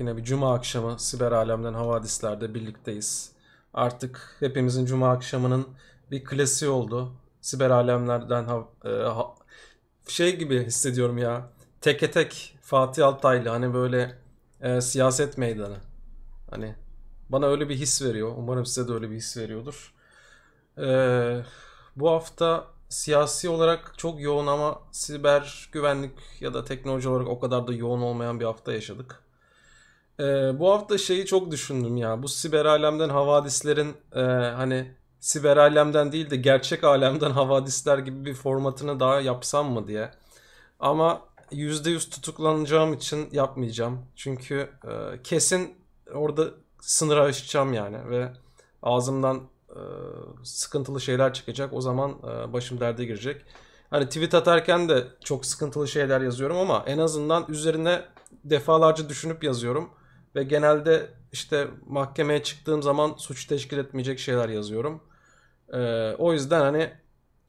Yine bir cuma akşamı siber alemden havadislerde birlikteyiz. Artık hepimizin cuma akşamının bir klasiği oldu. Siber alemlerden ha, e, ha, şey gibi hissediyorum ya. Teke tek Fatih Altaylı hani böyle e, siyaset meydanı. Hani bana öyle bir his veriyor. Umarım size de öyle bir his veriyordur. Ee, bu hafta siyasi olarak çok yoğun ama siber güvenlik ya da teknoloji olarak o kadar da yoğun olmayan bir hafta yaşadık. Ee, bu hafta şeyi çok düşündüm ya. Bu siber alemden havadislerin e, hani siber alemden değil de gerçek alemden havadisler gibi bir formatını daha yapsam mı diye. Ama %100 tutuklanacağım için yapmayacağım. Çünkü e, kesin orada sınır aşacağım yani ve ağzımdan e, sıkıntılı şeyler çıkacak. O zaman e, başım derde girecek. Hani tweet atarken de çok sıkıntılı şeyler yazıyorum ama en azından üzerine defalarca düşünüp yazıyorum. Ve genelde işte mahkemeye çıktığım zaman suç teşkil etmeyecek şeyler yazıyorum. Ee, o yüzden hani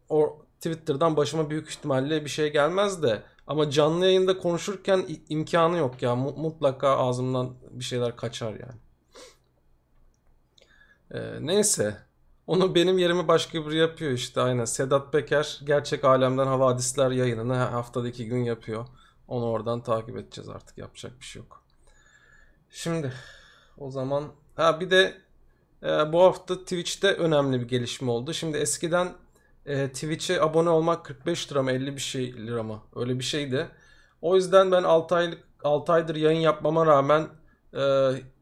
o Twitter'dan başıma büyük ihtimalle bir şey gelmez de ama canlı yayında konuşurken imkanı yok ya. Mutlaka ağzımdan bir şeyler kaçar yani. Ee, neyse. Onu benim yerime başka biri yapıyor işte aynen. Sedat Peker Gerçek Alemden Havadisler yayınını haftada iki gün yapıyor. Onu oradan takip edeceğiz artık yapacak bir şey yok. Şimdi o zaman ha bir de e, bu hafta Twitch'te önemli bir gelişme oldu. Şimdi eskiden e, Twitch'e abone olmak 45 lira mı 50 bir şey lira mı öyle bir şeydi. O yüzden ben 6 aylık 6 aydır yayın yapmama rağmen e,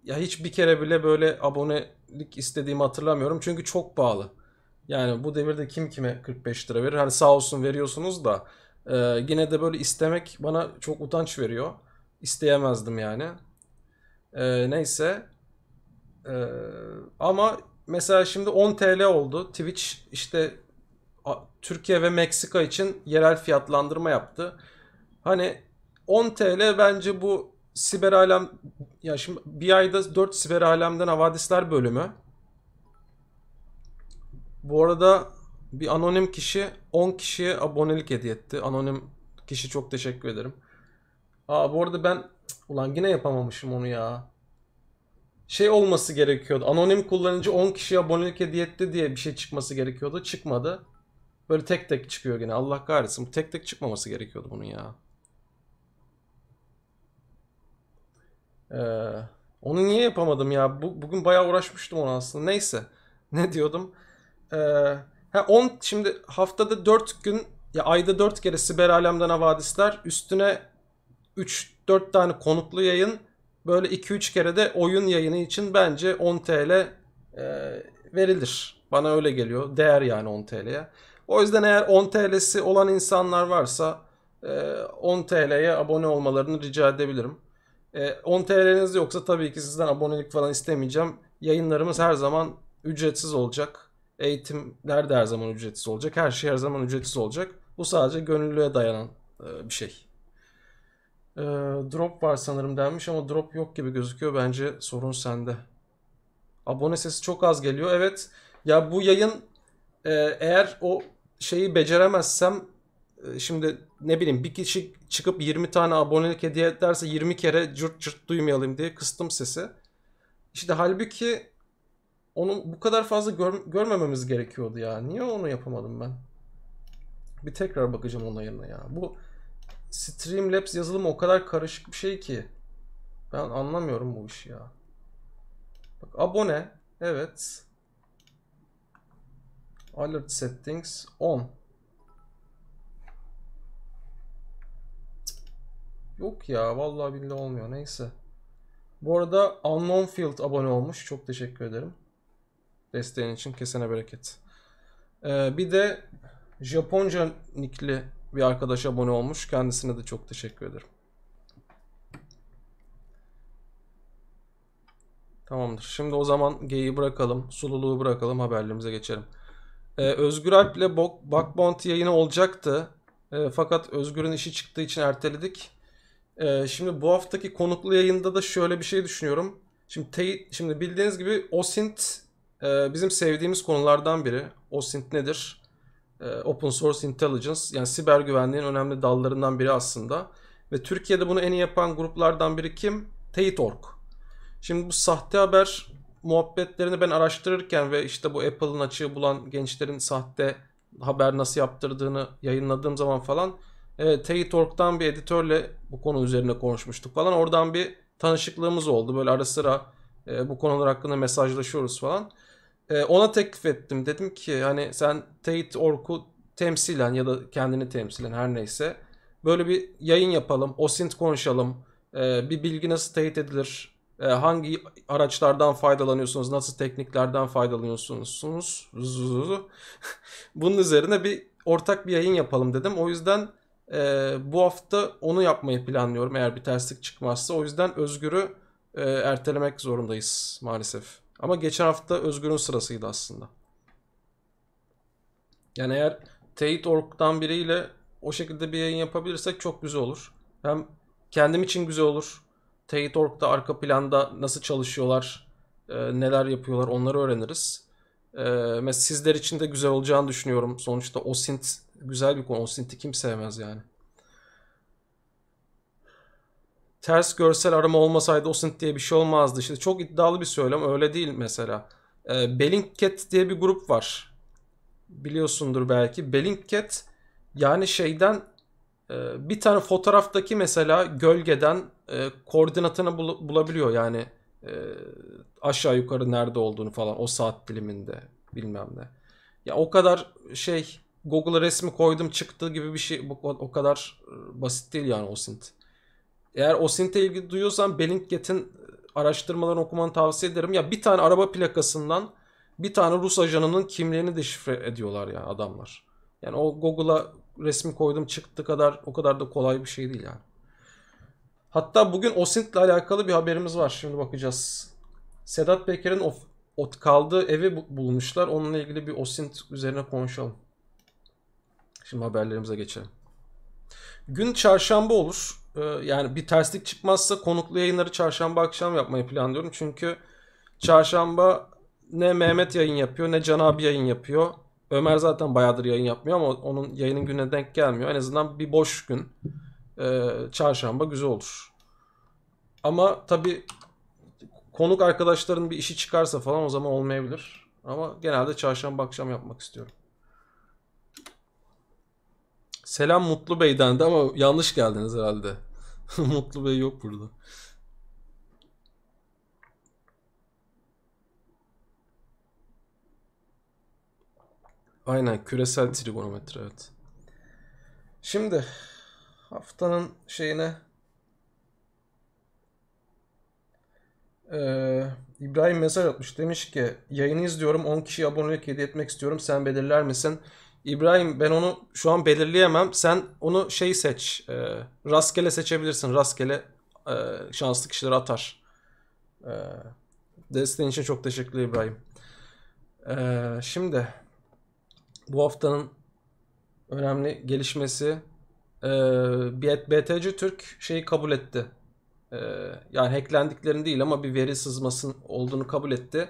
ya hiç bir kere bile böyle abonelik istediğimi hatırlamıyorum. Çünkü çok pahalı. Yani bu devirde kim kime 45 lira verir? Hani sağ olsun veriyorsunuz da e, yine de böyle istemek bana çok utanç veriyor. İsteyemezdim yani. E, neyse. E, ama mesela şimdi 10 TL oldu. Twitch işte Türkiye ve Meksika için yerel fiyatlandırma yaptı. Hani 10 TL bence bu siber alem ya şimdi bir ayda 4 siber alemden havadisler bölümü. Bu arada bir anonim kişi 10 kişiye abonelik hediye etti. Anonim kişi çok teşekkür ederim. Aa bu arada ben Ulan yine yapamamışım onu ya. Şey olması gerekiyordu. Anonim kullanıcı 10 kişi abonelik hediye etti diye bir şey çıkması gerekiyordu. Çıkmadı. Böyle tek tek çıkıyor yine. Allah kahretsin. tek tek çıkmaması gerekiyordu bunun ya. Ee, onu niye yapamadım ya? Bu, bugün bayağı uğraşmıştım onu aslında. Neyse. Ne diyordum? Ee, ha 10 şimdi haftada 4 gün ya ayda 4 kere Siber Alemden Havadisler üstüne 3-4 tane konuklu yayın böyle 2-3 kere de oyun yayını için bence 10 TL e, verilir. Bana öyle geliyor. Değer yani 10 TL'ye. O yüzden eğer 10 TL'si olan insanlar varsa e, 10 TL'ye abone olmalarını rica edebilirim. E, 10 TL'niz yoksa tabii ki sizden abonelik falan istemeyeceğim. Yayınlarımız her zaman ücretsiz olacak. Eğitimler de her zaman ücretsiz olacak. Her şey her zaman ücretsiz olacak. Bu sadece gönüllüye dayanan e, bir şey. E, drop var sanırım denmiş ama drop yok gibi gözüküyor. Bence sorun sende. Abone sesi çok az geliyor. Evet. Ya bu yayın e, eğer o şeyi beceremezsem e, şimdi ne bileyim bir kişi çıkıp 20 tane abonelik hediye ederse 20 kere cırt cırt duymayalım diye kıstım sesi. İşte halbuki onu bu kadar fazla gör, görmememiz gerekiyordu ya. Niye onu yapamadım ben? Bir tekrar bakacağım onun ayarına ya. Bu Streamlabs yazılımı o kadar karışık bir şey ki. Ben anlamıyorum bu işi ya. Bak abone. Evet. Alert settings on. Yok ya vallahi billahi olmuyor neyse. Bu arada Unknown Field abone olmuş. Çok teşekkür ederim. Desteğin için kesene bereket. Ee, bir de Japonca nikli bir arkadaş abone olmuş. Kendisine de çok teşekkür ederim. Tamamdır. Şimdi o zaman G'yi bırakalım. Sululuğu bırakalım. Haberlerimize geçelim. Ee, Özgür Alp ile Bug Bounty yayını olacaktı. Ee, fakat Özgür'ün işi çıktığı için erteledik. Ee, şimdi bu haftaki konuklu yayında da şöyle bir şey düşünüyorum. Şimdi te, şimdi bildiğiniz gibi OSINT e, bizim sevdiğimiz konulardan biri. OSINT nedir? E, open Source Intelligence yani siber güvenliğin önemli dallarından biri aslında. Ve Türkiye'de bunu en iyi yapan gruplardan biri kim? Teyit.org. Şimdi bu sahte haber muhabbetlerini ben araştırırken ve işte bu Apple'ın açığı bulan gençlerin sahte haber nasıl yaptırdığını yayınladığım zaman falan evet, Teyit.org'dan bir editörle bu konu üzerine konuşmuştuk falan. Oradan bir tanışıklığımız oldu. Böyle ara sıra e, bu konular hakkında mesajlaşıyoruz falan. Ee, ona teklif ettim. Dedim ki hani sen Tate Ork'u temsilen ya da kendini temsilen her neyse böyle bir yayın yapalım. OSINT konuşalım. Ee, bir bilgi nasıl teyit edilir? Ee, hangi araçlardan faydalanıyorsunuz? Nasıl tekniklerden faydalanıyorsunuz? Bunun üzerine bir ortak bir yayın yapalım dedim. O yüzden e, bu hafta onu yapmayı planlıyorum eğer bir terslik çıkmazsa. O yüzden Özgür'ü e, ertelemek zorundayız maalesef. Ama geçen hafta Özgür'ün sırasıydı aslında. Yani eğer Tate Ork'tan biriyle o şekilde bir yayın yapabilirsek çok güzel olur. Hem kendim için güzel olur. Tate Teyit.org'da arka planda nasıl çalışıyorlar, e, neler yapıyorlar onları öğreniriz. E, mesela sizler için de güzel olacağını düşünüyorum. Sonuçta OSINT güzel bir konu. OSINT'i kim sevmez yani ters görsel arama olmasaydı o OSINT diye bir şey olmazdı. Şimdi çok iddialı bir söylem öyle değil mesela. E, Bellingcat diye bir grup var. Biliyorsundur belki. Bellingcat yani şeyden e, bir tane fotoğraftaki mesela gölgeden e, koordinatını bul- bulabiliyor. Yani e, aşağı yukarı nerede olduğunu falan o saat diliminde bilmem ne. Ya o kadar şey Google'a resmi koydum çıktı gibi bir şey o kadar e, basit değil yani o OSINT. Eğer OSINT'e ilgi duyuyorsan Bellingcat'in e, araştırmalarını okumanı tavsiye ederim. Ya bir tane araba plakasından bir tane Rus ajanının kimliğini deşifre ediyorlar ya adamlar. Yani o Google'a resmi koydum çıktı kadar o kadar da kolay bir şey değil yani. Hatta bugün OSINT'le alakalı bir haberimiz var. Şimdi bakacağız. Sedat Peker'in of, ot kaldığı evi bu, bulmuşlar. Onunla ilgili bir OSINT üzerine konuşalım. Şimdi haberlerimize geçelim. Gün çarşamba olur. Ee, yani bir terslik çıkmazsa konuklu yayınları çarşamba akşam yapmayı planlıyorum. Çünkü çarşamba ne Mehmet yayın yapıyor ne Can abi yayın yapıyor. Ömer zaten bayağıdır yayın yapmıyor ama onun yayının gününe denk gelmiyor. En azından bir boş gün e, çarşamba güzel olur. Ama tabii konuk arkadaşların bir işi çıkarsa falan o zaman olmayabilir. Ama genelde çarşamba akşam yapmak istiyorum. Selam Mutlu beyden de ama yanlış geldiniz herhalde. Mutlu Bey yok burada. Aynen küresel trigonometre evet. Şimdi haftanın şeyine Ee, İbrahim mesaj atmış. Demiş ki yayını izliyorum 10 kişi abonelik hediye etmek istiyorum. Sen belirler misin? İbrahim ben onu şu an belirleyemem. Sen onu şey seç. E, rastgele seçebilirsin. Rastgele e, şanslı kişiler atar. E, desteğin için çok teşekkürler İbrahim. E, şimdi bu haftanın önemli gelişmesi e, BTC Türk şeyi kabul etti. E, yani hacklendiklerini değil ama bir veri sızmasının olduğunu kabul etti.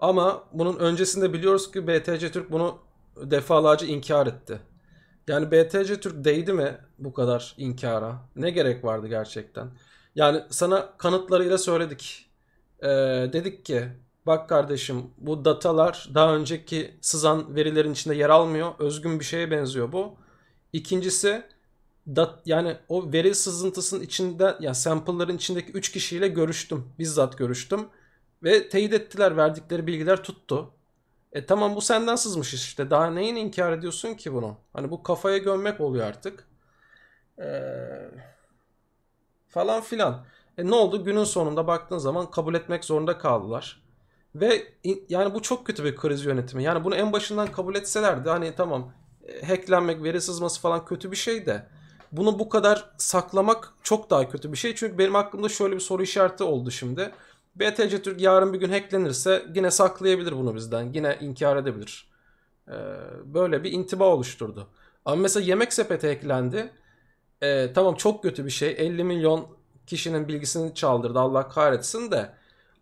Ama bunun öncesinde biliyoruz ki BTC Türk bunu defalarca inkar etti. Yani BTC Türk değdi mi bu kadar inkara? Ne gerek vardı gerçekten? Yani sana kanıtlarıyla söyledik. Ee, dedik ki bak kardeşim bu datalar daha önceki sızan verilerin içinde yer almıyor. Özgün bir şeye benziyor bu. İkincisi dat, yani o veri sızıntısının içinde ya yani sample'ların içindeki 3 kişiyle görüştüm. Bizzat görüştüm. Ve teyit ettiler verdikleri bilgiler tuttu. E tamam bu senden sızmış işte. Daha neyin inkar ediyorsun ki bunu? Hani bu kafaya gömmek oluyor artık. Ee, falan filan. E ne oldu? Günün sonunda baktığın zaman kabul etmek zorunda kaldılar. Ve yani bu çok kötü bir kriz yönetimi. Yani bunu en başından kabul etselerdi hani tamam e, hacklenmek, veri sızması falan kötü bir şey de bunu bu kadar saklamak çok daha kötü bir şey. Çünkü benim aklımda şöyle bir soru işareti oldu şimdi. BTC Türk yarın bir gün hacklenirse yine saklayabilir bunu bizden. Yine inkar edebilir. Ee, böyle bir intiba oluşturdu. Ama mesela yemek sepeti hacklendi. Ee, tamam çok kötü bir şey. 50 milyon kişinin bilgisini çaldırdı Allah kahretsin de.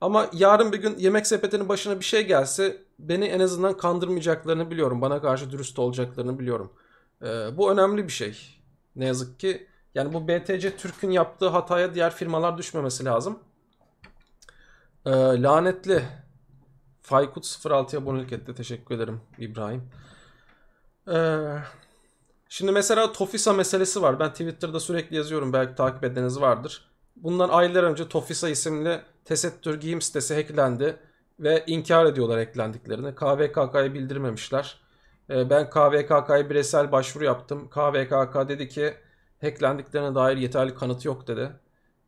Ama yarın bir gün yemek sepetinin başına bir şey gelse beni en azından kandırmayacaklarını biliyorum. Bana karşı dürüst olacaklarını biliyorum. Ee, bu önemli bir şey. Ne yazık ki. Yani bu BTC Türk'ün yaptığı hataya diğer firmalar düşmemesi lazım. Ee, lanetli. Faykut 06 abonelik etti. Teşekkür ederim İbrahim. Ee, şimdi mesela Tofisa meselesi var. Ben Twitter'da sürekli yazıyorum. Belki takip edeniniz vardır. Bundan aylar önce Tofisa isimli tesettür giyim sitesi hacklendi ve inkar ediyorlar hacklendiklerini. KVKK'ya bildirmemişler. Ee, ben KVKK'ya bireysel başvuru yaptım. KVKK dedi ki hacklendiklerine dair yeterli kanıt yok dedi.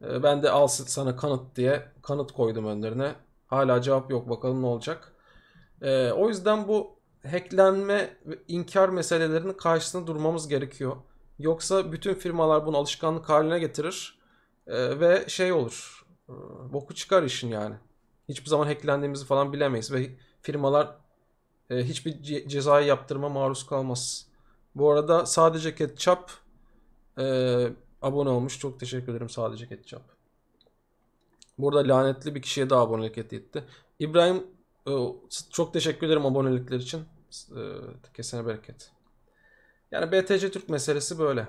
Ee, ben de al sana kanıt diye kanıt koydum önlerine. Hala cevap yok bakalım ne olacak. Ee, o yüzden bu hacklenme ve inkar meselelerinin karşısında durmamız gerekiyor. Yoksa bütün firmalar bunu alışkanlık haline getirir ee, ve şey olur. E, boku çıkar işin yani. Hiçbir zaman hacklendiğimizi falan bilemeyiz ve firmalar e, hiçbir cezai yaptırma maruz kalmaz. Bu arada sadece ketchup e, Abone olmuş. Çok teşekkür ederim sadece ketçap. Burada lanetli bir kişiye daha abonelik hediye etti. İbrahim e, çok teşekkür ederim abonelikler için. E, kesene bereket. Yani BTC Türk meselesi böyle.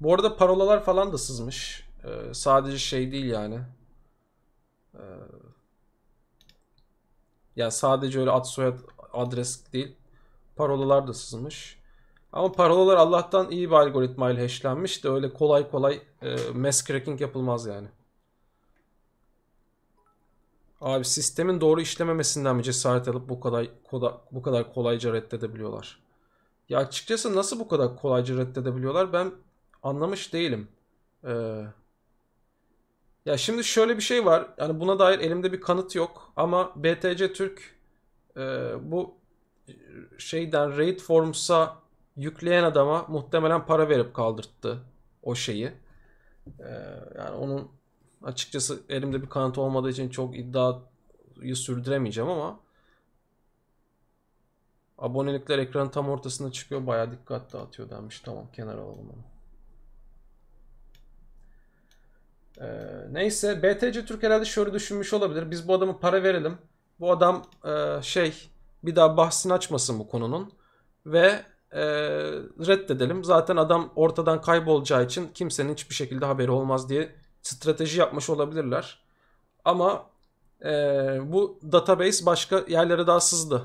Bu arada parolalar falan da sızmış. E, sadece şey değil yani. Yani sadece öyle ad soyad adres değil. Parolalar da sızmış. Ama parolalar Allah'tan iyi bir algoritma ile eşlenmiş de öyle kolay kolay e, mass cracking yapılmaz yani. Abi sistemin doğru işlememesinden mi cesaret alıp bu kadar bu kadar kolayca reddedebiliyorlar? Ya açıkçası nasıl bu kadar kolayca reddedebiliyorlar ben anlamış değilim. Ee, ya şimdi şöyle bir şey var. Yani buna dair elimde bir kanıt yok ama BTC Türk e, bu şeyden Raid Forms'a yükleyen adama muhtemelen para verip kaldırttı o şeyi. Ee, yani onun açıkçası elimde bir kanıt olmadığı için çok iddiayı sürdüremeyeceğim ama abonelikler ekranın tam ortasında çıkıyor. Baya dikkat dağıtıyor denmiş. Tamam kenara alalım onu. Ee, neyse BTC Türk herhalde şöyle düşünmüş olabilir. Biz bu adamı para verelim. Bu adam e, şey bir daha bahsini açmasın bu konunun. Ve e, reddedelim. Zaten adam ortadan kaybolacağı için kimsenin hiçbir şekilde haberi olmaz diye strateji yapmış olabilirler. Ama e, bu database başka yerlere daha sızdı.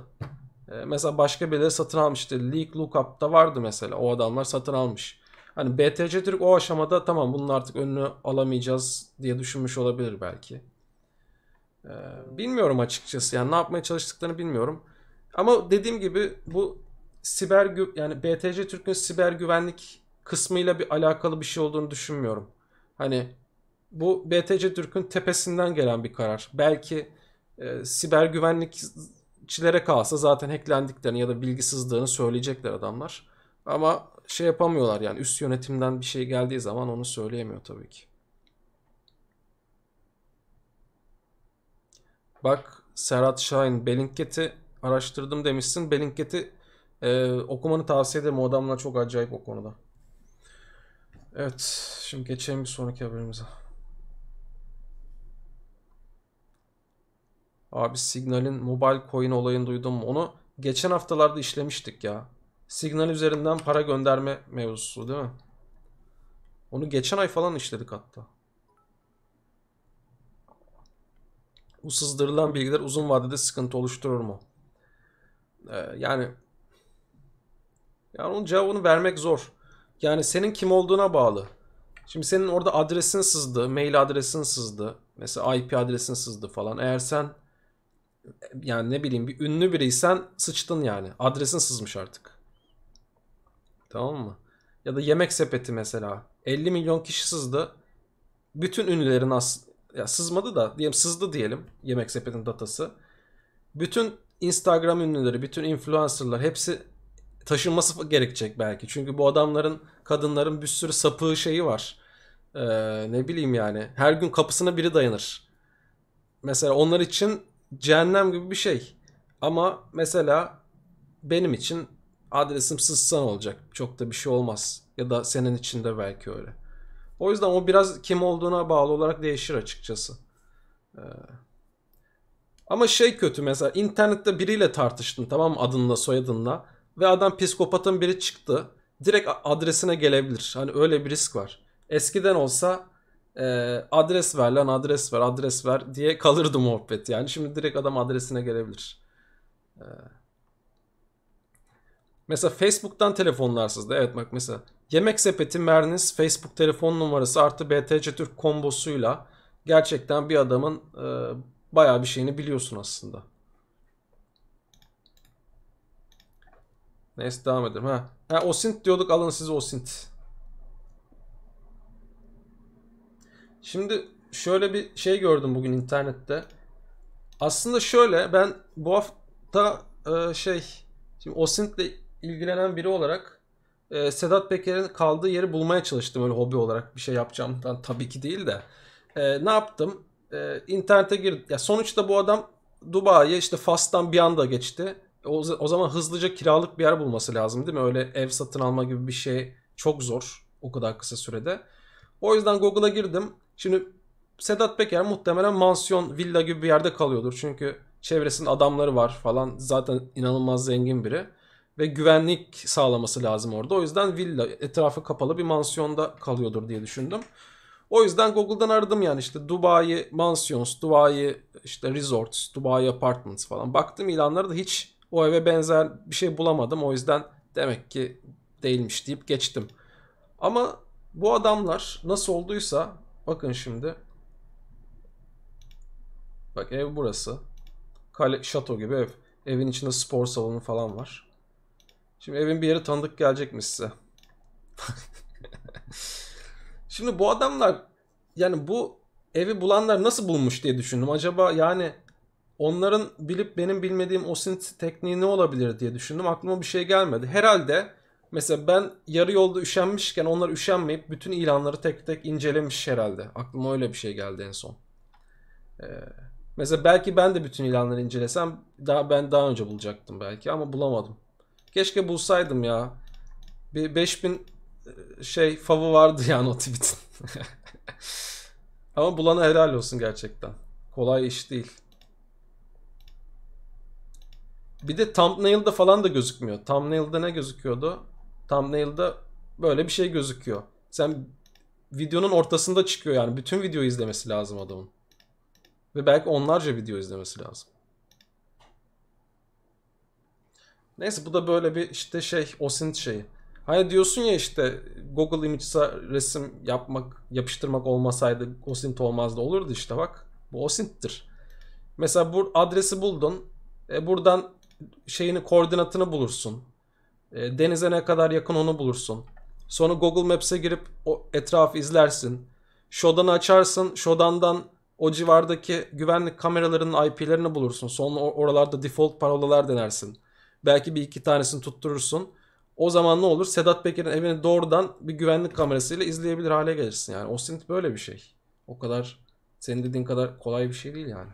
E, mesela başka birileri satın almıştı. Leak Lookup'ta vardı mesela. O adamlar satın almış. Hani BTC Türk o aşamada tamam bunun artık önünü alamayacağız diye düşünmüş olabilir belki. Ee, bilmiyorum açıkçası yani ne yapmaya çalıştıklarını bilmiyorum. Ama dediğim gibi bu siber gü- yani BTC Türk'ün siber güvenlik kısmıyla bir alakalı bir şey olduğunu düşünmüyorum. Hani bu BTC Türk'ün tepesinden gelen bir karar. Belki e, siber güvenlikçilere kalsa zaten hacklendiklerini ya da bilgisizliğini söyleyecekler adamlar. Ama şey yapamıyorlar yani üst yönetimden bir şey geldiği zaman onu söyleyemiyor tabii ki. Bak Serhat Şahin Belinket'i araştırdım demişsin. Belinket'i ee, okumanı tavsiye ederim. O adamlar çok acayip o konuda. Evet. Şimdi geçelim bir sonraki haberimize. Abi Signal'in mobile coin olayını duydun mu? Onu geçen haftalarda işlemiştik ya. Signal üzerinden para gönderme mevzusu değil mi? Onu geçen ay falan işledik hatta. Bu sızdırılan bilgiler uzun vadede sıkıntı oluşturur mu? Ee, yani yani onun cevabını vermek zor. Yani senin kim olduğuna bağlı. Şimdi senin orada adresin sızdı, mail adresin sızdı. Mesela IP adresin sızdı falan. Eğer sen yani ne bileyim bir ünlü biriysen sıçtın yani. Adresin sızmış artık. Tamam mı? Ya da yemek sepeti mesela. 50 milyon kişi sızdı. Bütün ünlülerin as ya sızmadı da diyelim sızdı diyelim yemek sepetinin datası. Bütün Instagram ünlüleri, bütün influencerlar hepsi taşınması gerekecek belki. Çünkü bu adamların, kadınların bir sürü sapığı şeyi var. Ee, ne bileyim yani. Her gün kapısına biri dayanır. Mesela onlar için cehennem gibi bir şey. Ama mesela benim için adresim sızsan olacak. Çok da bir şey olmaz. Ya da senin için de belki öyle. O yüzden o biraz kim olduğuna bağlı olarak değişir açıkçası. Ee, ama şey kötü mesela internette biriyle tartıştın tamam mı adınla soyadınla ve adam psikopatın biri çıktı. Direkt adresine gelebilir. Hani öyle bir risk var. Eskiden olsa e, adres ver lan adres ver adres ver diye kalırdı muhabbet. Yani şimdi direkt adam adresine gelebilir. E, mesela Facebook'tan telefonlarsınız da evet bak mesela Yemek Sepeti Mernis Facebook telefon numarası artı BTC Türk kombosuyla gerçekten bir adamın e, bayağı bir şeyini biliyorsun aslında. Neyse devam edelim. Ha. ha Osint diyorduk alın size Osint. Şimdi şöyle bir şey gördüm bugün internette. Aslında şöyle ben bu hafta e, şey şimdi Osint'le ilgilenen biri olarak e, Sedat Peker'in kaldığı yeri bulmaya çalıştım öyle hobi olarak bir şey yapacağım. tabii ki değil de. E, ne yaptım? E, internete girdim. Ya sonuçta bu adam Dubai'ye işte Fas'tan bir anda geçti o, o zaman hızlıca kiralık bir yer bulması lazım değil mi? Öyle ev satın alma gibi bir şey çok zor o kadar kısa sürede. O yüzden Google'a girdim. Şimdi Sedat Peker muhtemelen mansiyon, villa gibi bir yerde kalıyordur. Çünkü çevresinin adamları var falan. Zaten inanılmaz zengin biri. Ve güvenlik sağlaması lazım orada. O yüzden villa, etrafı kapalı bir mansiyonda kalıyordur diye düşündüm. O yüzden Google'dan aradım yani işte Dubai Mansions, Dubai işte Resorts, Dubai Apartments falan. Baktım ilanlara da hiç o eve benzer bir şey bulamadım. O yüzden demek ki değilmiş deyip geçtim. Ama bu adamlar nasıl olduysa bakın şimdi. Bak ev burası. Kale, şato gibi ev. Evin içinde spor salonu falan var. Şimdi evin bir yeri tanıdık gelecek mi size? Şimdi bu adamlar yani bu evi bulanlar nasıl bulmuş diye düşündüm. Acaba yani onların bilip benim bilmediğim o OSINT tekniği ne olabilir diye düşündüm. Aklıma bir şey gelmedi. Herhalde mesela ben yarı yolda üşenmişken onlar üşenmeyip bütün ilanları tek tek incelemiş herhalde. Aklıma öyle bir şey geldi en son. Ee, mesela belki ben de bütün ilanları incelesem daha ben daha önce bulacaktım belki ama bulamadım. Keşke bulsaydım ya. Bir 5000 e, şey favı vardı yani o tweet'in. ama bulana helal olsun gerçekten. Kolay iş değil. Bir de thumbnail'da falan da gözükmüyor. Thumbnail'da ne gözüküyordu? Thumbnail'da böyle bir şey gözüküyor. Sen videonun ortasında çıkıyor yani. Bütün videoyu izlemesi lazım adamın. Ve belki onlarca video izlemesi lazım. Neyse bu da böyle bir işte şey OSINT şeyi. Hani diyorsun ya işte Google Images'a resim yapmak, yapıştırmak olmasaydı OSINT olmazdı olurdu işte bak. Bu OSINT'tir. Mesela bu adresi buldun. E buradan şeyini koordinatını bulursun. E, denize ne kadar yakın onu bulursun. Sonra Google Maps'e girip o etrafı izlersin. Shodan'ı açarsın. Shodan'dan o civardaki güvenlik kameralarının IP'lerini bulursun. Sonra oralarda default parolalar denersin. Belki bir iki tanesini tutturursun. O zaman ne olur? Sedat Peker'in evini doğrudan bir güvenlik kamerasıyla izleyebilir hale gelirsin. Yani o synth böyle bir şey. O kadar senin dediğin kadar kolay bir şey değil yani.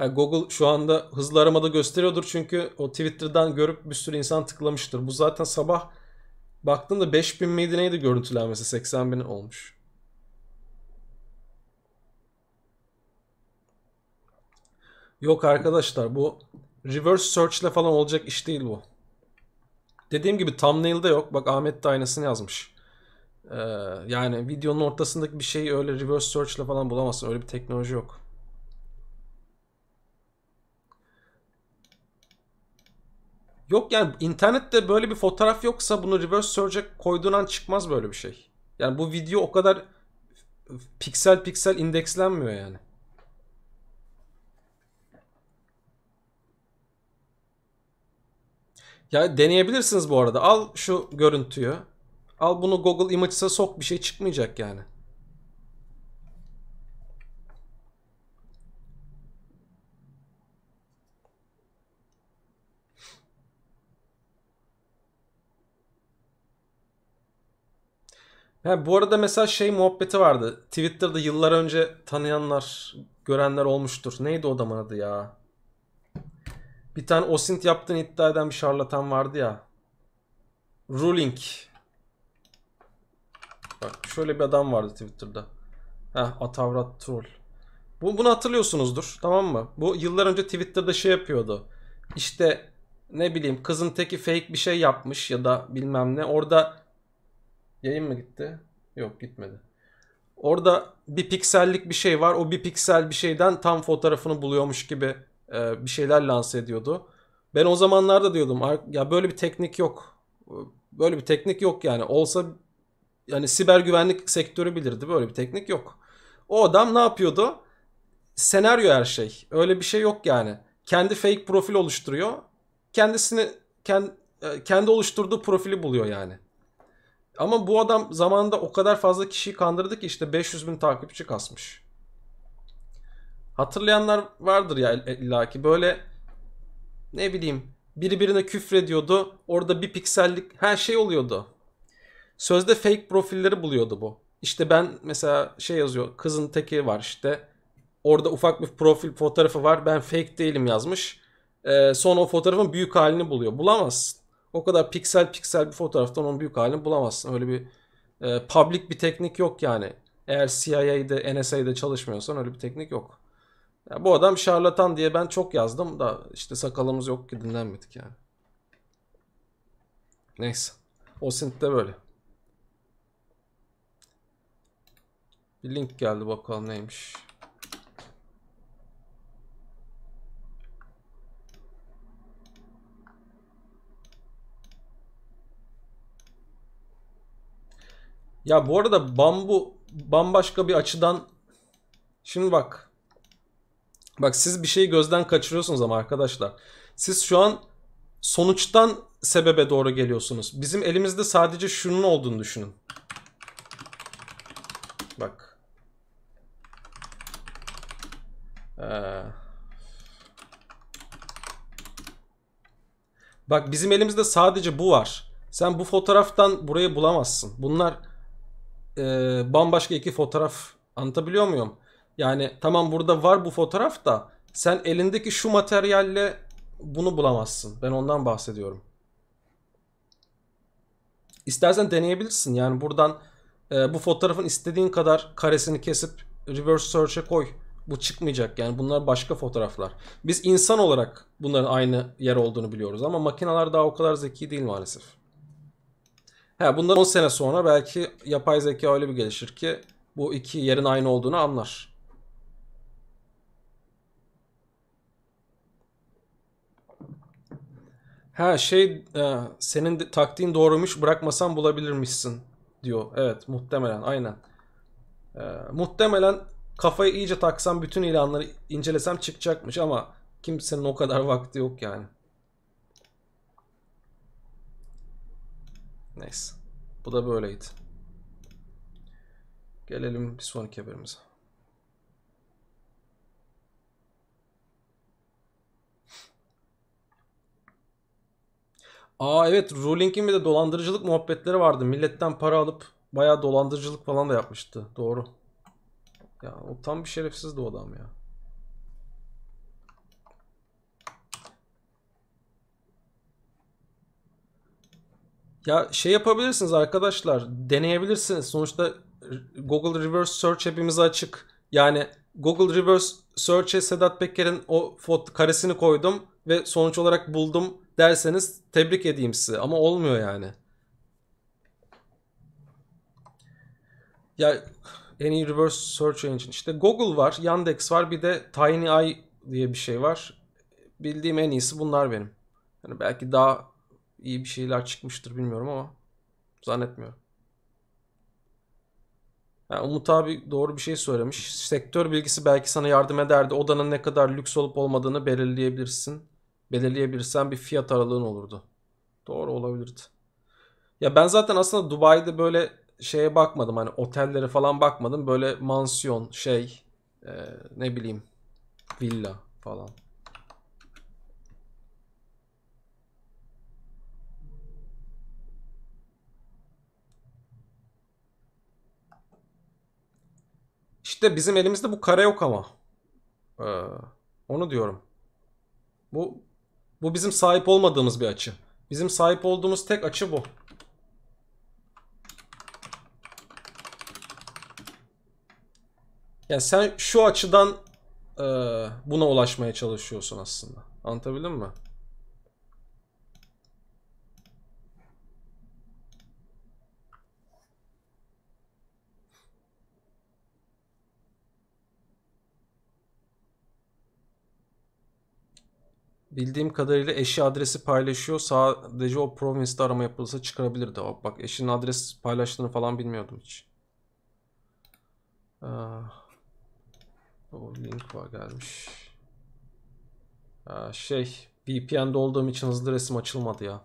Yani Google şu anda hızlı aramada gösteriyordur çünkü o Twitter'dan görüp bir sürü insan tıklamıştır. Bu zaten sabah baktığımda 5000 miydi neydi görüntülenmesi 80 bin olmuş. Yok arkadaşlar bu reverse search ile falan olacak iş değil bu. Dediğim gibi thumbnail'da yok. Bak Ahmet de aynısını yazmış. Ee, yani videonun ortasındaki bir şeyi öyle reverse search ile falan bulamazsın. Öyle bir teknoloji yok. Yok yani internette böyle bir fotoğraf yoksa bunu reverse search'e koyduğun an çıkmaz böyle bir şey. Yani bu video o kadar piksel piksel indekslenmiyor yani. Ya deneyebilirsiniz bu arada. Al şu görüntüyü. Al bunu Google Images'a sok bir şey çıkmayacak yani. Ha, bu arada mesela şey muhabbeti vardı. Twitter'da yıllar önce tanıyanlar, görenler olmuştur. Neydi o adamın adı ya? Bir tane osint yaptığını iddia eden bir şarlatan vardı ya. Ruling. Bak şöyle bir adam vardı Twitter'da. Heh Atavrat Troll. Bu, bunu hatırlıyorsunuzdur tamam mı? Bu yıllar önce Twitter'da şey yapıyordu. İşte ne bileyim kızın teki fake bir şey yapmış ya da bilmem ne. Orada Yayın mı gitti? Yok gitmedi. Orada bir piksellik bir şey var. O bir piksel bir şeyden tam fotoğrafını buluyormuş gibi e, bir şeyler lanse ediyordu. Ben o zamanlarda diyordum ya böyle bir teknik yok. Böyle bir teknik yok yani. Olsa yani siber güvenlik sektörü bilirdi. Böyle bir teknik yok. O adam ne yapıyordu? Senaryo her şey. Öyle bir şey yok yani. Kendi fake profil oluşturuyor. Kendisini kendi, e, kendi oluşturduğu profili buluyor yani. Ama bu adam zamanında o kadar fazla kişiyi kandırdı ki işte 500 bin takipçi kasmış. Hatırlayanlar vardır ya illaki böyle ne bileyim birbirine küfrediyordu. Orada bir piksellik her şey oluyordu. Sözde fake profilleri buluyordu bu. İşte ben mesela şey yazıyor kızın teki var işte. Orada ufak bir profil fotoğrafı var ben fake değilim yazmış. Ee, sonra o fotoğrafın büyük halini buluyor. Bulamazsın. O kadar piksel piksel bir fotoğraftan onun büyük halini bulamazsın. Öyle bir e, public bir teknik yok yani. Eğer CIA'de, NSA'de çalışmıyorsan öyle bir teknik yok. Ya bu adam şarlatan diye ben çok yazdım da işte sakalımız yok ki dinlenmedik yani. Neyse. O de böyle. Bir link geldi bakalım neymiş. Ya bu arada bambu bambaşka bir açıdan şimdi bak. Bak siz bir şeyi gözden kaçırıyorsunuz ama arkadaşlar. Siz şu an sonuçtan sebebe doğru geliyorsunuz. Bizim elimizde sadece şunun olduğunu düşünün. Bak. Ee, Bak bizim elimizde sadece bu var. Sen bu fotoğraftan burayı bulamazsın. Bunlar e, bambaşka iki fotoğraf anlatabiliyor muyum? Yani tamam burada var bu fotoğraf da sen elindeki şu materyalle bunu bulamazsın. Ben ondan bahsediyorum. İstersen deneyebilirsin. Yani buradan e, bu fotoğrafın istediğin kadar karesini kesip reverse search'e koy. Bu çıkmayacak yani bunlar başka fotoğraflar. Biz insan olarak bunların aynı yer olduğunu biliyoruz ama makineler daha o kadar zeki değil maalesef. He, bundan 10 sene sonra belki yapay zeka öyle bir gelişir ki bu iki yerin aynı olduğunu anlar. Ha şey e, senin taktiğin doğruymuş bırakmasan bulabilirmişsin diyor. Evet muhtemelen aynen. E, muhtemelen kafayı iyice taksam bütün ilanları incelesem çıkacakmış ama kimsenin o kadar vakti yok yani. Neyse. Bu da böyleydi. Gelelim bir sonraki haberimize. Aa evet Ruling'in bir de dolandırıcılık muhabbetleri vardı. Milletten para alıp bayağı dolandırıcılık falan da yapmıştı. Doğru. Ya o tam bir şerefsizdi o adam ya. Ya şey yapabilirsiniz arkadaşlar. Deneyebilirsiniz. Sonuçta Google Reverse Search hepimize açık. Yani Google Reverse Search'e Sedat Peker'in o fot karesini koydum ve sonuç olarak buldum derseniz tebrik edeyim sizi. Ama olmuyor yani. Ya en iyi reverse search engine. işte Google var, Yandex var, bir de Tiny TinyEye diye bir şey var. Bildiğim en iyisi bunlar benim. Yani belki daha iyi bir şeyler çıkmıştır bilmiyorum ama zannetmiyorum. Yani Umut abi doğru bir şey söylemiş. Sektör bilgisi belki sana yardım ederdi. Odanın ne kadar lüks olup olmadığını belirleyebilirsin. Belirleyebilirsen bir fiyat aralığın olurdu. Doğru olabilirdi. Ya ben zaten aslında Dubai'de böyle şeye bakmadım. Hani otellere falan bakmadım. Böyle mansiyon şey e, ne bileyim villa falan. İşte bizim elimizde bu kare yok ama. Ee, onu diyorum. Bu bu bizim sahip olmadığımız bir açı. Bizim sahip olduğumuz tek açı bu. Yani sen şu açıdan e, buna ulaşmaya çalışıyorsun aslında. Anlatabildim mi? bildiğim kadarıyla eşi adresi paylaşıyor. Sadece o province'de arama yapılırsa çıkarabilirdi. Bak eşinin adres paylaştığını falan bilmiyordum hiç. Aa, ee, o link var gelmiş. Aa, ee, şey VPN'de olduğum için hızlı resim açılmadı ya.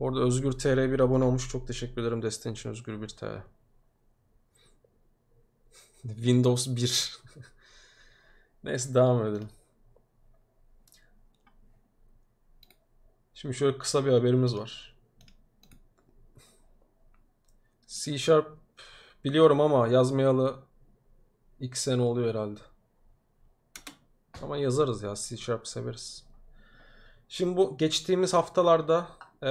Orada Özgür TR bir abone olmuş. Çok teşekkür ederim desteğin için Özgür bir TR. Windows 1. Neyse devam edelim. Şimdi şöyle kısa bir haberimiz var. C Sharp biliyorum ama yazmayalı 2 sene oluyor herhalde. Ama yazarız ya C Sharp severiz. Şimdi bu geçtiğimiz haftalarda e,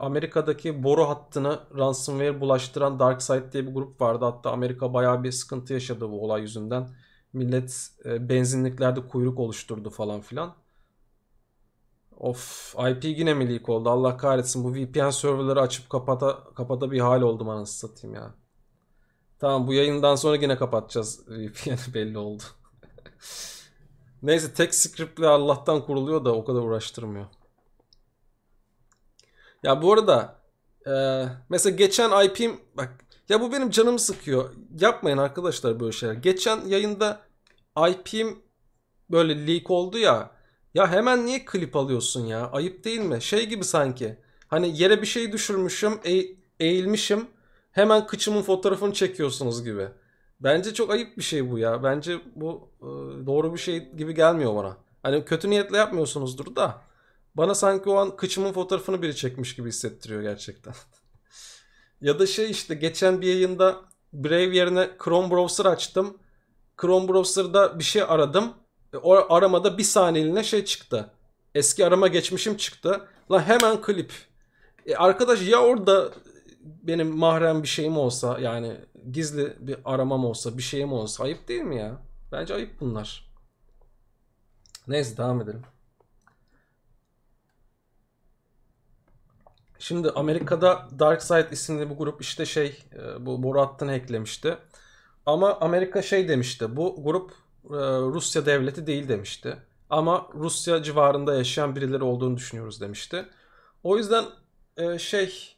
Amerika'daki boru hattını ransomware bulaştıran DarkSide diye bir grup vardı. Hatta Amerika bayağı bir sıkıntı yaşadı bu olay yüzünden. Millet e, benzinliklerde kuyruk oluşturdu falan filan. Of IP yine mi leak oldu? Allah kahretsin bu VPN serverları açıp kapata, kapata bir hal oldum anasını satayım ya. Tamam bu yayından sonra yine kapatacağız. VPN belli oldu. Neyse tek scriptle Allah'tan kuruluyor da o kadar uğraştırmıyor. Ya bu arada e, mesela geçen IP'm bak ya bu benim canım sıkıyor. Yapmayın arkadaşlar böyle şeyler. Geçen yayında IP'm böyle leak oldu ya ya hemen niye klip alıyorsun ya? Ayıp değil mi? Şey gibi sanki. Hani yere bir şey düşürmüşüm, eğ- eğilmişim. Hemen kıçımın fotoğrafını çekiyorsunuz gibi. Bence çok ayıp bir şey bu ya. Bence bu e, doğru bir şey gibi gelmiyor bana. Hani kötü niyetle yapmıyorsunuzdur da. Bana sanki o an kıçımın fotoğrafını biri çekmiş gibi hissettiriyor gerçekten. ya da şey işte geçen bir yayında Brave yerine Chrome browser açtım. Chrome browser'da bir şey aradım. E, o aramada bir saniyeliğine şey çıktı. Eski arama geçmişim çıktı. La hemen klip. E arkadaş ya orada benim mahrem bir şeyim olsa yani gizli bir aramam olsa bir şeyim olsa ayıp değil mi ya? Bence ayıp bunlar. Neyse devam edelim. Şimdi Amerika'da Dark Side isimli bu grup işte şey e, bu Borat'tan eklemişti. Ama Amerika şey demişti. Bu grup ee, Rusya devleti değil demişti. Ama Rusya civarında yaşayan birileri olduğunu düşünüyoruz demişti. O yüzden e, şey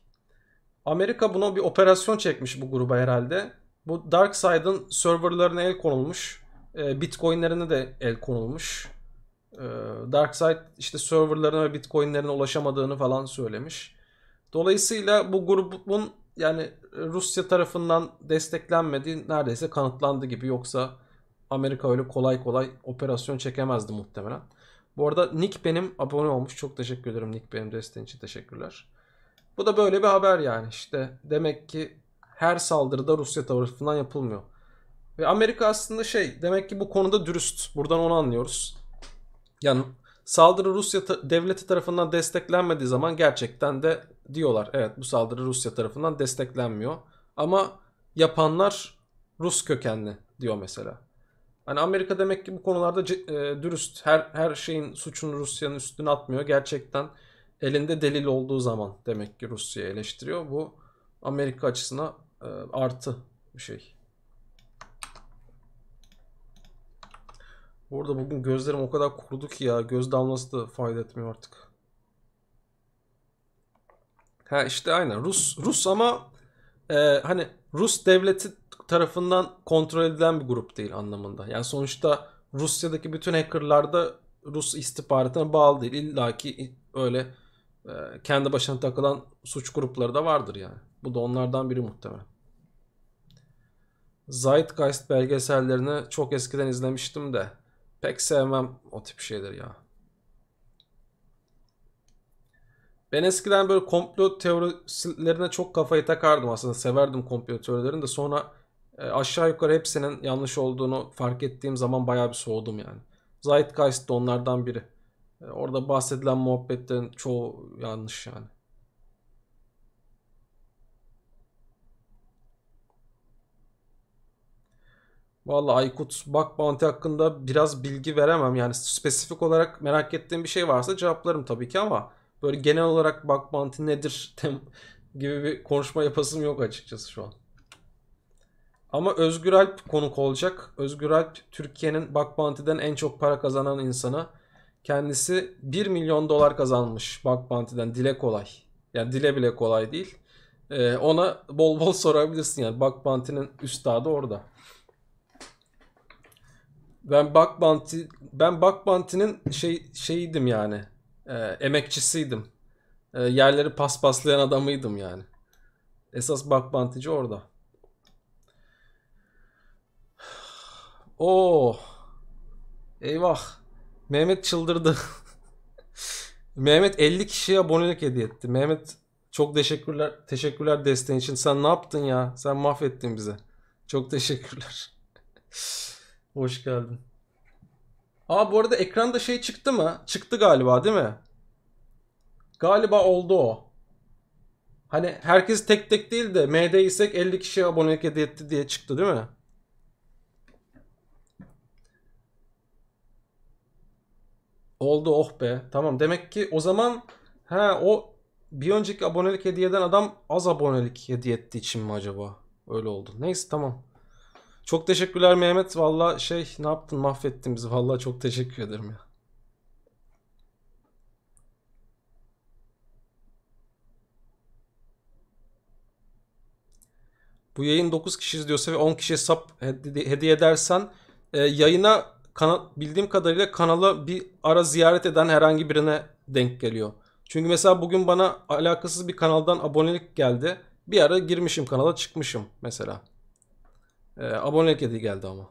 Amerika buna bir operasyon çekmiş bu gruba herhalde. Bu Dark Side'ın serverlarına el konulmuş. E, Bitcoin'lerine de el konulmuş. E, Dark Side işte serverlarına ve Bitcoin'lerine ulaşamadığını falan söylemiş. Dolayısıyla bu grubun yani Rusya tarafından desteklenmediği neredeyse kanıtlandı gibi yoksa Amerika öyle kolay kolay operasyon çekemezdi muhtemelen. Bu arada Nick benim abone olmuş. Çok teşekkür ederim Nick benim desteğin için teşekkürler. Bu da böyle bir haber yani işte demek ki her saldırıda Rusya tarafından yapılmıyor. Ve Amerika aslında şey demek ki bu konuda dürüst. Buradan onu anlıyoruz. Yani saldırı Rusya ta- devleti tarafından desteklenmediği zaman gerçekten de diyorlar evet bu saldırı Rusya tarafından desteklenmiyor. Ama yapanlar Rus kökenli diyor mesela. Hani Amerika demek ki bu konularda e, dürüst. Her her şeyin suçunu Rusya'nın üstüne atmıyor. Gerçekten elinde delil olduğu zaman demek ki Rusya eleştiriyor. Bu Amerika açısına e, artı bir şey. Burada bugün gözlerim o kadar kurudu ki ya göz damlası da fayda etmiyor artık. Ha işte aynen Rus Rus ama e, hani Rus devleti tarafından kontrol edilen bir grup değil anlamında. Yani sonuçta Rusya'daki bütün hackerlarda Rus istihbaratına bağlı değil. İlla ki öyle e, kendi başına takılan suç grupları da vardır yani. Bu da onlardan biri muhtemelen. Zeitgeist belgesellerini çok eskiden izlemiştim de pek sevmem o tip şeyleri ya. Ben eskiden böyle komplo teorilerine çok kafayı takardım aslında. Severdim komplo teorilerini de sonra e, aşağı yukarı hepsinin yanlış olduğunu fark ettiğim zaman bayağı bir soğudum yani. Zeitgeist de onlardan biri. E, orada bahsedilen muhabbetlerin çoğu yanlış yani. Vallahi Aykut Bug Bounty hakkında biraz bilgi veremem. Yani spesifik olarak merak ettiğim bir şey varsa cevaplarım tabii ki ama böyle genel olarak Bug Bounty nedir gibi bir konuşma yapasım yok açıkçası şu an. Ama Özgür Alp konuk olacak. Özgür Alp Türkiye'nin Bug Bounty'den en çok para kazanan insanı. Kendisi 1 milyon dolar kazanmış Bug Bounty'den. Dile kolay. Yani dile bile kolay değil. Ee, ona bol bol sorabilirsin yani. Bug Bounty'nin üstadı orada. Ben Bug Bounty, ben Bug Bounty'nin şey, şeyiydim yani. E, emekçisiydim. E, yerleri paspaslayan adamıydım yani. Esas Bug Bounty'ci orada. Oo. Oh. Eyvah. Mehmet çıldırdı. Mehmet 50 kişiye abonelik hediye etti. Mehmet çok teşekkürler. Teşekkürler desteğin için. Sen ne yaptın ya? Sen mahvettin bizi. Çok teşekkürler. Hoş geldin. Aa bu arada ekranda şey çıktı mı? Çıktı galiba değil mi? Galiba oldu o. Hani herkes tek tek değil de MD isek 50 kişiye abonelik hediye etti diye çıktı değil mi? Oldu oh be. Tamam demek ki o zaman he, o bir önceki abonelik hediyeden adam az abonelik hediye ettiği için mi acaba? Öyle oldu. Neyse tamam. Çok teşekkürler Mehmet. Valla şey ne yaptın mahvettin bizi. Valla çok teşekkür ederim ya. Bu yayın 9 kişi izliyorsa ve 10 kişiye sap hediye edersen e, yayına kana, bildiğim kadarıyla kanalı bir ara ziyaret eden herhangi birine denk geliyor. Çünkü mesela bugün bana alakasız bir kanaldan abonelik geldi. Bir ara girmişim kanala çıkmışım mesela. Ee, abonelik hediye geldi ama.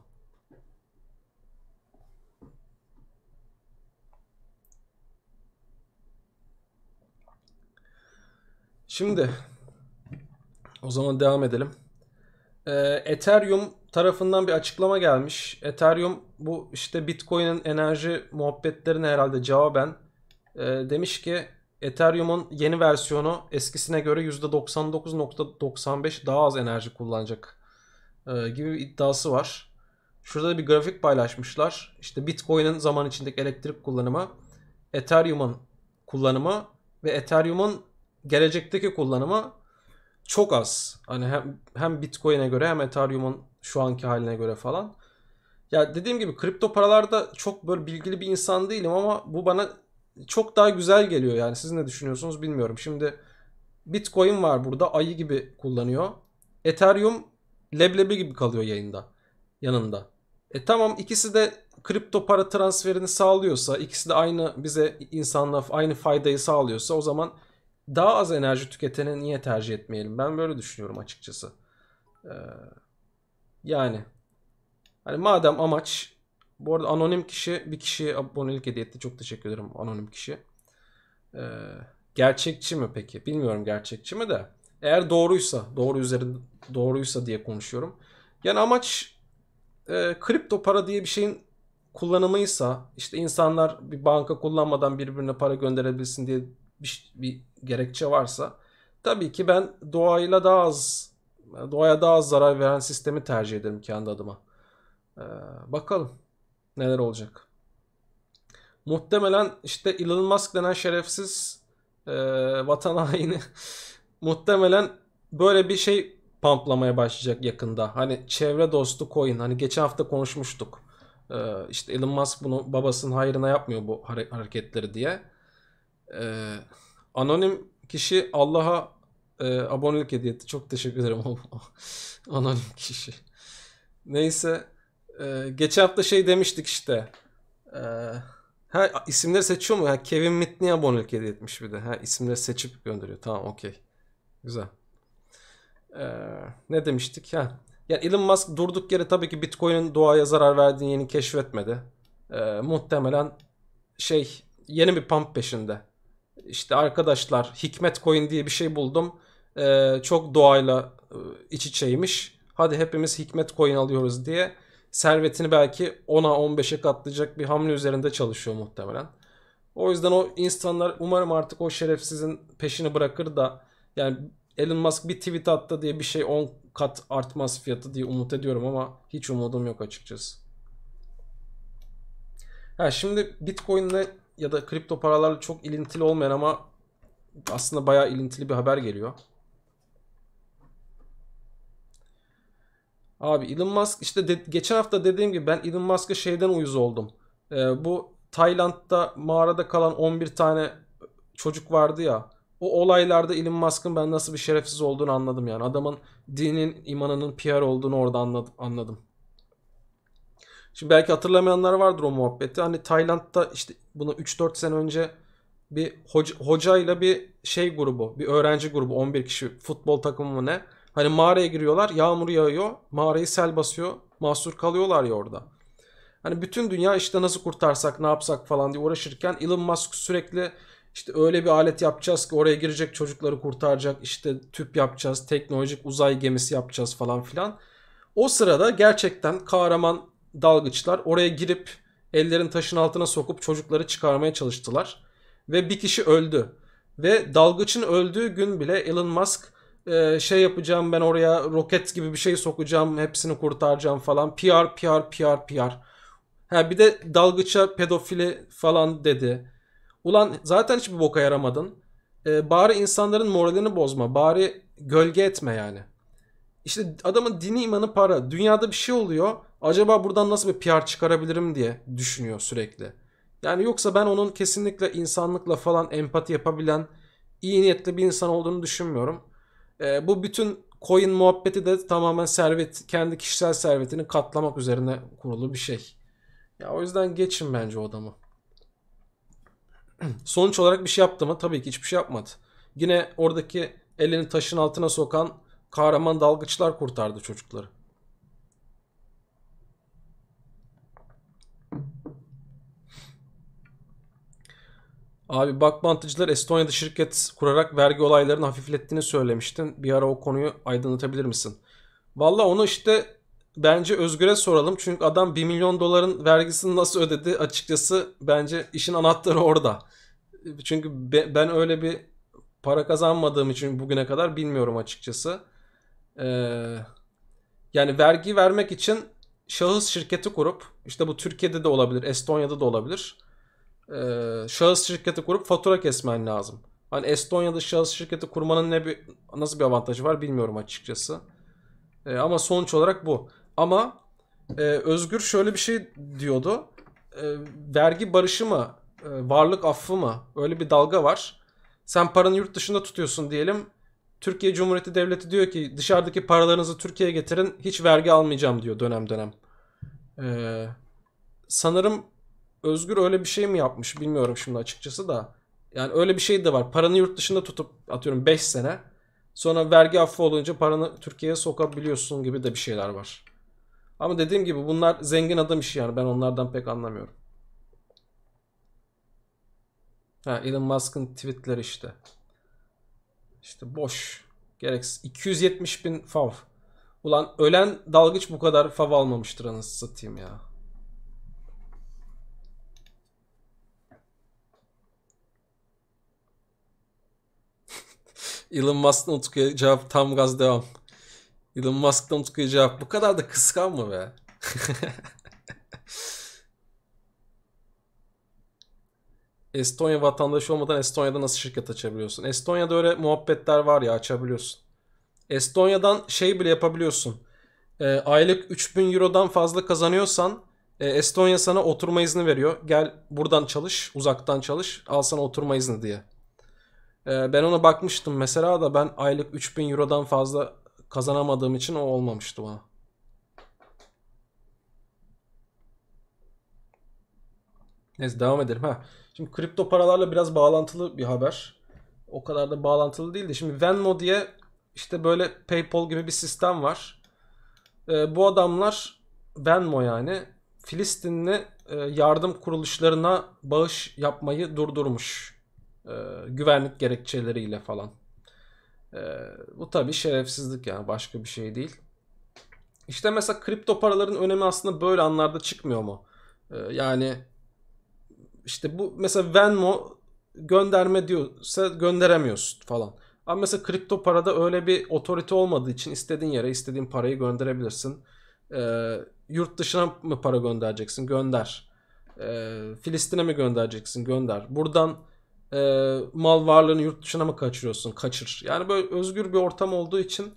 Şimdi o zaman devam edelim. Ee, Ethereum tarafından bir açıklama gelmiş. Ethereum bu işte Bitcoin'in enerji muhabbetlerine herhalde cevaben e, demiş ki Ethereum'un yeni versiyonu eskisine göre %99.95 daha az enerji kullanacak e, gibi bir iddiası var. Şurada da bir grafik paylaşmışlar. İşte Bitcoin'in zaman içindeki elektrik kullanımı, Ethereum'un kullanımı ve Ethereum'un gelecekteki kullanımı çok az. Hani hem, hem Bitcoin'e göre hem Ethereum'un şu anki haline göre falan. Ya dediğim gibi kripto paralarda çok böyle bilgili bir insan değilim ama bu bana çok daha güzel geliyor. Yani siz ne düşünüyorsunuz bilmiyorum. Şimdi Bitcoin var burada ayı gibi kullanıyor. Ethereum leblebi gibi kalıyor yayında yanında. E tamam ikisi de kripto para transferini sağlıyorsa, ikisi de aynı bize insanla aynı faydayı sağlıyorsa o zaman daha az enerji tüketeni niye tercih etmeyelim? Ben böyle düşünüyorum açıkçası. Ee, yani hani madem amaç bu arada anonim kişi bir kişiye abonelik hediye etti. Çok teşekkür ederim anonim kişi. Ee, gerçekçi mi peki? Bilmiyorum gerçekçi mi de. Eğer doğruysa, doğru üzerinde doğruysa diye konuşuyorum. Yani amaç e, kripto para diye bir şeyin kullanımıysa işte insanlar bir banka kullanmadan birbirine para gönderebilsin diye bir, bir gerekçe varsa tabii ki ben doğayla daha az doğaya daha az zarar veren sistemi tercih ederim kendi adıma. Ee, bakalım neler olacak. Muhtemelen işte Elon Musk denen şerefsiz e, vatan haini muhtemelen böyle bir şey pamplamaya başlayacak yakında. Hani çevre dostu coin. Hani geçen hafta konuşmuştuk. Ee, işte Elon Musk bunu babasının hayrına yapmıyor bu hareketleri diye. Ee, anonim kişi Allah'a e, abonelik hediye etti. Çok teşekkür ederim. anonim kişi. Neyse. E, geçen hafta şey demiştik işte. E, ha isimleri seçiyor mu? Ha, Kevin Mitney abonelik hediye etmiş bir de. Ha isimleri seçip gönderiyor. Tamam okey. Güzel. E, ne demiştik? Ha yani Elon Musk durduk yere tabii ki Bitcoin'in doğaya zarar verdiğini yeni keşfetmedi. E, muhtemelen şey yeni bir pump peşinde. İşte arkadaşlar Hikmet Coin diye bir şey buldum. Ee, çok doğayla e, iç içeymiş. Hadi hepimiz Hikmet Coin alıyoruz diye servetini belki 10'a 15'e katlayacak bir hamle üzerinde çalışıyor muhtemelen. O yüzden o insanlar umarım artık o şerefsizin peşini bırakır da yani Elon Musk bir tweet attı diye bir şey 10 kat artmaz fiyatı diye umut ediyorum ama hiç umudum yok açıkçası. Ha şimdi Bitcoin'le ya da kripto paralarla çok ilintili olmayan ama aslında bayağı ilintili bir haber geliyor. Abi Elon Musk işte de, geçen hafta dediğim gibi ben Elon Musk'a şeyden uyuz oldum. Ee, bu Tayland'da mağarada kalan 11 tane çocuk vardı ya. O olaylarda Elon Musk'ın ben nasıl bir şerefsiz olduğunu anladım yani. Adamın dinin, imanının PR olduğunu orada anladım. anladım. Şimdi belki hatırlamayanlar vardır o muhabbeti. Hani Tayland'da işte bunu 3-4 sene önce bir hoca, hocayla bir şey grubu, bir öğrenci grubu 11 kişi futbol takımı mı ne? Hani mağaraya giriyorlar, yağmur yağıyor, mağarayı sel basıyor, mahsur kalıyorlar ya orada. Hani bütün dünya işte nasıl kurtarsak, ne yapsak falan diye uğraşırken Elon Musk sürekli işte öyle bir alet yapacağız ki oraya girecek çocukları kurtaracak, işte tüp yapacağız, teknolojik uzay gemisi yapacağız falan filan. O sırada gerçekten kahraman dalgıçlar oraya girip ellerin taşın altına sokup çocukları çıkarmaya çalıştılar. Ve bir kişi öldü. Ve dalgıçın öldüğü gün bile Elon Musk e, şey yapacağım ben oraya roket gibi bir şey sokacağım hepsini kurtaracağım falan. PR PR PR PR. Ha bir de dalgıça pedofili falan dedi. Ulan zaten hiçbir boka yaramadın. E, bari insanların moralini bozma. Bari gölge etme yani. İşte adamın dini imanı para. Dünyada bir şey oluyor. Acaba buradan nasıl bir PR çıkarabilirim diye düşünüyor sürekli. Yani yoksa ben onun kesinlikle insanlıkla falan empati yapabilen iyi niyetli bir insan olduğunu düşünmüyorum. E, bu bütün coin muhabbeti de tamamen servet kendi kişisel servetini katlamak üzerine kurulu bir şey. Ya o yüzden geçin bence o adamı. Sonuç olarak bir şey yaptı mı? Tabii ki hiçbir şey yapmadı. Yine oradaki elini taşın altına sokan kahraman dalgıçlar kurtardı çocukları. Abi bakmantıcılar Estonya'da şirket kurarak vergi olaylarını hafiflettiğini söylemiştin. Bir ara o konuyu aydınlatabilir misin? Valla onu işte bence Özgür'e soralım. Çünkü adam 1 milyon doların vergisini nasıl ödedi açıkçası bence işin anahtarı orada. Çünkü ben öyle bir para kazanmadığım için bugüne kadar bilmiyorum açıkçası e, yani vergi vermek için şahıs şirketi kurup işte bu Türkiye'de de olabilir, Estonya'da da olabilir. E, şahıs şirketi kurup fatura kesmen lazım. Hani Estonya'da şahıs şirketi kurmanın ne bir nasıl bir avantajı var bilmiyorum açıkçası. E, ama sonuç olarak bu. Ama e, Özgür şöyle bir şey diyordu. E, vergi barışı mı, e, varlık affı mı? Öyle bir dalga var. Sen paranı yurt dışında tutuyorsun diyelim Türkiye Cumhuriyeti Devleti diyor ki dışarıdaki paralarınızı Türkiye'ye getirin hiç vergi almayacağım diyor dönem dönem. Ee, sanırım Özgür öyle bir şey mi yapmış bilmiyorum şimdi açıkçası da. Yani öyle bir şey de var. Paranı yurt dışında tutup atıyorum 5 sene sonra vergi affı olunca paranı Türkiye'ye sokabiliyorsun gibi de bir şeyler var. Ama dediğim gibi bunlar zengin adam işi yani ben onlardan pek anlamıyorum. Ha, Elon Musk'ın tweetleri işte. İşte boş. Gereksiz. 270 bin fav. Ulan ölen dalgıç bu kadar fav almamıştır anasını satayım ya. Elon Musk'tan Utku'ya cevap tam gaz devam. Elon Musk'tan Utku'ya cevap. Bu kadar da kıskanma be. Estonya vatandaşı olmadan Estonya'da nasıl şirket açabiliyorsun? Estonya'da öyle muhabbetler var ya açabiliyorsun. Estonya'dan şey bile yapabiliyorsun. E, aylık 3000 Euro'dan fazla kazanıyorsan e, Estonya sana oturma izni veriyor. Gel buradan çalış, uzaktan çalış, al sana oturma izni diye. E, ben ona bakmıştım mesela da ben aylık 3000 Euro'dan fazla kazanamadığım için o olmamıştı bana. Neyse devam edelim ha. Şimdi kripto paralarla biraz bağlantılı bir haber. O kadar da bağlantılı değil de şimdi Venmo diye işte böyle PayPal gibi bir sistem var. E, bu adamlar Venmo yani Filistinli e, yardım kuruluşlarına bağış yapmayı durdurmuş. E, güvenlik gerekçeleriyle falan. E, bu tabii şerefsizlik yani başka bir şey değil. İşte mesela kripto paraların önemi aslında böyle anlarda çıkmıyor mu? E, yani işte bu mesela Venmo gönderme diyorsa gönderemiyorsun falan. Ama mesela kripto parada öyle bir otorite olmadığı için istediğin yere istediğin parayı gönderebilirsin. Ee, yurt dışına mı para göndereceksin? Gönder. Ee, Filistin'e mi göndereceksin? Gönder. Buradan e, mal varlığını yurt dışına mı kaçırıyorsun? Kaçır. Yani böyle özgür bir ortam olduğu için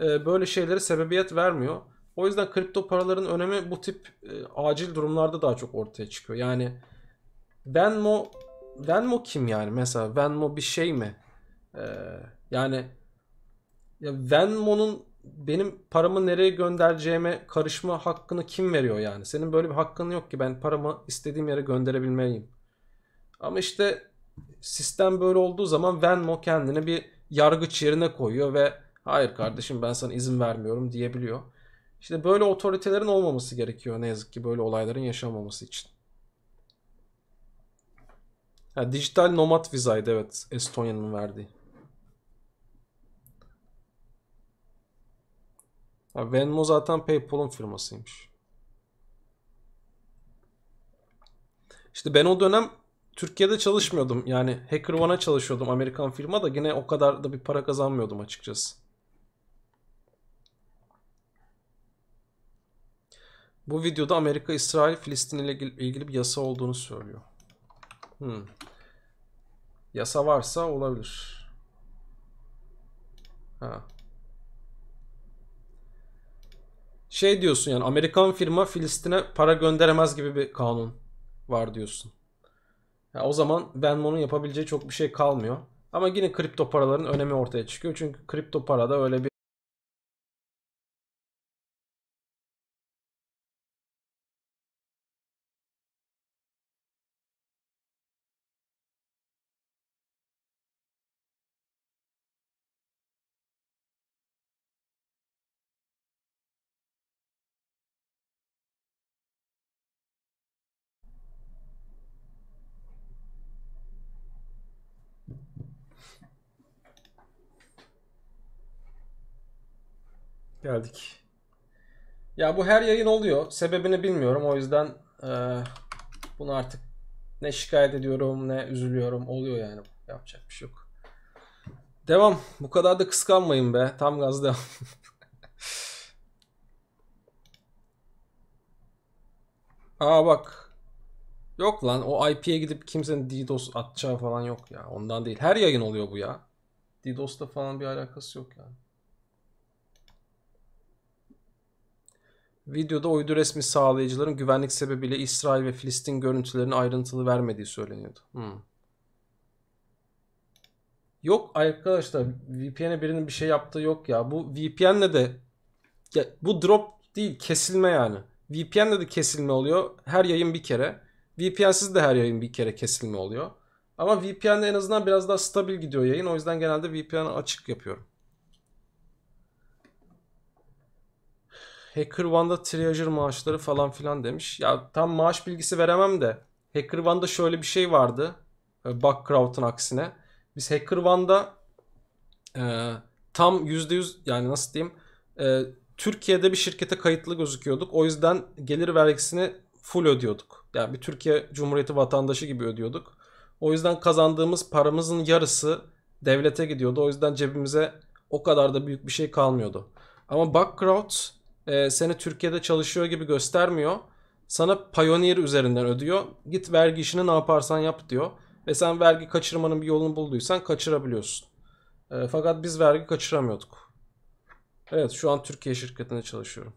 e, böyle şeylere sebebiyet vermiyor. O yüzden kripto paraların önemi bu tip e, acil durumlarda daha çok ortaya çıkıyor. Yani Venmo Venmo kim yani mesela Venmo bir şey mi? Ee, yani ya Venmo'nun benim paramı nereye göndereceğime karışma hakkını kim veriyor yani? Senin böyle bir hakkın yok ki ben paramı istediğim yere gönderebilmeliyim. Ama işte sistem böyle olduğu zaman Venmo kendini bir yargıç yerine koyuyor ve hayır kardeşim ben sana izin vermiyorum diyebiliyor. İşte böyle otoritelerin olmaması gerekiyor ne yazık ki böyle olayların yaşanmaması için. Ha, dijital nomad vizaydı evet Estonya'nın verdiği. Ha, Venmo zaten PayPal'ın firmasıymış. İşte ben o dönem Türkiye'de çalışmıyordum. Yani HackerOne'a çalışıyordum Amerikan firma da yine o kadar da bir para kazanmıyordum açıkçası. Bu videoda Amerika İsrail Filistin ile ilgili bir yasa olduğunu söylüyor. Hmm. Yasa varsa olabilir. Ha. Şey diyorsun yani Amerikan firma Filistin'e para gönderemez gibi bir kanun var diyorsun. Ya o zaman ben Venmo'nun yapabileceği çok bir şey kalmıyor. Ama yine kripto paraların önemi ortaya çıkıyor. Çünkü kripto parada öyle bir Geldik. Ya bu her yayın oluyor. Sebebini bilmiyorum. O yüzden e, bunu artık ne şikayet ediyorum ne üzülüyorum. Oluyor yani. Yapacak bir şey yok. Devam. Bu kadar da kıskanmayın be. Tam gaz devam. Aa bak. Yok lan o IP'ye gidip kimsenin DDoS atacağı falan yok ya. Ondan değil. Her yayın oluyor bu ya. DDoS'ta falan bir alakası yok yani. Videoda uydu resmi sağlayıcıların güvenlik sebebiyle İsrail ve Filistin görüntülerini ayrıntılı vermediği söyleniyordu. Hmm. Yok arkadaşlar VPN'e birinin bir şey yaptığı yok ya. Bu VPN'le de ya, bu drop değil kesilme yani. VPN'le de kesilme oluyor. Her yayın bir kere. VPN'siz de her yayın bir kere kesilme oluyor. Ama VPN'de en azından biraz daha stabil gidiyor yayın. O yüzden genelde VPN'i açık yapıyorum. HackerOne'da Treasure maaşları falan filan demiş. Ya tam maaş bilgisi veremem de HackerOne'da şöyle bir şey vardı. E, Backcrowd'un aksine. Biz HackerOne'da e, tam %100 yani nasıl diyeyim e, Türkiye'de bir şirkete kayıtlı gözüküyorduk. O yüzden gelir vergisini full ödüyorduk. Yani bir Türkiye Cumhuriyeti vatandaşı gibi ödüyorduk. O yüzden kazandığımız paramızın yarısı devlete gidiyordu. O yüzden cebimize o kadar da büyük bir şey kalmıyordu. Ama Backcrowd e, seni Türkiye'de çalışıyor gibi göstermiyor. Sana Pioneer üzerinden ödüyor. Git vergi işini ne yaparsan yap diyor. Ve sen vergi kaçırmanın bir yolunu bulduysan kaçırabiliyorsun. E, fakat biz vergi kaçıramıyorduk. Evet şu an Türkiye şirketinde çalışıyorum.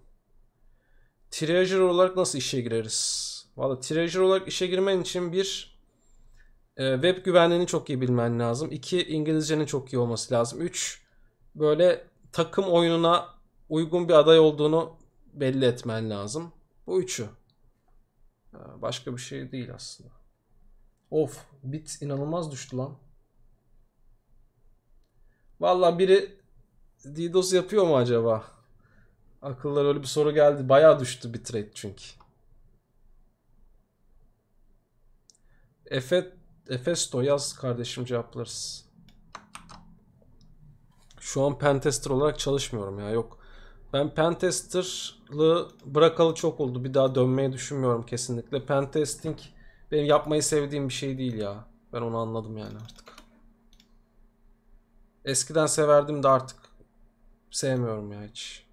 Treasurer olarak nasıl işe gireriz? Valla Treasurer olarak işe girmen için bir e, web güvenliğini çok iyi bilmen lazım. İki İngilizcenin çok iyi olması lazım. Üç böyle takım oyununa uygun bir aday olduğunu belli etmen lazım. Bu üçü. Ee, başka bir şey değil aslında. Of bit inanılmaz düştü lan. Valla biri DDoS yapıyor mu acaba? Akıllara öyle bir soru geldi. Bayağı düştü bitrate çünkü. Efe, Efesto yaz kardeşim cevaplarız. Şu an pentester olarak çalışmıyorum ya yok. Ben Pentester'lı bırakalı çok oldu. Bir daha dönmeyi düşünmüyorum kesinlikle. Pentesting benim yapmayı sevdiğim bir şey değil ya. Ben onu anladım yani artık. Eskiden severdim de artık sevmiyorum ya hiç.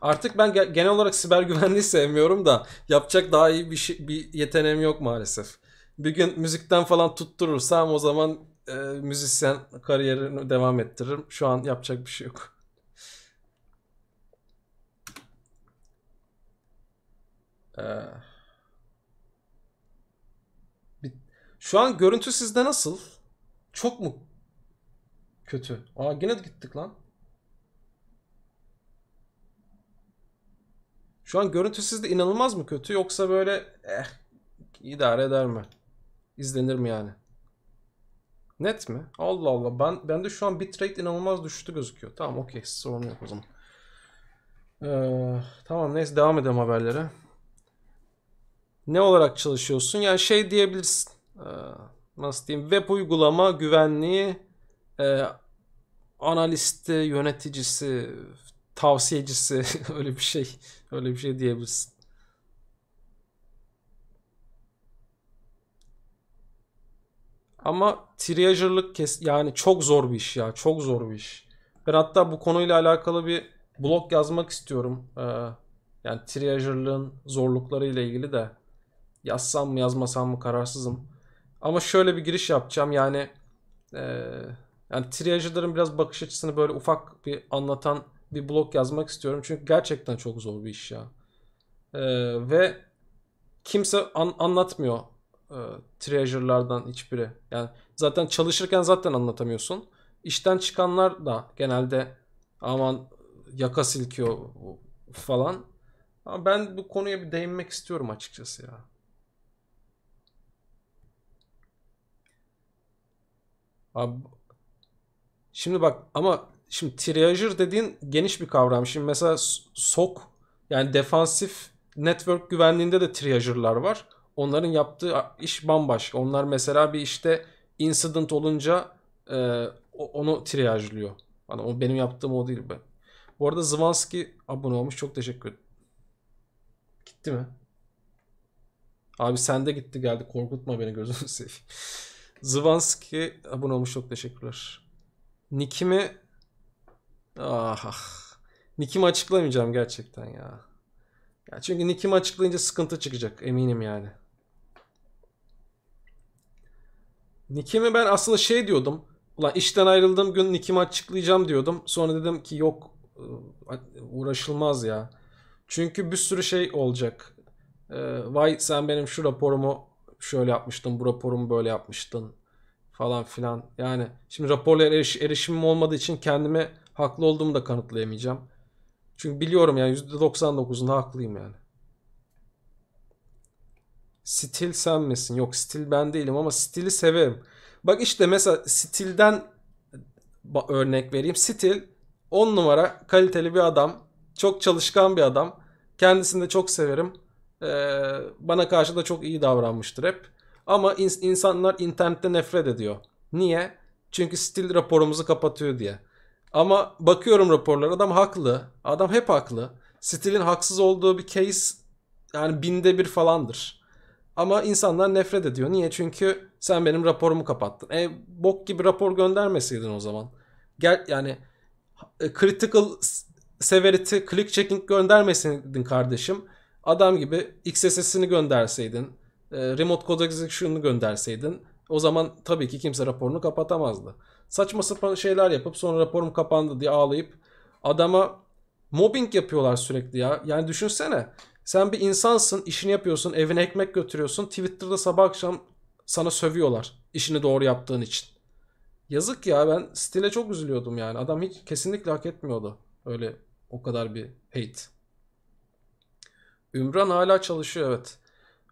Artık ben genel olarak siber güvenliği sevmiyorum da yapacak daha iyi bir, şey, bir yeteneğim yok maalesef. Bir gün müzikten falan tutturursam o zaman e, müzisyen kariyerini devam ettiririm. Şu an yapacak bir şey yok. Ee, şu an görüntü sizde nasıl? Çok mu kötü? Aa yine gittik lan. Şu an görüntü sizde inanılmaz mı kötü yoksa böyle eh idare eder mi? İzlenir mi yani? Net mi? Allah Allah. Ben bende şu an bitrate inanılmaz düştü gözüküyor. Tamam okey sorun yok o zaman. Ee, tamam neyse devam edelim haberlere ne olarak çalışıyorsun? Yani şey diyebilirsin. Ee, nasıl diyeyim? Web uygulama güvenliği e, analisti, yöneticisi, tavsiyecisi öyle bir şey. Öyle bir şey diyebilirsin. Ama triager'lık kes yani çok zor bir iş ya. Çok zor bir iş. Ben hatta bu konuyla alakalı bir blog yazmak istiyorum. Ee, yani triager'lığın zorlukları ile ilgili de Yazsam mı yazmasam mı kararsızım. Ama şöyle bir giriş yapacağım yani e, yani triyajcıların biraz bakış açısını böyle ufak bir anlatan bir blog yazmak istiyorum. Çünkü gerçekten çok zor bir iş ya. E, ve kimse an, anlatmıyor e, treasure'lardan hiçbiri. Yani zaten çalışırken zaten anlatamıyorsun. İşten çıkanlar da genelde aman yaka silkiyor falan. Ama ben bu konuya bir değinmek istiyorum açıkçası ya. Abi, şimdi bak ama şimdi triager dediğin geniş bir kavram. Şimdi mesela sok yani defansif network güvenliğinde de triager'lar var. Onların yaptığı iş bambaşka. Onlar mesela bir işte incident olunca e, onu triajlıyor. Hani o benim yaptığım o değil be. Bu arada Zvanski abone olmuş. Çok teşekkür ederim. Gitti mi? Abi sen de gitti geldi. Korkutma beni gözünü seveyim. Zıvanski abone olmuş çok teşekkürler. Nikimi ah, ah. Nikimi açıklamayacağım gerçekten ya. ya çünkü Nikimi açıklayınca sıkıntı çıkacak eminim yani. Nikimi ben aslında şey diyordum. Ulan işten ayrıldığım gün Nikimi açıklayacağım diyordum. Sonra dedim ki yok ıı, uğraşılmaz ya. Çünkü bir sürü şey olacak. Ee, vay sen benim şu raporumu şöyle yapmıştın, bu raporumu böyle yapmıştın falan filan. Yani şimdi raporlara eriş, erişimim olmadığı için kendime haklı olduğumu da kanıtlayamayacağım. Çünkü biliyorum yani %99'unda haklıyım yani. Stil sen misin? Yok stil ben değilim ama stili severim. Bak işte mesela stilden örnek vereyim. Stil 10 numara kaliteli bir adam. Çok çalışkan bir adam. Kendisini de çok severim. Ee, bana karşı da çok iyi davranmıştır hep. Ama in- insanlar internette nefret ediyor. Niye? Çünkü stil raporumuzu kapatıyor diye. Ama bakıyorum raporlara adam haklı. Adam hep haklı. Stilin haksız olduğu bir case yani binde bir falandır. Ama insanlar nefret ediyor. Niye? Çünkü sen benim raporumu kapattın. E bok gibi rapor göndermeseydin o zaman. Gel yani e, critical severity click checking göndermeseydin kardeşim. Adam gibi XSS'ini gönderseydin, e, remote code execution'ını gönderseydin o zaman tabii ki kimse raporunu kapatamazdı. Saçma sapan şeyler yapıp sonra raporum kapandı diye ağlayıp adama mobbing yapıyorlar sürekli ya. Yani düşünsene sen bir insansın, işini yapıyorsun, evine ekmek götürüyorsun. Twitter'da sabah akşam sana sövüyorlar işini doğru yaptığın için. Yazık ya ben stile çok üzülüyordum yani. Adam hiç kesinlikle hak etmiyordu. Öyle o kadar bir hate. Ümran hala çalışıyor evet.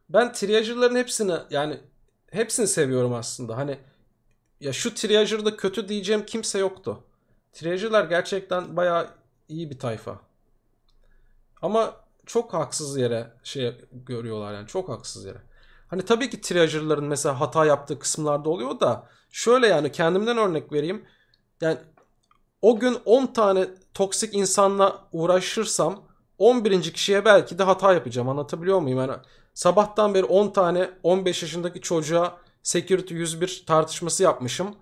Ben triager'ların hepsini yani hepsini seviyorum aslında. Hani ya şu triager'da kötü diyeceğim kimse yoktu. Triager'lar gerçekten bayağı iyi bir tayfa. Ama çok haksız yere şey görüyorlar yani çok haksız yere. Hani tabii ki triager'ların mesela hata yaptığı kısımlarda oluyor da şöyle yani kendimden örnek vereyim. Yani o gün 10 tane toksik insanla uğraşırsam 11. kişiye belki de hata yapacağım anlatabiliyor muyum? Yani sabahtan beri 10 tane 15 yaşındaki çocuğa Security 101 tartışması yapmışım.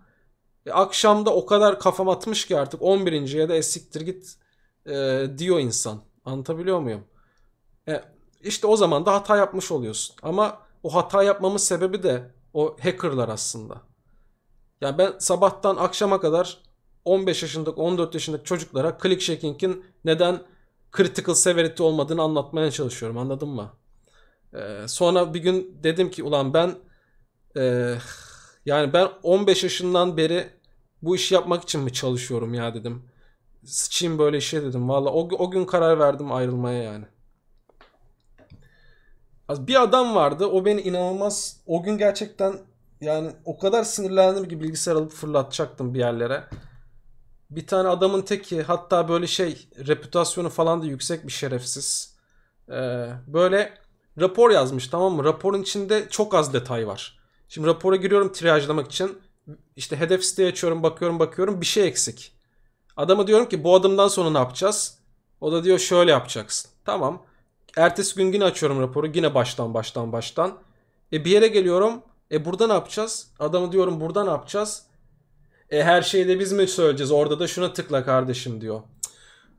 E, akşamda o kadar kafam atmış ki artık 11. ya da esiktir git e, diyor insan. Anlatabiliyor muyum? E, işte o zaman da hata yapmış oluyorsun. Ama o hata yapmamın sebebi de o hackerlar aslında. Yani ben sabahtan akşama kadar 15 yaşındaki 14 yaşındaki çocuklara Click Shacking'in neden critical severity olmadığını anlatmaya çalışıyorum anladın mı? Ee, sonra bir gün dedim ki ulan ben e, yani ben 15 yaşından beri bu işi yapmak için mi çalışıyorum ya dedim. Sıçayım böyle işe dedim. Valla o, o gün karar verdim ayrılmaya yani. Bir adam vardı o beni inanılmaz o gün gerçekten yani o kadar sinirlendim ki bilgisayar alıp fırlatacaktım bir yerlere. Bir tane adamın teki hatta böyle şey reputasyonu falan da yüksek bir şerefsiz. Ee, böyle rapor yazmış tamam mı? Raporun içinde çok az detay var. Şimdi rapora giriyorum triajlamak için. İşte hedef siteyi açıyorum bakıyorum bakıyorum bir şey eksik. Adama diyorum ki bu adımdan sonra ne yapacağız? O da diyor şöyle yapacaksın. Tamam. Ertesi gün yine açıyorum raporu. Yine baştan baştan baştan. E bir yere geliyorum. E burada ne yapacağız? Adamı diyorum burada ne yapacağız? E her şeyi de biz mi söyleyeceğiz? Orada da şuna tıkla kardeşim diyor.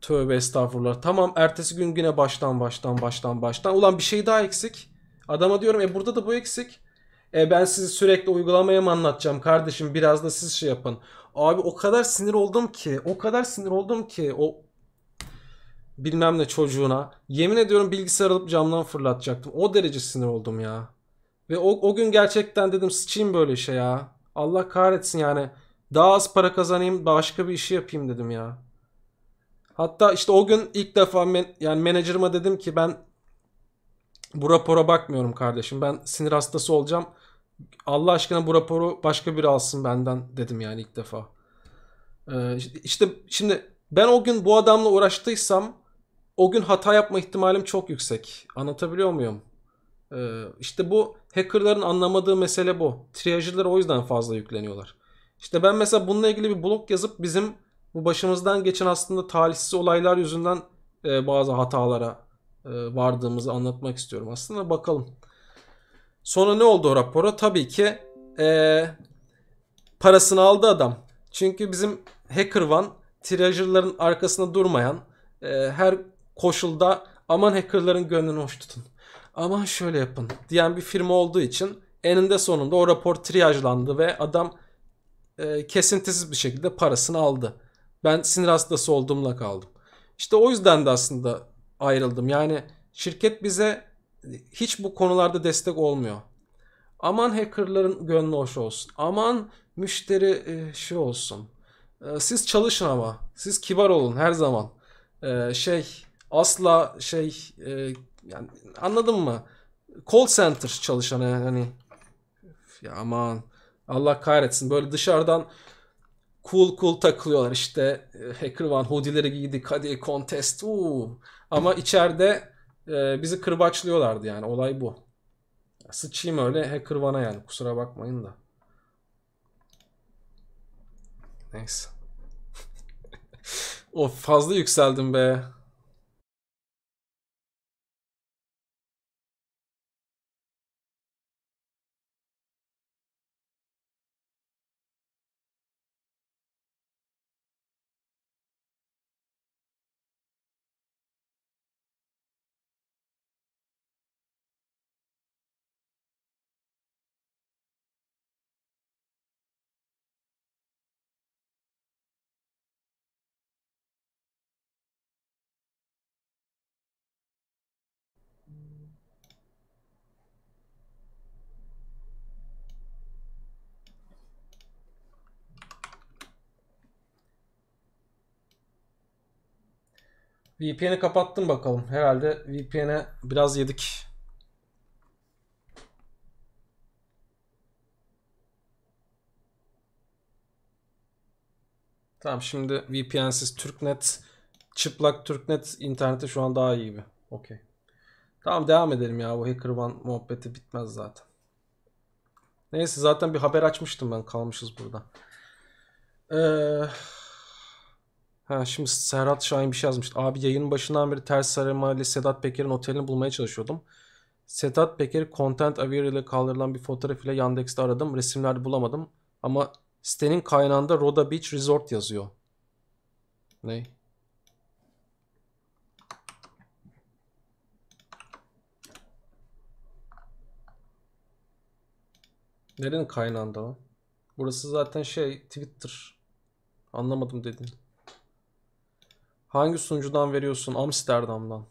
Tövbe estağfurullah. Tamam ertesi gün güne baştan baştan baştan baştan. Ulan bir şey daha eksik. Adama diyorum e burada da bu eksik. E ben sizi sürekli uygulamaya mı anlatacağım kardeşim biraz da siz şey yapın. Abi o kadar sinir oldum ki o kadar sinir oldum ki o bilmem ne çocuğuna. Yemin ediyorum bilgisayar alıp camdan fırlatacaktım. O derece sinir oldum ya. Ve o, o gün gerçekten dedim sıçayım böyle şey ya. Allah kahretsin yani. Daha az para kazanayım başka bir işi yapayım dedim ya. Hatta işte o gün ilk defa men yani menajerime dedim ki ben bu rapora bakmıyorum kardeşim. Ben sinir hastası olacağım. Allah aşkına bu raporu başka biri alsın benden dedim yani ilk defa. Ee, işte şimdi ben o gün bu adamla uğraştıysam o gün hata yapma ihtimalim çok yüksek. Anlatabiliyor muyum? Ee, işte bu hackerların anlamadığı mesele bu. Triyajcılar o yüzden fazla yükleniyorlar. İşte ben mesela bununla ilgili bir blog yazıp bizim bu başımızdan geçen aslında talihsiz olaylar yüzünden e, bazı hatalara e, vardığımızı anlatmak istiyorum. Aslında bakalım. Sonra ne oldu o rapora? Tabii ki e, parasını aldı adam. Çünkü bizim Hacker HackerOne treasure'ların arkasında durmayan e, her koşulda aman hackerların gönlünü hoş tutun. Aman şöyle yapın diyen bir firma olduğu için eninde sonunda o rapor triyajlandı ve adam e, kesintisiz bir şekilde parasını aldı. Ben sinir hastası olduğumla kaldım. İşte o yüzden de aslında ayrıldım. Yani şirket bize hiç bu konularda destek olmuyor. Aman hackerların gönlü hoş olsun. Aman müşteri e, şey olsun. E, siz çalışın ama. Siz kibar olun her zaman. E, şey asla şey e, yani anladın mı? Call center çalışanı yani. Hani, ya aman Allah kahretsin böyle dışarıdan cool cool takılıyorlar işte Hacker One hoodileri giydik hadi contest uu. ama içeride e, bizi kırbaçlıyorlardı yani olay bu. Sıçayım öyle Hacker One'a yani kusura bakmayın da. Neyse. of fazla yükseldim be. VPN'i kapattım bakalım. Herhalde VPN'e biraz yedik. Tamam şimdi VPN'siz Türknet, çıplak Türknet interneti şu an daha iyi gibi. Okey. Tamam devam edelim ya. Bu Hacker One muhabbeti bitmez zaten. Neyse zaten bir haber açmıştım ben. Kalmışız burada. Eee... Ha şimdi Serhat Şahin bir şey yazmış. Abi yayın başından beri Ters Saray Mahalle Sedat Peker'in otelini bulmaya çalışıyordum. Sedat Peker Content Aware ile kaldırılan bir fotoğraf ile Yandex'te aradım. Resimlerde bulamadım. Ama sitenin kaynağında Roda Beach Resort yazıyor. Ney? Nerenin kaynağında o? Burası zaten şey Twitter. Anlamadım dedin. Hangi sunucudan veriyorsun? Amsterdam'dan.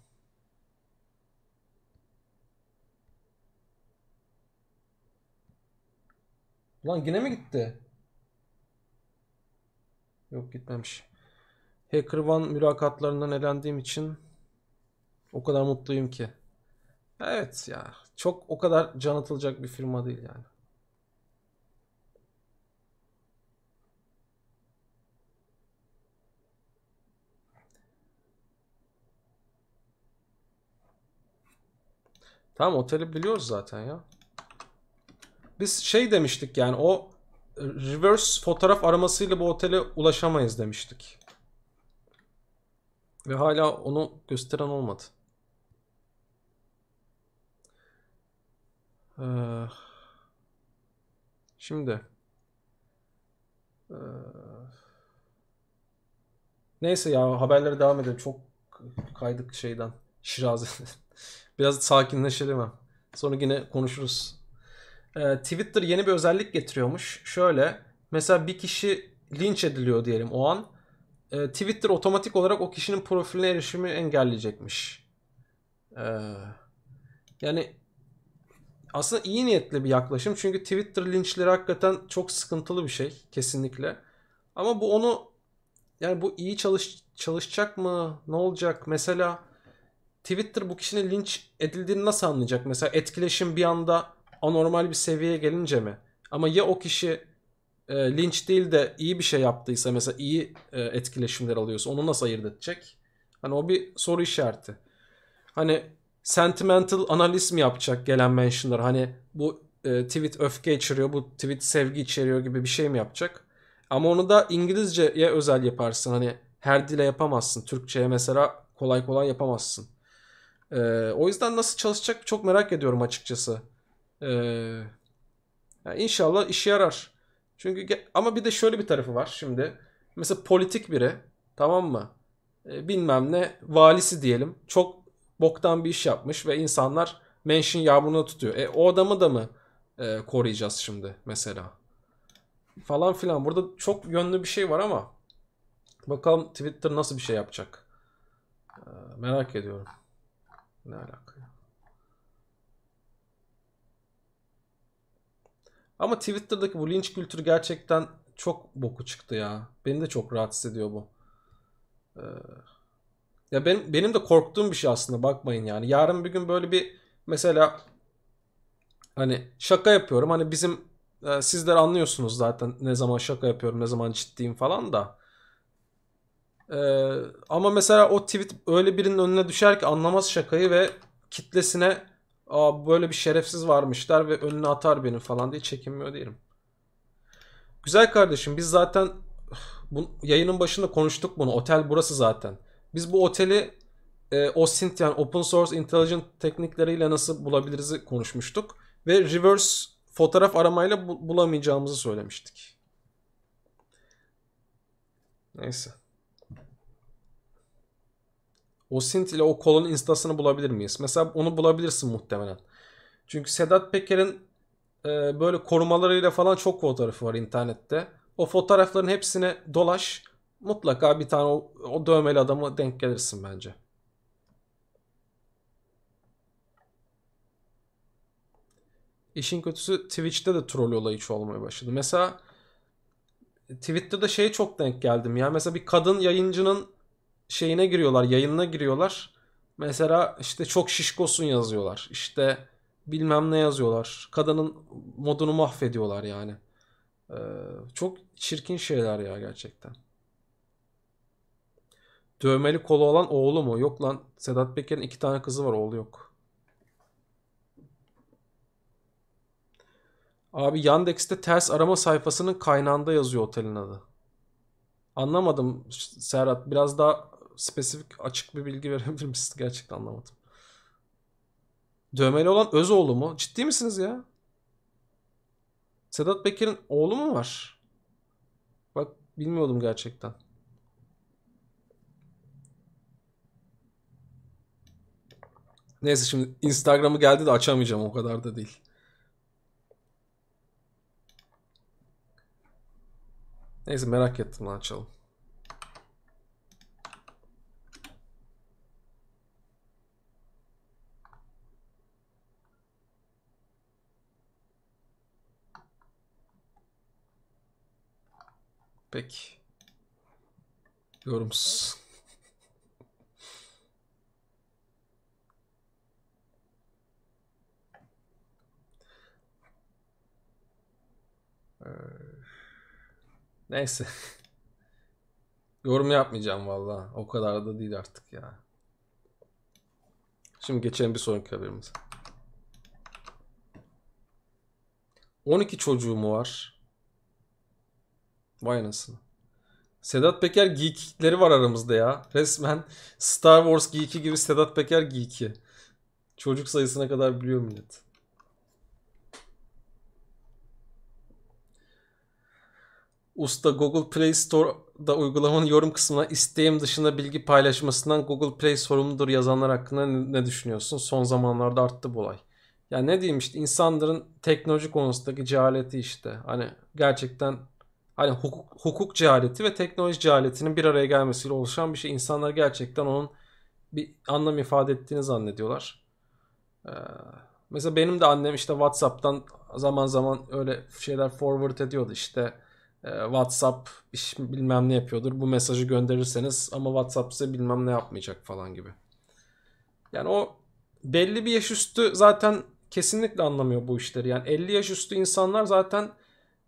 Lan yine mi gitti? Yok gitmemiş. Hacker One mülakatlarından elendiğim için o kadar mutluyum ki. Evet ya. Çok o kadar can atılacak bir firma değil yani. Tamam oteli biliyoruz zaten ya. Biz şey demiştik yani o reverse fotoğraf aramasıyla bu otele ulaşamayız demiştik. Ve hala onu gösteren olmadı. Ee, şimdi. Ee, neyse ya haberlere devam edelim. Çok kaydık şeyden. Şirazeden. Biraz sakinleşelim. Ha. Sonra yine konuşuruz. Ee, Twitter yeni bir özellik getiriyormuş. Şöyle mesela bir kişi linç ediliyor diyelim o an. Ee, Twitter otomatik olarak o kişinin profiline erişimi engelleyecekmiş. Ee, yani aslında iyi niyetli bir yaklaşım. Çünkü Twitter linçleri hakikaten çok sıkıntılı bir şey kesinlikle. Ama bu onu yani bu iyi çalış çalışacak mı? Ne olacak? Mesela Twitter bu kişinin linç edildiğini nasıl anlayacak? Mesela etkileşim bir anda anormal bir seviyeye gelince mi? Ama ya o kişi e, linç değil de iyi bir şey yaptıysa mesela iyi e, etkileşimler alıyorsa onu nasıl ayırt edecek? Hani o bir soru işareti. Hani sentimental analiz mi yapacak gelen mentionlar? Hani bu e, tweet öfke içeriyor, bu tweet sevgi içeriyor gibi bir şey mi yapacak? Ama onu da İngilizceye özel yaparsın. Hani her dile yapamazsın. Türkçeye mesela kolay kolay yapamazsın. Ee, o yüzden nasıl çalışacak çok merak ediyorum açıkçası. Ee, yani inşallah işe yarar. Çünkü ama bir de şöyle bir tarafı var şimdi. Mesela politik biri tamam mı? Ee, bilmem ne valisi diyelim. Çok boktan bir iş yapmış ve insanlar mention yağmuruna tutuyor. E o adamı da mı e, koruyacağız şimdi mesela? Falan filan. Burada çok yönlü bir şey var ama bakalım Twitter nasıl bir şey yapacak. E, merak ediyorum. Ne alaka ya? Ama Twitter'daki bu linç kültürü gerçekten çok boku çıktı ya. Beni de çok rahatsız ediyor bu. Ee, ya benim, benim de korktuğum bir şey aslında bakmayın yani. Yarın bir gün böyle bir mesela hani şaka yapıyorum. Hani bizim e, sizler anlıyorsunuz zaten ne zaman şaka yapıyorum ne zaman ciddiyim falan da. Ee, ama mesela o tweet öyle birinin önüne düşer ki anlamaz şakayı ve kitlesine Aa, böyle bir şerefsiz varmışlar ve önüne atar beni falan diye çekinmiyor değilim. Güzel kardeşim biz zaten bu, yayının başında konuştuk bunu. Otel burası zaten. Biz bu oteli e, OSINT yani Open Source Intelligent teknikleriyle nasıl bulabiliriz konuşmuştuk. Ve reverse fotoğraf aramayla bu, bulamayacağımızı söylemiştik. Neyse. O sint ile o kolun instasını bulabilir miyiz? Mesela onu bulabilirsin muhtemelen. Çünkü Sedat Peker'in e, böyle korumalarıyla falan çok fotoğrafı var internette. O fotoğrafların hepsine dolaş. Mutlaka bir tane o, o dövmeli adamı denk gelirsin bence. İşin kötüsü Twitch'te de troll olayı çoğalmaya başladı. Mesela Twitter'da şey çok denk geldim ya. Mesela bir kadın yayıncının şeyine giriyorlar, yayınına giriyorlar. Mesela işte çok şişkosun yazıyorlar. İşte bilmem ne yazıyorlar. Kadının modunu mahvediyorlar yani. Ee, çok çirkin şeyler ya gerçekten. Dövmeli kolu olan oğlu mu? Yok lan. Sedat Peker'in iki tane kızı var. Oğlu yok. Abi Yandex'te ters arama sayfasının kaynağında yazıyor otelin adı. Anlamadım Serhat. Biraz daha spesifik açık bir bilgi verebilir misiniz Gerçekten anlamadım. Dövmeli olan Özoğlu mu? Ciddi misiniz ya? Sedat Peker'in oğlu mu var? Bak bilmiyordum gerçekten. Neyse şimdi Instagram'ı geldi de açamayacağım o kadar da değil. Neyse merak ettim açalım. pek yorumsuz. Ee, neyse. Yorum yapmayacağım valla. O kadar da değil artık ya. Şimdi geçelim bir sonraki haberimize. 12 çocuğu mu var? Vay anasını. Sedat Peker geekleri var aramızda ya. Resmen Star Wars geeki gibi Sedat Peker geeki. Çocuk sayısına kadar biliyor millet. Usta Google Play Store'da uygulamanın yorum kısmına isteğim dışında bilgi paylaşmasından Google Play sorumludur yazanlar hakkında ne düşünüyorsun? Son zamanlarda arttı bu olay. Ya ne diyeyim işte insanların teknoloji konusundaki cehaleti işte. Hani gerçekten hani hukuk, hukuk cehaleti ve teknoloji cehaletinin bir araya gelmesiyle oluşan bir şey. İnsanlar gerçekten onun bir anlam ifade ettiğini zannediyorlar. Ee, mesela benim de annem işte WhatsApp'tan zaman zaman öyle şeyler forward ediyordu işte. E, WhatsApp iş bilmem ne yapıyordur. Bu mesajı gönderirseniz ama WhatsApp size bilmem ne yapmayacak falan gibi. Yani o belli bir yaş üstü zaten kesinlikle anlamıyor bu işleri. Yani 50 yaş üstü insanlar zaten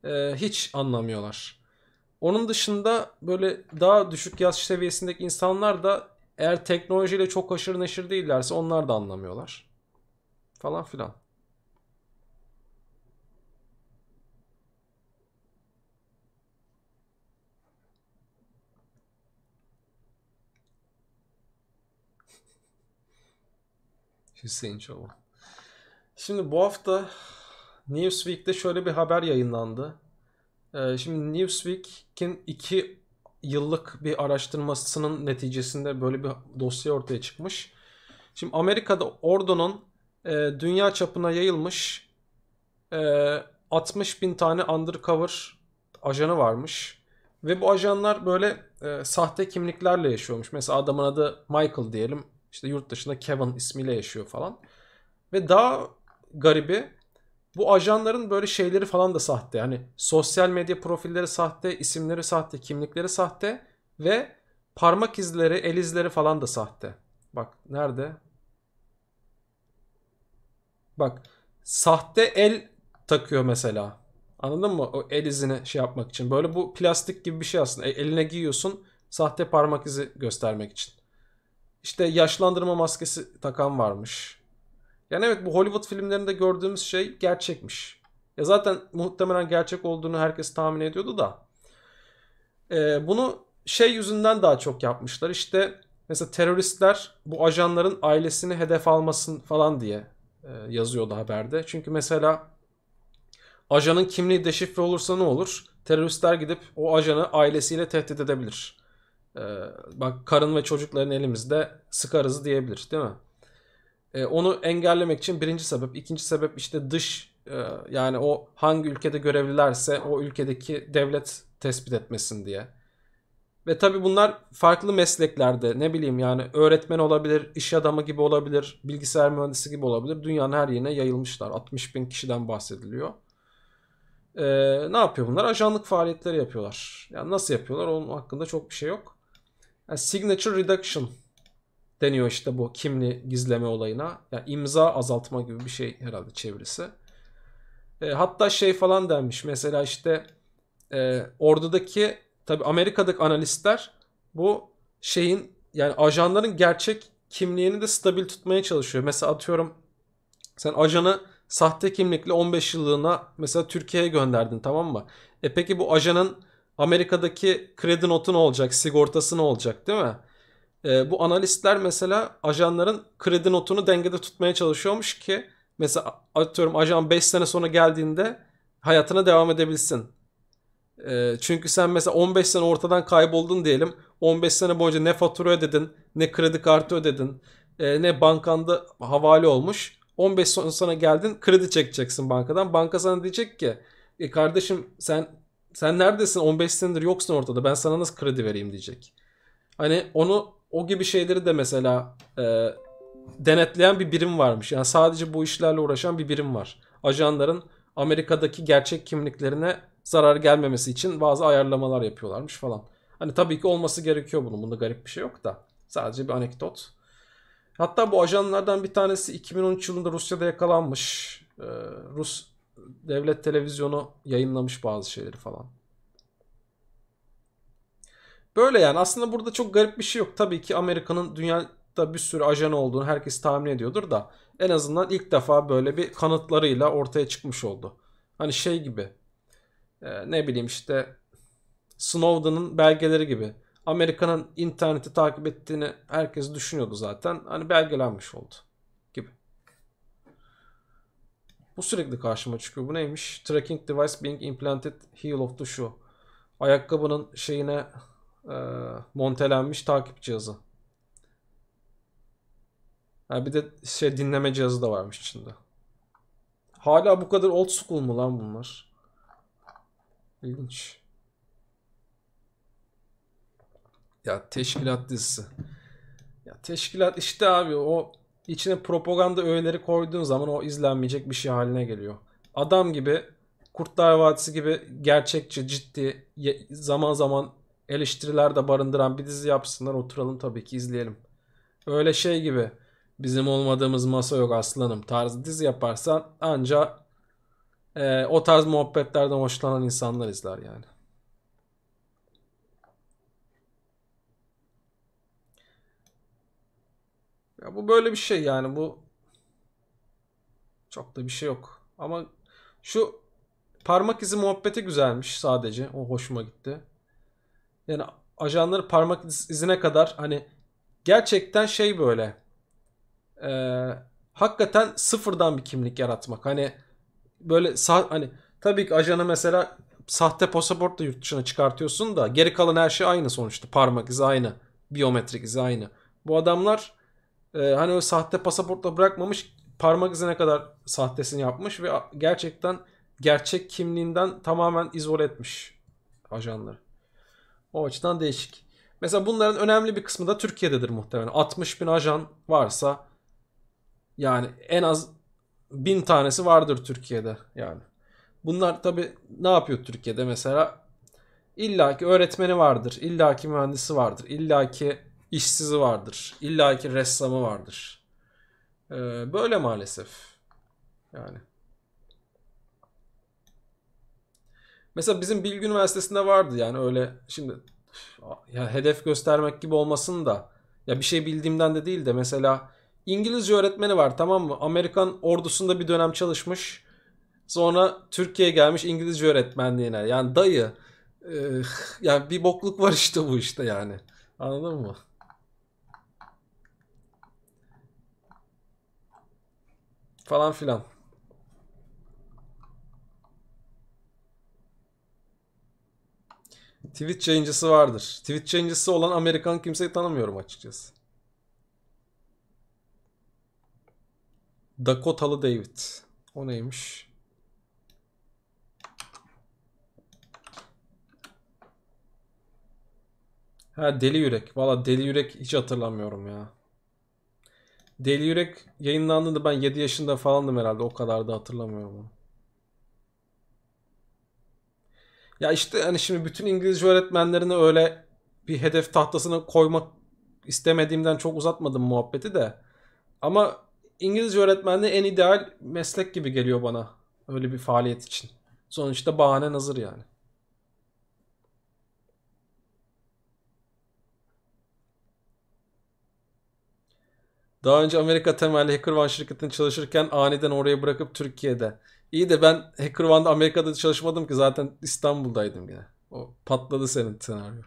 e, hiç anlamıyorlar. Onun dışında böyle daha düşük yaş seviyesindeki insanlar da eğer teknolojiyle çok aşırı neşir değillerse onlar da anlamıyorlar. Falan filan. Hüseyin Çoban. Şimdi bu hafta Newsweek'te şöyle bir haber yayınlandı. Ee, şimdi Newsweek'in iki yıllık bir araştırmasının neticesinde böyle bir dosya ortaya çıkmış. Şimdi Amerika'da ordonun e, dünya çapına yayılmış 60 e, bin tane undercover ajanı varmış. Ve bu ajanlar böyle e, sahte kimliklerle yaşıyormuş. Mesela adamın adı Michael diyelim. İşte yurt dışında Kevin ismiyle yaşıyor falan. Ve daha garibi bu ajanların böyle şeyleri falan da sahte. Hani sosyal medya profilleri sahte, isimleri sahte, kimlikleri sahte ve parmak izleri, el izleri falan da sahte. Bak nerede? Bak sahte el takıyor mesela. Anladın mı? O el izini şey yapmak için. Böyle bu plastik gibi bir şey aslında. E, eline giyiyorsun sahte parmak izi göstermek için. İşte yaşlandırma maskesi takan varmış. Yani evet bu Hollywood filmlerinde gördüğümüz şey gerçekmiş. Ya zaten muhtemelen gerçek olduğunu herkes tahmin ediyordu da. Ee, bunu şey yüzünden daha çok yapmışlar. İşte mesela teröristler bu ajanların ailesini hedef almasın falan diye e, yazıyordu haberde. Çünkü mesela ajanın kimliği deşifre olursa ne olur? Teröristler gidip o ajanı ailesiyle tehdit edebilir. Ee, bak karın ve çocukların elimizde sıkarız diyebilir değil mi? E, onu engellemek için birinci sebep. ikinci sebep işte dış e, yani o hangi ülkede görevlilerse o ülkedeki devlet tespit etmesin diye. Ve tabi bunlar farklı mesleklerde ne bileyim yani öğretmen olabilir, iş adamı gibi olabilir, bilgisayar mühendisi gibi olabilir. Dünyanın her yerine yayılmışlar. 60 bin kişiden bahsediliyor. Ee, ne yapıyor bunlar? Ajanlık faaliyetleri yapıyorlar. Yani nasıl yapıyorlar onun hakkında çok bir şey yok. Yani signature reduction deniyor işte bu kimli gizleme olayına. Ya yani imza azaltma gibi bir şey herhalde çevirisi. E, hatta şey falan denmiş. Mesela işte e, ordudaki tabi Amerika'daki analistler bu şeyin yani ajanların gerçek kimliğini de stabil tutmaya çalışıyor. Mesela atıyorum sen ajanı sahte kimlikle 15 yıllığına mesela Türkiye'ye gönderdin tamam mı? E peki bu ajanın Amerika'daki kredi notu ne olacak? Sigortası ne olacak değil mi? Ee, bu analistler mesela ajanların kredi notunu dengede tutmaya çalışıyormuş ki mesela atıyorum ajan 5 sene sonra geldiğinde hayatına devam edebilsin. E, çünkü sen mesela 15 sene ortadan kayboldun diyelim. 15 sene boyunca ne fatura ödedin, ne kredi kartı ödedin, e, ne bankanda havale olmuş. 15 sene sonra geldin kredi çekeceksin bankadan. Banka sana diyecek ki e kardeşim sen sen neredesin 15 senedir yoksun ortada ben sana nasıl kredi vereyim diyecek. Hani onu o gibi şeyleri de mesela e, denetleyen bir birim varmış. Yani sadece bu işlerle uğraşan bir birim var. Ajanların Amerika'daki gerçek kimliklerine zarar gelmemesi için bazı ayarlamalar yapıyorlarmış falan. Hani tabii ki olması gerekiyor bunun. Bunda garip bir şey yok da. Sadece bir anekdot. Hatta bu ajanlardan bir tanesi 2013 yılında Rusya'da yakalanmış. Ee, Rus devlet televizyonu yayınlamış bazı şeyleri falan. Böyle yani aslında burada çok garip bir şey yok. Tabii ki Amerika'nın dünyada bir sürü ajan olduğunu herkes tahmin ediyordur da en azından ilk defa böyle bir kanıtlarıyla ortaya çıkmış oldu. Hani şey gibi e, ne bileyim işte Snowden'ın belgeleri gibi. Amerika'nın interneti takip ettiğini herkes düşünüyordu zaten. Hani belgelenmiş oldu gibi. Bu sürekli karşıma çıkıyor. Bu neymiş? Tracking device being implanted heel of the shoe. Ayakkabının şeyine e, montelenmiş takip cihazı. Yani bir de şey dinleme cihazı da varmış içinde. Hala bu kadar old school mu lan bunlar? İlginç. Ya teşkilat dizisi. Ya teşkilat işte abi o içine propaganda öğeleri koyduğun zaman o izlenmeyecek bir şey haline geliyor. Adam gibi Kurtlar Vadisi gibi gerçekçi, ciddi, zaman zaman eleştiriler de barındıran bir dizi yapsınlar. Oturalım tabii ki izleyelim. Öyle şey gibi bizim olmadığımız masa yok aslanım tarzı dizi yaparsan anca e, o tarz muhabbetlerden hoşlanan insanlar izler yani. Ya bu böyle bir şey yani bu çok da bir şey yok. Ama şu parmak izi muhabbeti güzelmiş sadece. O hoşuma gitti. Yani ajanları parmak izine kadar hani gerçekten şey böyle e, hakikaten sıfırdan bir kimlik yaratmak. Hani böyle sah hani tabii ki ajanı mesela sahte pasaportla yurt dışına çıkartıyorsun da geri kalan her şey aynı sonuçta. Parmak izi aynı. biometrik izi aynı. Bu adamlar e, hani o sahte pasaportla bırakmamış parmak izine kadar sahtesini yapmış ve gerçekten gerçek kimliğinden tamamen izole etmiş ajanları. O açıdan değişik. Mesela bunların önemli bir kısmı da Türkiye'dedir muhtemelen. 60 bin ajan varsa yani en az bin tanesi vardır Türkiye'de yani. Bunlar tabi ne yapıyor Türkiye'de mesela? illaki öğretmeni vardır, illaki mühendisi vardır, illaki işsizi vardır, illaki ressamı vardır. Ee, böyle maalesef. Yani. Mesela bizim Bilgi Üniversitesi'nde vardı yani öyle şimdi ya hedef göstermek gibi olmasın da ya bir şey bildiğimden de değil de mesela İngilizce öğretmeni var tamam mı? Amerikan ordusunda bir dönem çalışmış. Sonra Türkiye'ye gelmiş İngilizce öğretmenliğine. Yani dayı e, yani bir bokluk var işte bu işte yani. Anladın mı? Falan filan. Twitch yayıncısı vardır. Twitch yayıncısı olan Amerikan kimseyi tanımıyorum açıkçası. Dakotalı David. O neymiş? Ha Deli Yürek. Valla Deli Yürek hiç hatırlamıyorum ya. Deli Yürek yayınlandığında ben 7 yaşında falandım herhalde. O kadar da hatırlamıyorum onu. Ya işte hani şimdi bütün İngilizce öğretmenlerini öyle bir hedef tahtasına koymak istemediğimden çok uzatmadım muhabbeti de. Ama İngilizce öğretmenliği en ideal meslek gibi geliyor bana. Öyle bir faaliyet için. Sonuçta bahane hazır yani. Daha önce Amerika temelli HackerOne şirketinde çalışırken aniden oraya bırakıp Türkiye'de İyi de ben HackerOne'da Amerika'da çalışmadım ki zaten İstanbul'daydım gene. O patladı senin senaryo.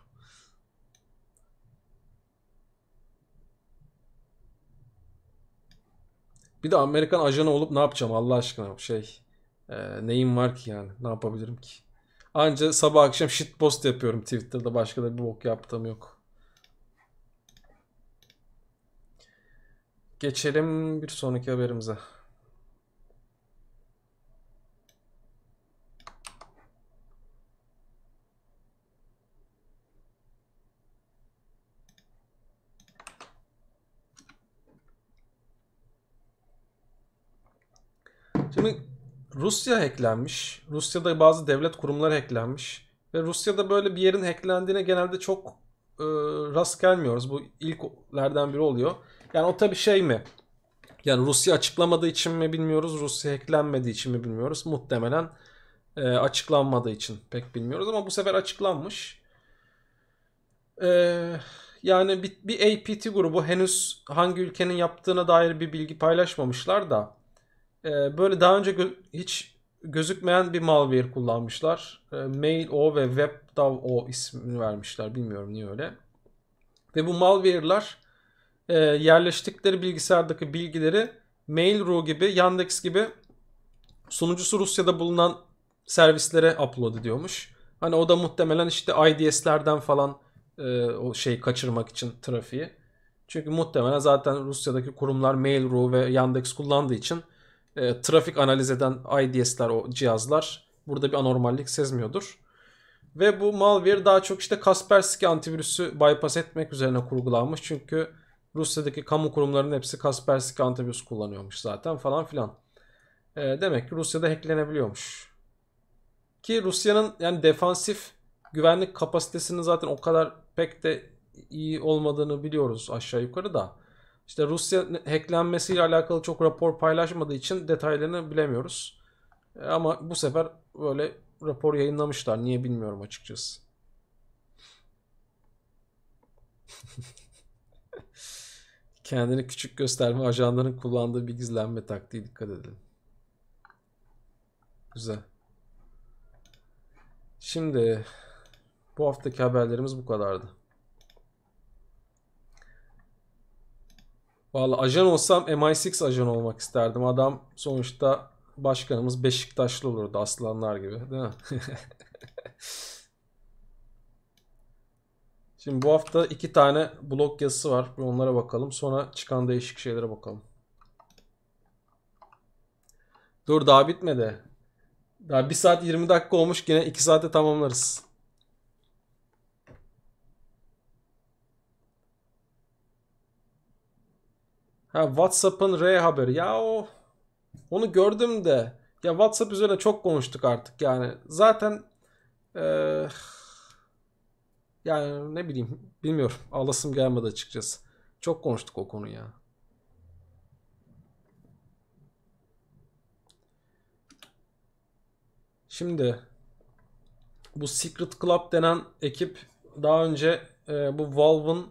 Bir de Amerikan ajanı olup ne yapacağım Allah aşkına şey e, neyim var ki yani ne yapabilirim ki? Anca sabah akşam shit post yapıyorum Twitter'da başka da bir bok yaptığım yok. Geçelim bir sonraki haberimize. Şimdi Rusya hacklenmiş. Rusya'da bazı devlet kurumları hacklenmiş. Ve Rusya'da böyle bir yerin hacklendiğine genelde çok e, rast gelmiyoruz. Bu ilklerden biri oluyor. Yani o tabi şey mi? Yani Rusya açıklamadığı için mi bilmiyoruz, Rusya hacklenmediği için mi bilmiyoruz. Muhtemelen e, açıklanmadığı için pek bilmiyoruz ama bu sefer açıklanmış. E, yani bir, bir APT grubu henüz hangi ülkenin yaptığına dair bir bilgi paylaşmamışlar da e, böyle daha önce gö- hiç gözükmeyen bir malware kullanmışlar. E, O ve Webdav O ismini vermişler. Bilmiyorum niye öyle. Ve bu malware'lar e, yerleştikleri bilgisayardaki bilgileri Mail.ru gibi, Yandex gibi sunucusu Rusya'da bulunan servislere upload ediyormuş. Hani o da muhtemelen işte IDS'lerden falan e, o şey kaçırmak için trafiği. Çünkü muhtemelen zaten Rusya'daki kurumlar Mail.ru ve Yandex kullandığı için e, trafik analiz eden IDS'ler o cihazlar burada bir anormallik sezmiyordur. Ve bu malware daha çok işte Kaspersky antivirüsü bypass etmek üzerine kurgulanmış. Çünkü Rusya'daki kamu kurumlarının hepsi Kaspersky antivirüs kullanıyormuş zaten falan filan. E, demek ki Rusya'da hacklenebiliyormuş. Ki Rusya'nın yani defansif güvenlik kapasitesinin zaten o kadar pek de iyi olmadığını biliyoruz aşağı yukarı da. İşte Rusya hacklenmesiyle alakalı çok rapor paylaşmadığı için detaylarını bilemiyoruz. E, ama bu sefer böyle rapor yayınlamışlar. Niye bilmiyorum açıkçası. Kendini küçük gösterme ajanların kullandığı bir gizlenme taktiği dikkat edin. Güzel. Şimdi bu haftaki haberlerimiz bu kadardı. Valla ajan olsam MI6 ajan olmak isterdim. Adam sonuçta başkanımız Beşiktaşlı olurdu aslanlar gibi değil mi? Şimdi bu hafta iki tane blog yazısı var. Bir onlara bakalım. Sonra çıkan değişik şeylere bakalım. Dur daha bitmedi. Daha 1 saat 20 dakika olmuş. Yine 2 saate tamamlarız. Ha WhatsApp'ın R haberi. Ya o onu gördüm de ya WhatsApp üzerine çok konuştuk artık yani. Zaten e, yani ne bileyim bilmiyorum. alasım gelmedi açıkçası. Çok konuştuk o konu ya. Şimdi bu Secret Club denen ekip daha önce e, bu Valve'ın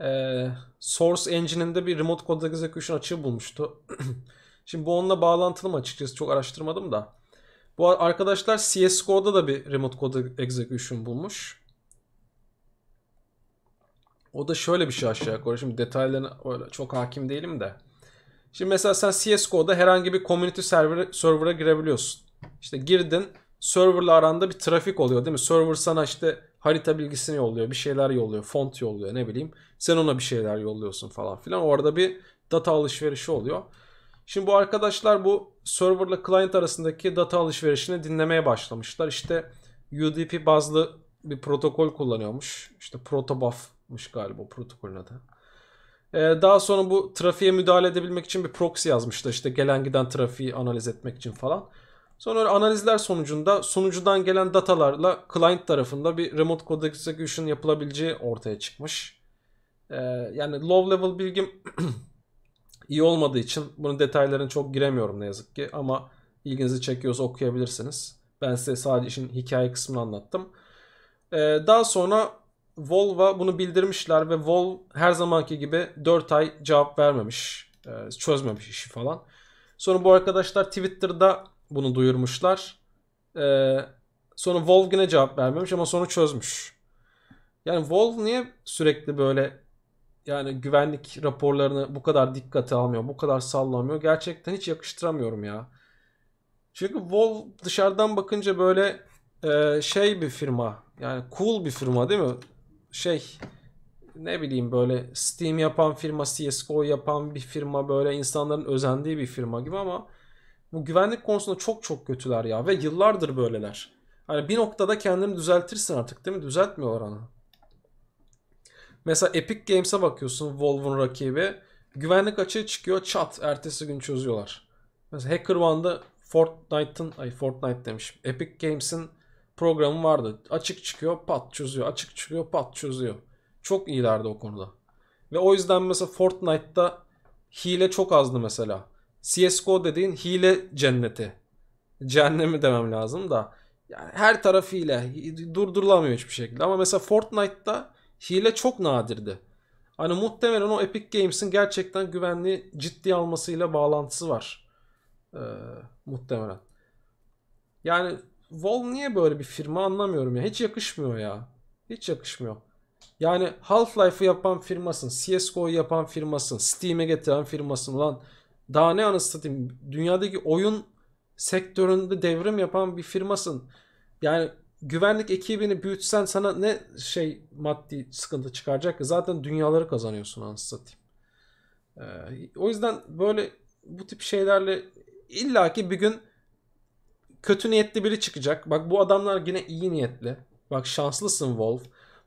e, Source Engine'inde bir Remote Code Execution açığı bulmuştu. Şimdi bu onunla bağlantılı mı açıkçası çok araştırmadım da. Bu arkadaşlar CSGO'da da bir Remote Code Execution bulmuş. O da şöyle bir şey aşağı yukarı. Şimdi detaylarına öyle çok hakim değilim de. Şimdi mesela sen CSGO'da herhangi bir community server, server'a girebiliyorsun. İşte girdin serverla aranda bir trafik oluyor değil mi? Server sana işte harita bilgisini yolluyor, bir şeyler yolluyor, font yolluyor ne bileyim. Sen ona bir şeyler yolluyorsun falan filan. Orada bir data alışverişi oluyor. Şimdi bu arkadaşlar bu serverla client arasındaki data alışverişini dinlemeye başlamışlar. İşte UDP bazlı bir protokol kullanıyormuş. İşte protobuf'mış galiba protokolün adı. Ee, daha sonra bu trafiğe müdahale edebilmek için bir proxy yazmışlar. İşte gelen giden trafiği analiz etmek için falan. Sonra analizler sonucunda sunucudan gelen datalarla client tarafında bir remote code execution yapılabileceği ortaya çıkmış. Ee, yani low level bilgim iyi olmadığı için bunun detaylarına çok giremiyorum ne yazık ki ama ilginizi çekiyorsa okuyabilirsiniz. Ben size sadece işin hikaye kısmını anlattım. Ee, daha sonra Volva bunu bildirmişler ve Vol her zamanki gibi 4 ay cevap vermemiş. E, çözmemiş işi falan. Sonra bu arkadaşlar Twitter'da bunu duyurmuşlar. Ee, sonra Valve yine cevap vermemiş ama sonra çözmüş. Yani Valve niye sürekli böyle yani güvenlik raporlarını bu kadar dikkate almıyor, bu kadar sallamıyor. Gerçekten hiç yakıştıramıyorum ya. Çünkü Valve dışarıdan bakınca böyle e, şey bir firma. Yani cool bir firma değil mi? Şey ne bileyim böyle Steam yapan firma, CSGO yapan bir firma böyle insanların özendiği bir firma gibi ama bu güvenlik konusunda çok çok kötüler ya ve yıllardır böyleler. Hani bir noktada kendini düzeltirsin artık değil mi? Düzeltmiyorlar ana. Mesela Epic Games'e bakıyorsun Valve'un rakibi. Güvenlik açığı çıkıyor çat ertesi gün çözüyorlar. Mesela HackerOne'da Fortnite'ın ay Fortnite demişim. Epic Games'in programı vardı. Açık çıkıyor pat çözüyor. Açık çıkıyor pat çözüyor. Çok iyilerdi o konuda. Ve o yüzden mesela Fortnite'da hile çok azdı mesela. CSGO dediğin hile cenneti. Cehennemi demem lazım da. Yani her tarafı hile. Durdurulamıyor hiçbir şekilde. Ama mesela Fortnite'da hile çok nadirdi. Hani muhtemelen o Epic Games'in gerçekten güvenliği ciddi almasıyla bağlantısı var. Ee, muhtemelen. Yani Valve niye böyle bir firma anlamıyorum ya. Hiç yakışmıyor ya. Hiç yakışmıyor. Yani Half-Life'ı yapan firmasın, CSGO'yu yapan firmasın, Steam'e getiren firmasın lan. Daha ne anlatayım? Dünyadaki oyun sektöründe devrim yapan bir firmasın. Yani güvenlik ekibini büyütsen sana ne şey maddi sıkıntı çıkaracak ki? Zaten dünyaları kazanıyorsun anasını Ee, o yüzden böyle bu tip şeylerle illaki bir gün kötü niyetli biri çıkacak. Bak bu adamlar yine iyi niyetli. Bak şanslısın Wolf.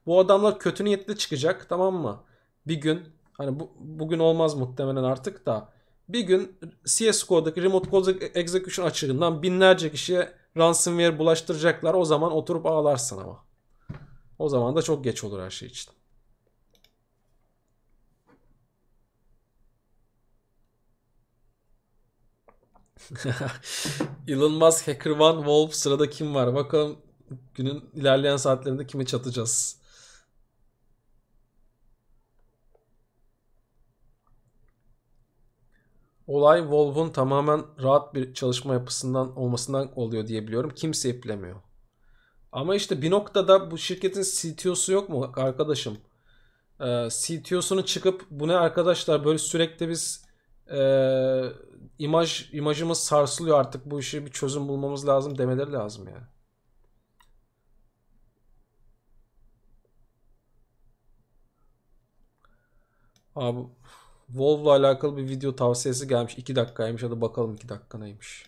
Bu adamlar kötü niyetli çıkacak tamam mı? Bir gün hani bu, bugün olmaz muhtemelen artık da bir gün CSGO'daki remote code execution açığından binlerce kişiye ransomware bulaştıracaklar. O zaman oturup ağlarsın ama. O zaman da çok geç olur her şey için. Elon Musk, one Wolf sırada kim var? Bakalım günün ilerleyen saatlerinde kimi çatacağız. olay Volvo'nun tamamen rahat bir çalışma yapısından olmasından oluyor diye biliyorum. Kimse iplemiyor. Ama işte bir noktada bu şirketin CTO'su yok mu arkadaşım? Ee, CTO'sunu çıkıp bu ne arkadaşlar böyle sürekli biz e, imaj imajımız sarsılıyor artık bu işi bir çözüm bulmamız lazım demeleri lazım yani. Abi Volvo'la alakalı bir video tavsiyesi gelmiş. 2 dakikaymış. Hadi bakalım 2 dakika neymiş.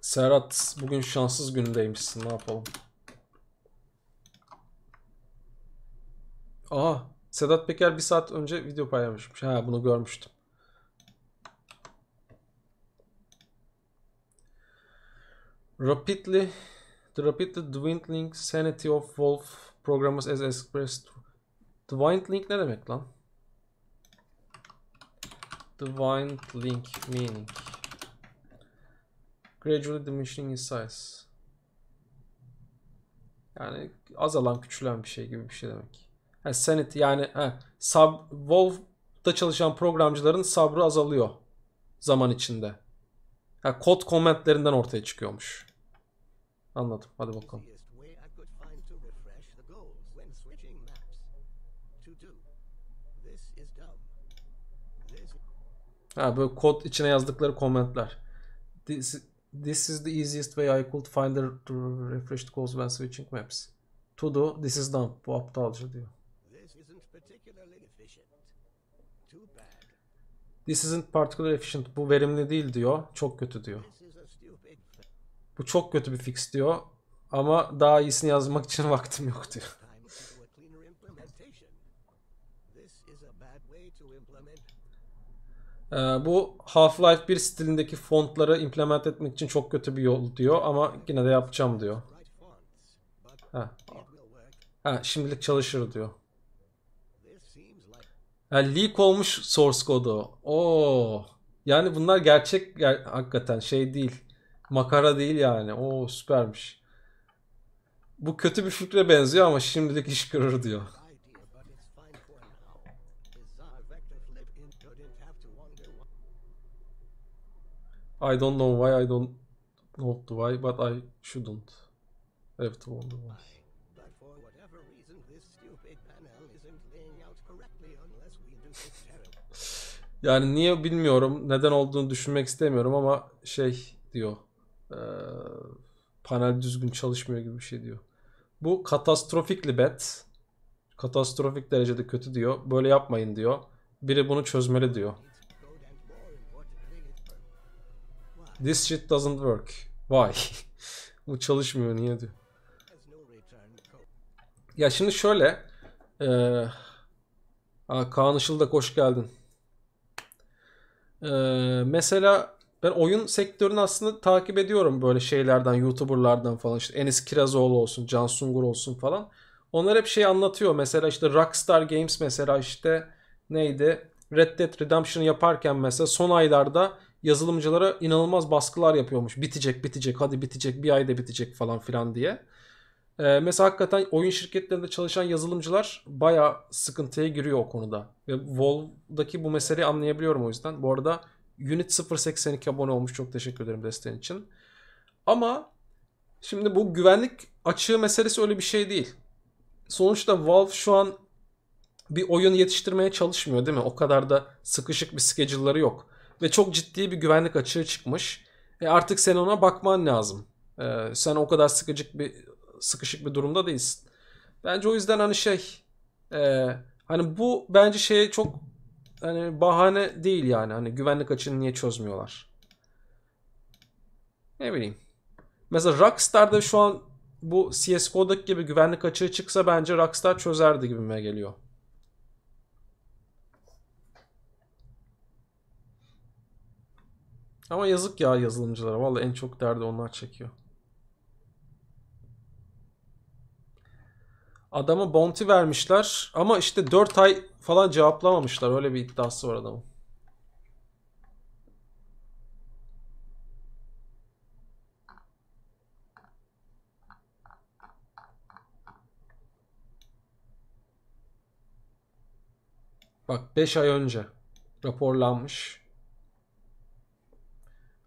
Serhat bugün şanssız günündeymişsin. Ne yapalım? Aha Sedat Peker bir saat önce video paylaşmış. Ha bunu görmüştüm. Rapidly the rapidly dwindling sanity of Wolf Programmers as expressed. Divine link ne demek lan? Divine link meaning. Gradually diminishing in size. Yani azalan küçülen bir şey gibi bir şey demek. Yani sanit yani he, sub, WoW'da çalışan programcıların sabrı azalıyor zaman içinde. Yani kod komentlerinden ortaya çıkıyormuş. Anladım. Hadi bakalım. Ha böyle kod içine yazdıkları komentler. This, this is the easiest way I could find the refresh the calls when switching maps. To do, this is done. Bu aptalca diyor. This isn't particularly efficient. Bu verimli değil diyor. Çok kötü diyor. Bu çok kötü bir fix diyor. Ama daha iyisini yazmak için vaktim yok diyor. Ee, bu Half-Life 1 stilindeki fontları implement etmek için çok kötü bir yol diyor ama yine de yapacağım diyor. Ha. Ha, şimdilik çalışır diyor. Yani leak olmuş source kodu. Oo. Yani bunlar gerçek ger hakikaten şey değil. Makara değil yani. Oo süpermiş. Bu kötü bir fikre benziyor ama şimdilik iş görür diyor. I don't know why I don't know why but I shouldn't have to wonder why. Yani niye bilmiyorum. Neden olduğunu düşünmek istemiyorum ama şey diyor. E, panel düzgün çalışmıyor gibi bir şey diyor. Bu katastrofik libet. Katastrofik derecede kötü diyor. Böyle yapmayın diyor. Biri bunu çözmeli diyor. This shit doesn't work. Why? Bu çalışmıyor niye diyor. Ya şimdi şöyle. Ee, ha, Kaan Işıldak hoş geldin. Ee, mesela ben oyun sektörünü aslında takip ediyorum böyle şeylerden, YouTuber'lardan falan. İşte Enis Kirazoğlu olsun, Can Sungur olsun falan. Onlar hep şey anlatıyor. Mesela işte Rockstar Games mesela işte neydi? Red Dead Redemption'ı yaparken mesela son aylarda yazılımcılara inanılmaz baskılar yapıyormuş. Bitecek, bitecek, hadi bitecek, bir ayda bitecek falan filan diye. Ee, mesela hakikaten oyun şirketlerinde çalışan yazılımcılar baya sıkıntıya giriyor o konuda. Ve Valve'daki bu meseleyi anlayabiliyorum o yüzden. Bu arada Unit 082 abone olmuş. Çok teşekkür ederim desteğin için. Ama şimdi bu güvenlik açığı meselesi öyle bir şey değil. Sonuçta Valve şu an bir oyun yetiştirmeye çalışmıyor değil mi? O kadar da sıkışık bir schedule'ları yok ve çok ciddi bir güvenlik açığı çıkmış. E artık sen ona bakman lazım. E, sen o kadar sıkıcık bir sıkışık bir durumda değilsin. Bence o yüzden hani şey e, hani bu bence şey çok hani bahane değil yani. Hani güvenlik açığını niye çözmüyorlar? Ne bileyim. Mesela Rockstar'da şu an bu CSGO'daki gibi güvenlik açığı çıksa bence Rockstar çözerdi gibime geliyor. Ama yazık ya yazılımcılara. vallahi en çok derdi onlar çekiyor. Adama bounty vermişler ama işte 4 ay falan cevaplamamışlar. Öyle bir iddiası var adamın. Bak 5 ay önce raporlanmış.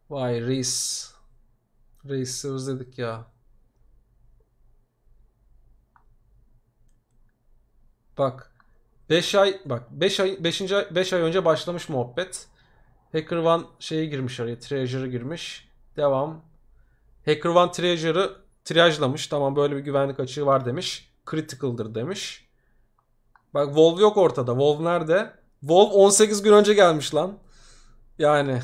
Vay reis. Reis'i özledik ya. Bak. 5 ay bak 5 ay 5. ay 5 ay önce başlamış muhabbet. Hacker One şeye girmiş araya Treasure'ı girmiş. Devam. Hacker One Treasure'ı triajlamış. Tamam böyle bir güvenlik açığı var demiş. Critical'dır demiş. Bak Wolf yok ortada. Wolf nerede? Wolf 18 gün önce gelmiş lan. Yani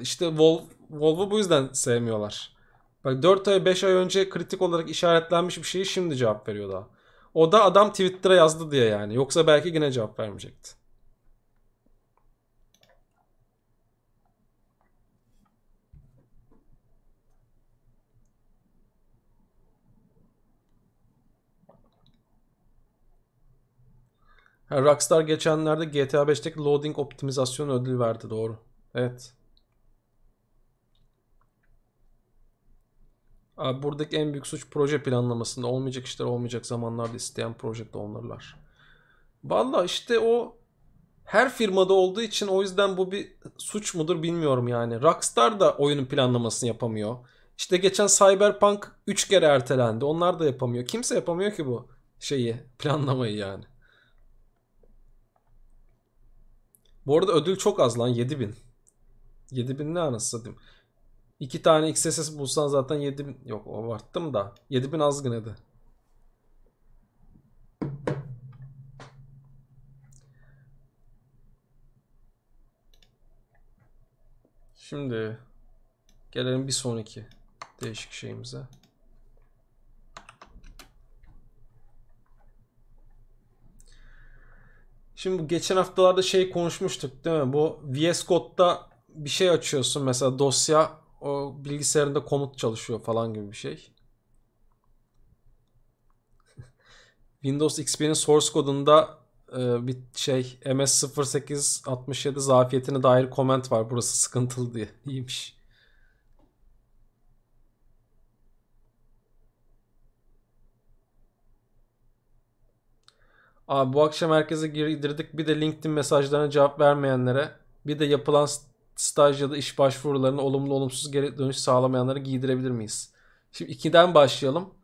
işte Wolf, Wolf'u bu yüzden sevmiyorlar. Bak 4 ay 5 ay önce kritik olarak işaretlenmiş bir şeyi şimdi cevap veriyor daha. O da adam Twitter'a yazdı diye yani. Yoksa belki yine cevap vermeyecekti. Rockstar geçenlerde GTA 5'teki loading optimizasyon ödül verdi doğru. Evet. Abi buradaki en büyük suç proje planlamasında olmayacak işler olmayacak zamanlarda isteyen projekte onlarlar. Valla işte o her firmada olduğu için o yüzden bu bir suç mudur bilmiyorum yani. Rockstar da oyunun planlamasını yapamıyor. İşte geçen Cyberpunk 3 kere ertelendi. Onlar da yapamıyor. Kimse yapamıyor ki bu şeyi planlamayı yani. Bu arada ödül çok az lan 7000. 7000 ne anasını satayım. İki tane XSS bulsan zaten 7 yok abarttım da 7000 azgın edi. Şimdi gelelim bir sonraki değişik şeyimize. Şimdi bu geçen haftalarda şey konuşmuştuk değil mi? Bu VS Code'da bir şey açıyorsun mesela dosya o bilgisayarında komut çalışıyor falan gibi bir şey. Windows XP'nin source kodunda e, bir şey MS0867 zafiyetine dair koment var. Burası sıkıntılı diye. İyiymiş. Abi bu akşam herkese girdirdik. Bir de LinkedIn mesajlarına cevap vermeyenlere. Bir de yapılan staj ya da iş başvurularını olumlu olumsuz geri dönüş sağlamayanları giydirebilir miyiz? Şimdi ikiden başlayalım.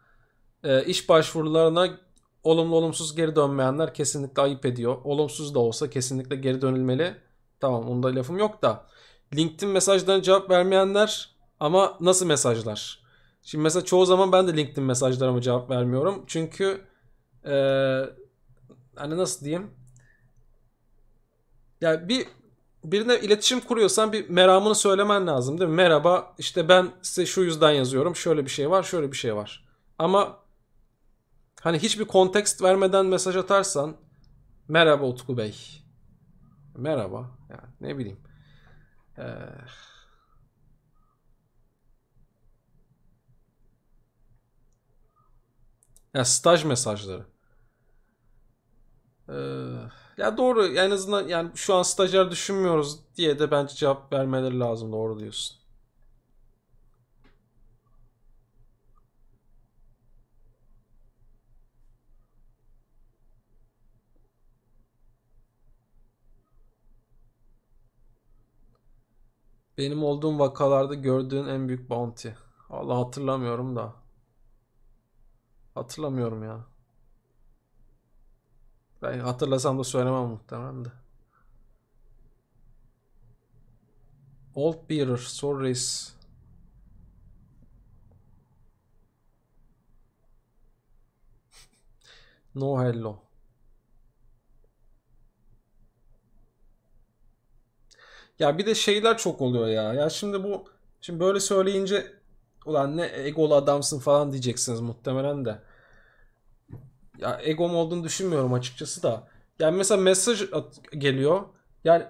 E, iş başvurularına olumlu olumsuz geri dönmeyenler kesinlikle ayıp ediyor. Olumsuz da olsa kesinlikle geri dönülmeli. Tamam onda lafım yok da. LinkedIn mesajlarına cevap vermeyenler ama nasıl mesajlar? Şimdi mesela çoğu zaman ben de LinkedIn mesajlarıma cevap vermiyorum. Çünkü e, hani nasıl diyeyim? yani bir birine iletişim kuruyorsan bir meramını söylemen lazım değil mi? Merhaba işte ben size şu yüzden yazıyorum. Şöyle bir şey var, şöyle bir şey var. Ama hani hiçbir kontekst vermeden mesaj atarsan merhaba Utku Bey. Merhaba. Yani ne bileyim. Ee... Ya staj mesajları. Ee... Ya doğru en azından yani şu an stajyer düşünmüyoruz diye de bence cevap vermeleri lazım doğru diyorsun. Benim olduğum vakalarda gördüğün en büyük bounty. Allah hatırlamıyorum da. Hatırlamıyorum ya. Ben hatırlasam da söylemem muhtemelen de. Old beer Sorris. no hello. Ya bir de şeyler çok oluyor ya. Ya şimdi bu şimdi böyle söyleyince ulan ne egolu adamsın falan diyeceksiniz muhtemelen de ya egom olduğunu düşünmüyorum açıkçası da. Yani mesela mesaj geliyor. Yani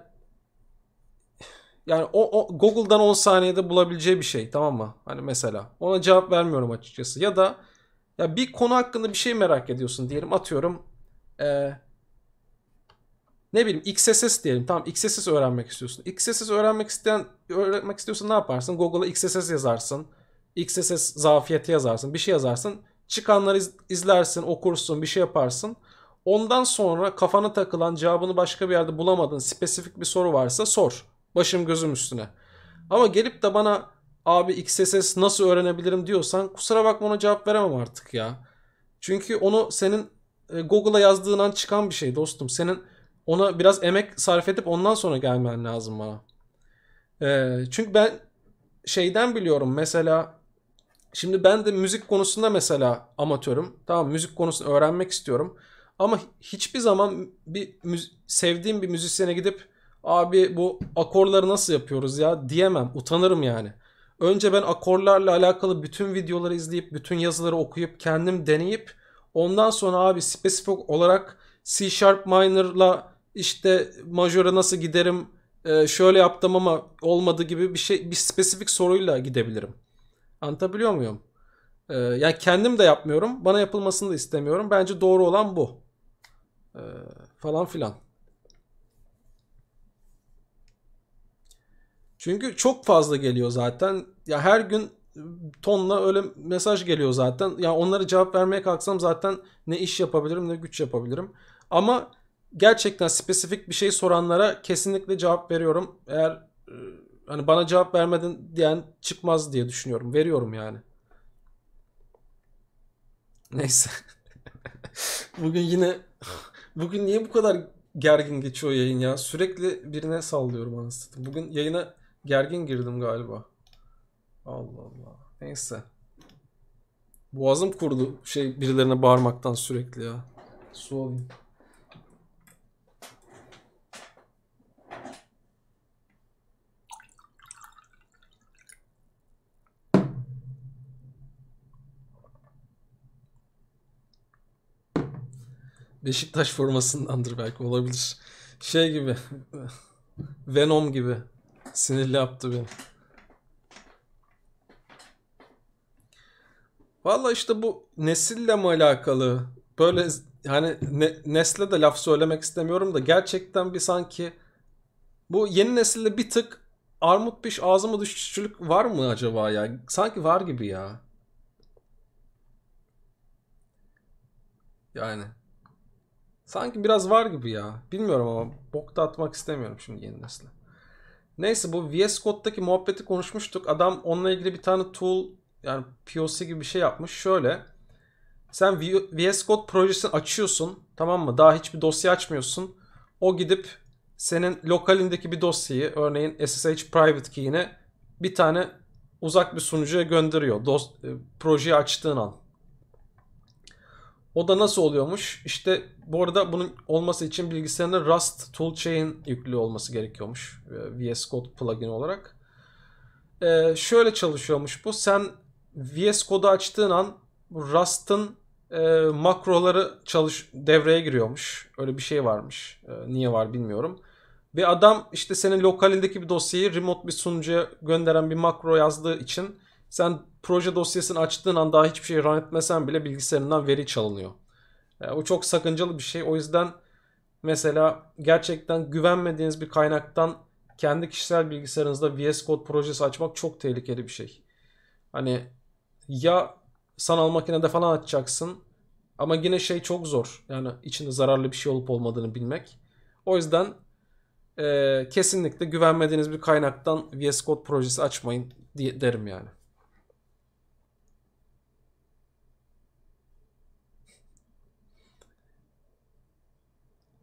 yani o, o Google'dan 10 saniyede bulabileceği bir şey tamam mı? Hani mesela ona cevap vermiyorum açıkçası. Ya da ya bir konu hakkında bir şey merak ediyorsun diyelim atıyorum. Ee, ne bileyim XSS diyelim. Tamam XSS öğrenmek istiyorsun. XSS öğrenmek isteyen öğrenmek istiyorsan ne yaparsın? Google'a XSS yazarsın. XSS zafiyeti yazarsın. Bir şey yazarsın. Çıkanları izlersin, okursun, bir şey yaparsın. Ondan sonra kafana takılan cevabını başka bir yerde bulamadın. Spesifik bir soru varsa sor. Başım gözüm üstüne. Ama gelip de bana abi XSS nasıl öğrenebilirim diyorsan kusura bakma ona cevap veremem artık ya. Çünkü onu senin e, Google'a yazdığından çıkan bir şey dostum. Senin ona biraz emek sarf edip ondan sonra gelmen lazım bana. Ee, çünkü ben şeyden biliyorum mesela Şimdi ben de müzik konusunda mesela amatörüm. Tamam müzik konusunu öğrenmek istiyorum. Ama hiçbir zaman bir sevdiğim bir müzisyene gidip abi bu akorları nasıl yapıyoruz ya diyemem. Utanırım yani. Önce ben akorlarla alakalı bütün videoları izleyip, bütün yazıları okuyup, kendim deneyip ondan sonra abi spesifik olarak C sharp minor'la işte majöre nasıl giderim şöyle yaptım ama olmadı gibi bir şey bir spesifik soruyla gidebilirim. Anlatabiliyor muyum? Ee, yani kendim de yapmıyorum. Bana yapılmasını da istemiyorum. Bence doğru olan bu. Ee, falan filan. Çünkü çok fazla geliyor zaten. Ya her gün tonla öyle mesaj geliyor zaten. Ya yani onlara cevap vermeye kalksam zaten ne iş yapabilirim ne güç yapabilirim. Ama gerçekten spesifik bir şey soranlara kesinlikle cevap veriyorum. Eğer e, Hani bana cevap vermedin diyen çıkmaz diye düşünüyorum. Veriyorum yani. Neyse. bugün yine bugün niye bu kadar gergin geçiyor yayın ya? Sürekli birine sallıyorum anasını. Bugün yayına gergin girdim galiba. Allah Allah. Neyse. Boğazım kurdu şey birilerine bağırmaktan sürekli ya. Su alayım. Beşiktaş formasındandır belki olabilir. Şey gibi. Venom gibi. Sinirli yaptı beni. Valla işte bu nesille mi alakalı? Böyle yani ne, nesle de laf söylemek istemiyorum da gerçekten bir sanki bu yeni nesilde bir tık armut piş ağzıma düşçülük var mı acaba ya? Sanki var gibi ya. Yani Sanki biraz var gibi ya. Bilmiyorum ama bok da atmak istemiyorum şimdi yeni nesle. Neyse bu VS Code'daki muhabbeti konuşmuştuk. Adam onunla ilgili bir tane tool yani POC gibi bir şey yapmış. Şöyle sen VS Code projesini açıyorsun tamam mı? Daha hiçbir dosya açmıyorsun. O gidip senin lokalindeki bir dosyayı örneğin SSH private keyine bir tane uzak bir sunucuya gönderiyor. Dost, e, projeyi açtığın an. O da nasıl oluyormuş? İşte bu arada bunun olması için bilgisayarına Rust toolchain yüklü olması gerekiyormuş. E, VS Code plugin olarak. Ee, şöyle çalışıyormuş bu. Sen VS Code'u açtığın an Rust'ın e, makroları çalış devreye giriyormuş. Öyle bir şey varmış. E, niye var bilmiyorum. Bir adam işte senin lokalindeki bir dosyayı remote bir sunucuya gönderen bir makro yazdığı için sen proje dosyasını açtığın an daha hiçbir şey run etmesen bile bilgisayarından veri çalınıyor. Yani e, o çok sakıncalı bir şey. O yüzden mesela gerçekten güvenmediğiniz bir kaynaktan kendi kişisel bilgisayarınızda VS Code projesi açmak çok tehlikeli bir şey. Hani ya sanal makinede falan açacaksın ama yine şey çok zor. Yani içinde zararlı bir şey olup olmadığını bilmek. O yüzden e, kesinlikle güvenmediğiniz bir kaynaktan VS Code projesi açmayın derim yani.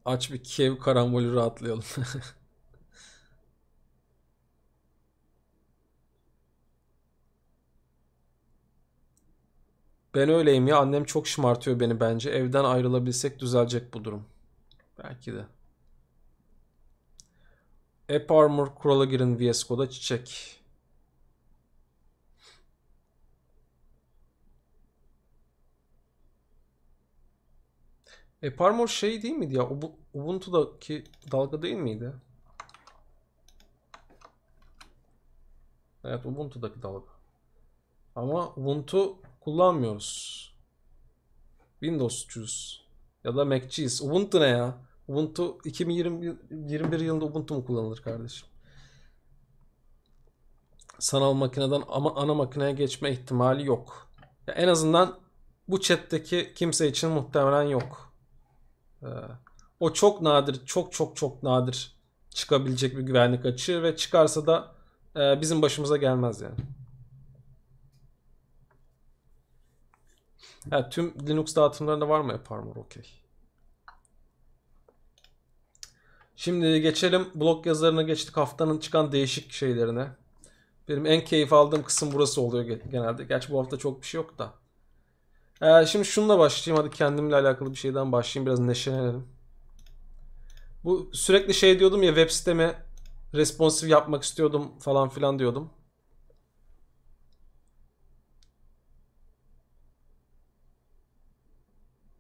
Aç bir kev karambolü rahatlayalım. ben öyleyim ya annem çok şımartıyor beni bence. Evden ayrılabilsek düzelecek bu durum. Belki de. App Armor kurala girin VS Code'a çiçek. E Parmor şey değil miydi ya? O bu Ubuntu'daki dalga değil miydi? Evet Ubuntu'daki dalga. Ama Ubuntu kullanmıyoruz. Windows'çuyuz. Ya da Mac'çiyiz. Ubuntu ne ya? Ubuntu 2021 yılında Ubuntu mu kullanılır kardeşim? Sanal makineden ama ana makineye geçme ihtimali yok. Ya en azından bu chat'teki kimse için muhtemelen yok. Ee, o çok nadir, çok çok çok nadir çıkabilecek bir güvenlik açığı ve çıkarsa da e, bizim başımıza gelmez yani. Evet, tüm Linux dağıtımlarında var mı Eparmor? Okey. Şimdi geçelim blog yazılarına geçtik haftanın çıkan değişik şeylerine. Benim en keyif aldığım kısım burası oluyor genelde. Gerçi bu hafta çok bir şey yok da. Ee, şimdi şununla başlayayım. Hadi kendimle alakalı bir şeyden başlayayım. Biraz neşelenelim. Bu sürekli şey diyordum ya web sitemi responsif yapmak istiyordum falan filan diyordum.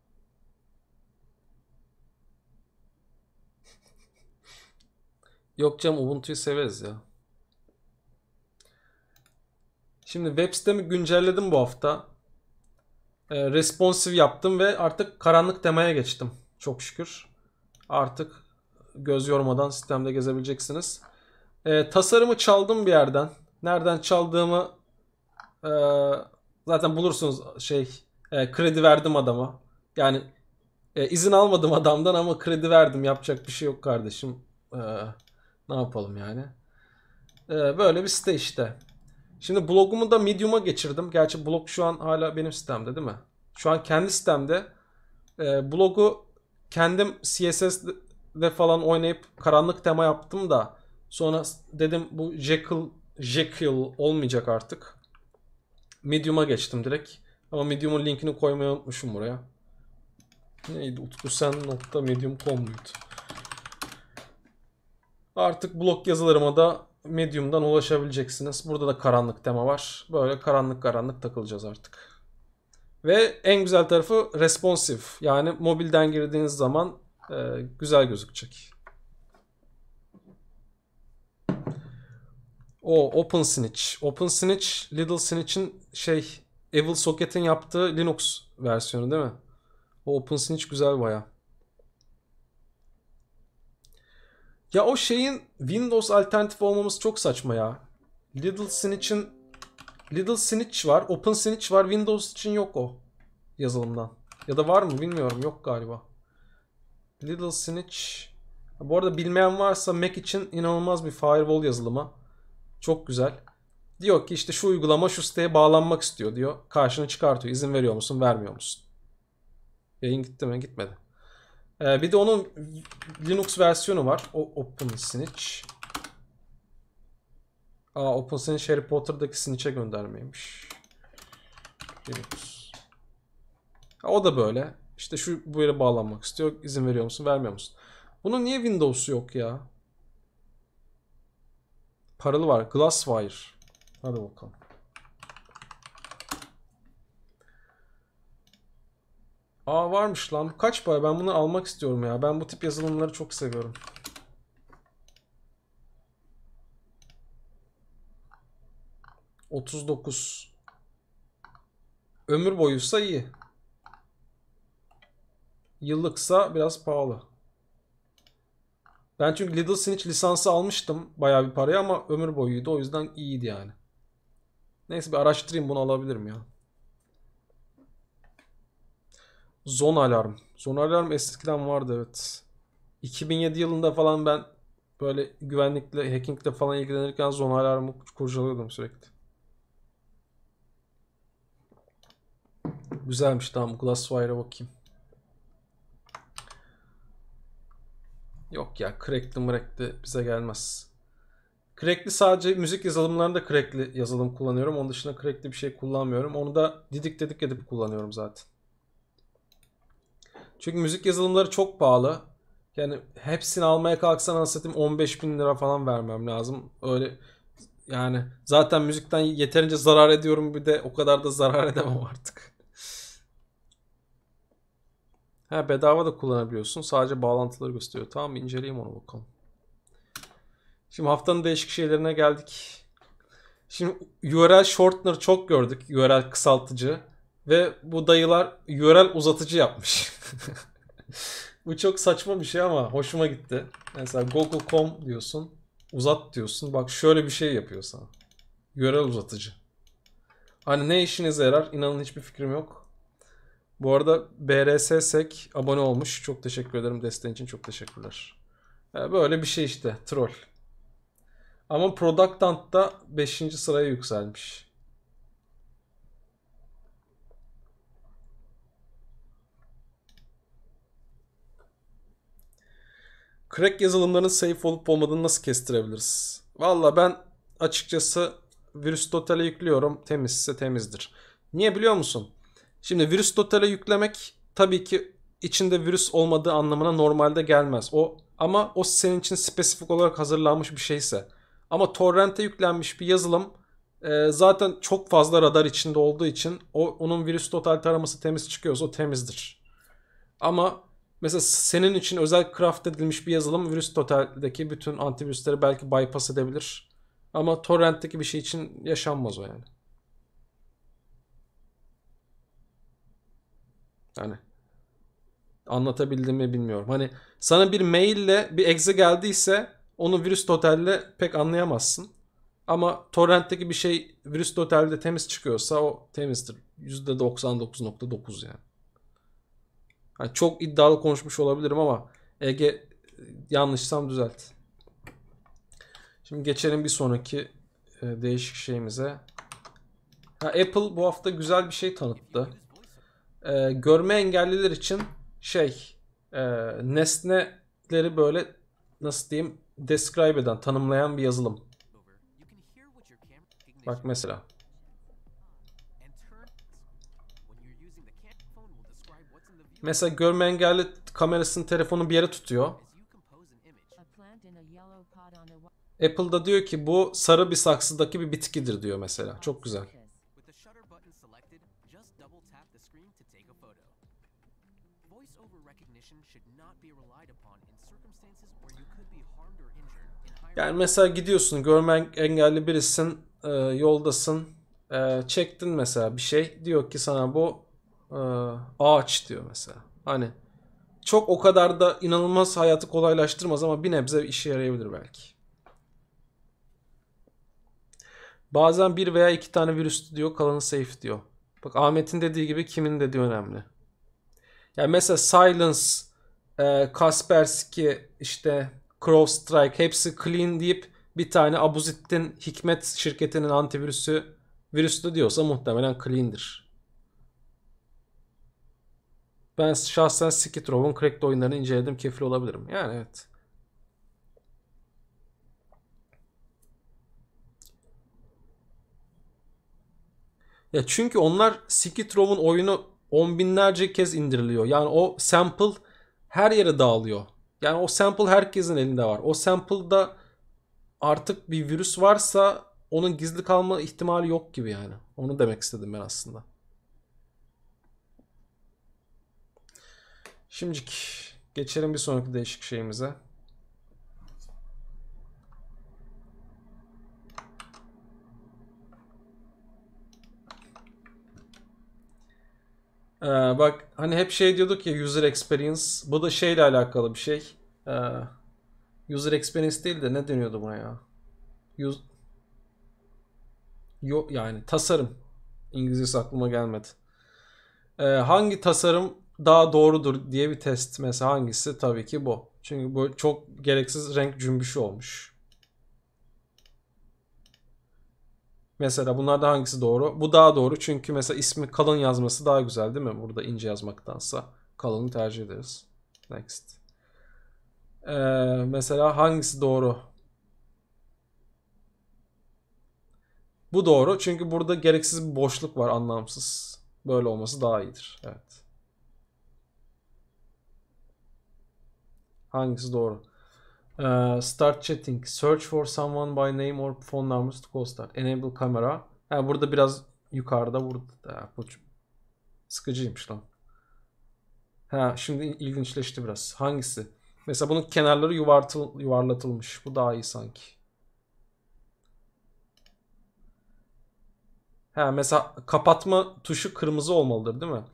Yok canım Ubuntu'yu severiz ya. Şimdi web sitemi güncelledim bu hafta. E, responsive yaptım ve artık karanlık temaya geçtim. Çok şükür. Artık göz yormadan sistemde gezebileceksiniz. E, tasarımı çaldım bir yerden. Nereden çaldığımı e, zaten bulursunuz şey e, kredi verdim adama. Yani e, izin almadım adamdan ama kredi verdim. Yapacak bir şey yok kardeşim. E, ne yapalım yani. E, böyle bir site işte. Şimdi blogumu da Medium'a geçirdim. Gerçi blog şu an hala benim sistemde değil mi? Şu an kendi sistemde. E, blogu kendim CSS ve falan oynayıp karanlık tema yaptım da sonra dedim bu Jekyll, Jekyll olmayacak artık. Medium'a geçtim direkt. Ama Medium'un linkini koymayı unutmuşum buraya. Neydi? utkusen.medium.com muydu? Artık blog yazılarıma da Medium'dan ulaşabileceksiniz. Burada da karanlık tema var. Böyle karanlık karanlık takılacağız artık. Ve en güzel tarafı responsive Yani mobilden girdiğiniz zaman ee, güzel gözükecek. O Open Snitch. Open Snitch, Little Snitch'in şey Evil Socket'in yaptığı Linux versiyonu değil mi? O Open Snitch güzel baya. Ya o şeyin Windows alternatif olmaması çok saçma ya. Little Snitch'in Little Snitch var, Open Snitch var, Windows için yok o yazılımdan. Ya da var mı bilmiyorum, yok galiba. Little Snitch. Bu arada bilmeyen varsa Mac için inanılmaz bir firewall yazılımı. Çok güzel. Diyor ki işte şu uygulama şu siteye bağlanmak istiyor diyor. Karşını çıkartıyor. İzin veriyor musun vermiyor musun? Yayın gitti mi? Gitmedi. Ee, bir de onun Linux versiyonu var. O OpenSnitch. Aa Snitch Harry Potter'daki Snitch'e göndermeymiş. Linux. O da böyle. İşte şu bu yere bağlanmak istiyor. İzin veriyor musun, vermiyor musun? Bunun niye Windows'u yok ya? Paralı var. Glasswire. Hadi bakalım. Aa varmış lan. Kaç para? Ben bunu almak istiyorum ya. Ben bu tip yazılımları çok seviyorum. 39. dokuz. Ömür boyuysa iyi. Yıllıksa biraz pahalı. Ben çünkü Little Snitch lisansı almıştım bayağı bir paraya ama ömür boyuydu. O yüzden iyiydi yani. Neyse bir araştırayım bunu alabilirim ya. Zon alarm. Zon alarm eskiden vardı evet. 2007 yılında falan ben böyle güvenlikle, hackingle falan ilgilenirken zon alarmı kurcalıyordum sürekli. Güzelmiş tamam Glassfire'a bakayım. Yok ya crackli mrekli bize gelmez. Crackli sadece müzik yazılımlarında crackli yazılım kullanıyorum. Onun dışında crackli bir şey kullanmıyorum. Onu da didik dedik edip kullanıyorum zaten. Çünkü müzik yazılımları çok pahalı. Yani hepsini almaya kalksan anasatayım 15 bin lira falan vermem lazım. Öyle yani zaten müzikten yeterince zarar ediyorum bir de o kadar da zarar edemem artık. Ha bedava da kullanabiliyorsun. Sadece bağlantıları gösteriyor. Tamam inceleyeyim onu bakalım. Şimdi haftanın değişik şeylerine geldik. Şimdi URL shortener çok gördük. URL kısaltıcı. Ve bu dayılar URL uzatıcı yapmış. bu çok saçma bir şey ama hoşuma gitti. Mesela google.com diyorsun. Uzat diyorsun. Bak şöyle bir şey yapıyor sana. URL uzatıcı. Hani ne işinize yarar? İnanın hiçbir fikrim yok. Bu arada sek abone olmuş. Çok teşekkür ederim. Desteğin için çok teşekkürler. Ee, böyle bir şey işte. Troll. Ama Productant da 5. sıraya yükselmiş. Crack yazılımların safe olup olmadığını nasıl kestirebiliriz? Valla ben açıkçası virüs totale yüklüyorum. Temizse temizdir. Niye biliyor musun? Şimdi virüs totale yüklemek tabii ki içinde virüs olmadığı anlamına normalde gelmez. O ama o senin için spesifik olarak hazırlanmış bir şeyse. Ama torrente yüklenmiş bir yazılım e, zaten çok fazla radar içinde olduğu için o onun virüs total taraması temiz çıkıyorsa o temizdir. Ama mesela senin için özel craft edilmiş bir yazılım virüs totaldeki bütün antivirüsleri belki bypass edebilir. Ama torrentteki bir şey için yaşanmaz o yani. Hani anlatabildim mi bilmiyorum. Hani sana bir maille bir exe geldiyse onu virüs totalle pek anlayamazsın. Ama torrentteki bir şey virüs totalde temiz çıkıyorsa o temizdir. %99.9 yani. yani. Çok iddialı konuşmuş olabilirim ama Ege yanlışsam düzelt. Şimdi geçelim bir sonraki e, değişik şeyimize. Ha, Apple bu hafta güzel bir şey tanıttı e, görme engelliler için şey e, nesneleri böyle nasıl diyeyim describe eden, tanımlayan bir yazılım. Bak mesela. Mesela görme engelli kamerasının telefonu bir yere tutuyor. Apple'da diyor ki bu sarı bir saksıdaki bir bitkidir diyor mesela. Çok güzel. Yani mesela gidiyorsun görme engelli birisin e, yoldasın e, çektin mesela bir şey diyor ki sana bu e, ağaç diyor mesela. Hani çok o kadar da inanılmaz hayatı kolaylaştırmaz ama bir nebze işe yarayabilir belki. Bazen bir veya iki tane virüs diyor kalanı safe diyor. Bak Ahmet'in dediği gibi kimin dediği önemli. Yani mesela Silence, e, Kaspersky, işte Crow hepsi clean deyip bir tane Abuzit'in Hikmet şirketinin antivirüsü virüslü diyorsa muhtemelen clean'dir. Ben şahsen Skid Row'un Cracked oyunlarını inceledim. Keyifli olabilirim. Yani evet. Ya çünkü onlar Skid Row'un oyunu on binlerce kez indiriliyor. Yani o sample her yere dağılıyor. Yani o sample herkesin elinde var. O sample'da artık bir virüs varsa onun gizli kalma ihtimali yok gibi yani. Onu demek istedim ben aslında. Şimdilik geçelim bir sonraki değişik şeyimize. Ee, bak hani hep şey diyorduk ya user experience. Bu da şeyle alakalı bir şey. Ee, user experience değil de ne deniyordu buna ya? Us Yo, yani tasarım. İngilizcesi aklıma gelmedi. Ee, hangi tasarım daha doğrudur diye bir test mesela hangisi? Tabii ki bu. Çünkü bu çok gereksiz renk cümbüşü olmuş. Mesela bunlardan hangisi doğru? Bu daha doğru çünkü mesela ismi kalın yazması daha güzel değil mi? Burada ince yazmaktansa kalını tercih ederiz. Next. Ee, mesela hangisi doğru? Bu doğru çünkü burada gereksiz bir boşluk var anlamsız. Böyle olması daha iyidir. Evet. Hangisi doğru? Ee, start chatting. Search for someone by name or phone numbers to call start. Enable camera. Yani burada biraz yukarıda burada. Ha, bu sıkıcıymış lan. Ha, şimdi ilginçleşti biraz. Hangisi? Mesela bunun kenarları yuvartıl, yuvarlatılmış. Bu daha iyi sanki. Ha, mesela kapatma tuşu kırmızı olmalıdır değil mi?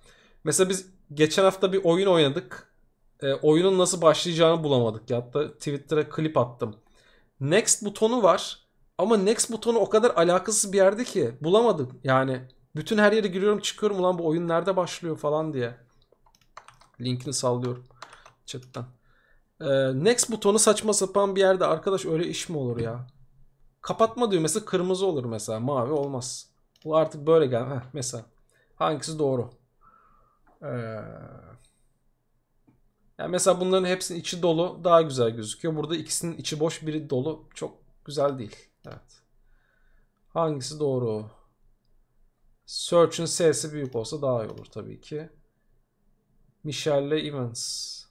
Mesela biz geçen hafta bir oyun oynadık e, oyunun nasıl başlayacağını bulamadık. Ya hatta Twitter'a klip attım. Next butonu var ama next butonu o kadar alakasız bir yerde ki bulamadım. Yani bütün her yere giriyorum çıkıyorum ulan bu oyun nerede başlıyor falan diye. Linkini sallıyorum chatten. Ee, next butonu saçma sapan bir yerde arkadaş öyle iş mi olur ya? Kapatma düğmesi kırmızı olur mesela mavi olmaz. Bu artık böyle gel. Heh, mesela hangisi doğru? Eee yani mesela bunların hepsinin içi dolu daha güzel gözüküyor. Burada ikisinin içi boş biri dolu çok güzel değil. Evet. Hangisi doğru? Search'ün S'si büyük olsa daha iyi olur tabii ki. Michelle Evans.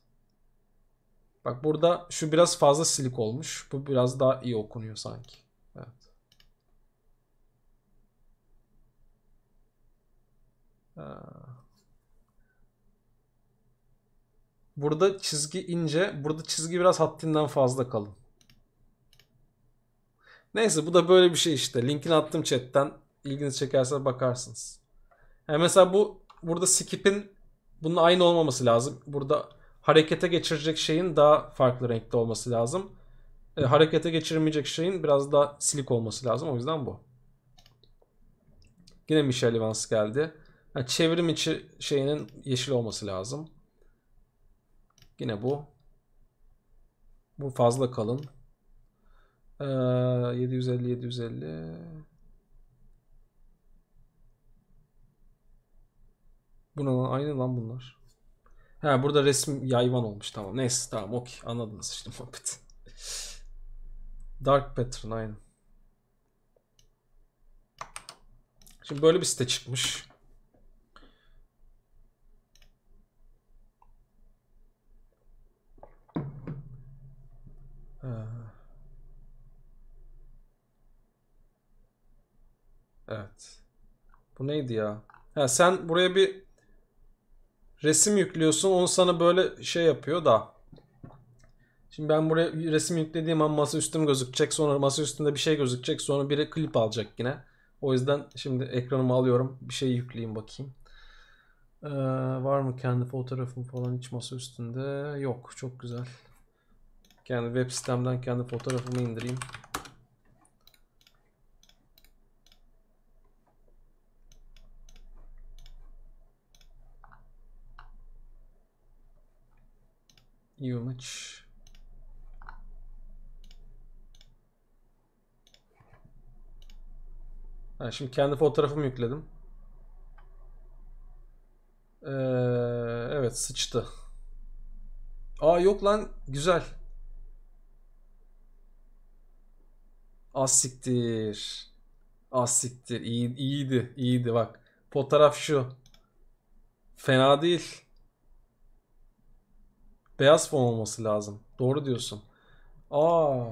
Bak burada şu biraz fazla silik olmuş. Bu biraz daha iyi okunuyor sanki. Evet. Ha. Ee, Burada çizgi ince. Burada çizgi biraz haddinden fazla kalın. Neyse bu da böyle bir şey işte. Linkini attım chatten. İlginizi çekerse bakarsınız. Yani mesela bu burada skip'in bunun aynı olmaması lazım. Burada harekete geçirecek şeyin daha farklı renkte olması lazım. E, harekete geçirmeyecek şeyin biraz daha silik olması lazım. O yüzden bu. Yine Michelle Evans geldi. Yani çevrim içi şeyinin yeşil olması lazım. Yine bu. Bu fazla kalın. Ee, 750 750 Buna aynı lan bunlar. Ha burada resim yayvan olmuş tamam. Neyse tamam okey anladınız işte muhabbet. Dark Pattern aynı. Şimdi böyle bir site çıkmış. Evet. Bu neydi ya? Ha, sen buraya bir resim yüklüyorsun. Onu sana böyle şey yapıyor da. Şimdi ben buraya resim yüklediğim an masa üstüm gözükecek. Sonra masa üstünde bir şey gözükecek. Sonra biri klip alacak yine. O yüzden şimdi ekranımı alıyorum. Bir şey yükleyeyim bakayım. Ee, var mı kendi fotoğrafım falan hiç masa üstünde? Yok. Çok güzel. Kendi web sitemden kendi fotoğrafımı indireyim. İyi bir Ha, şimdi kendi fotoğrafımı yükledim. Ee, evet sıçtı. Aa yok lan güzel. Asiktir. Asiktir. İyi, iyiydi. iyiydi bak. Fotoğraf şu. Fena değil. Beyaz fon olması lazım. Doğru diyorsun. Aa.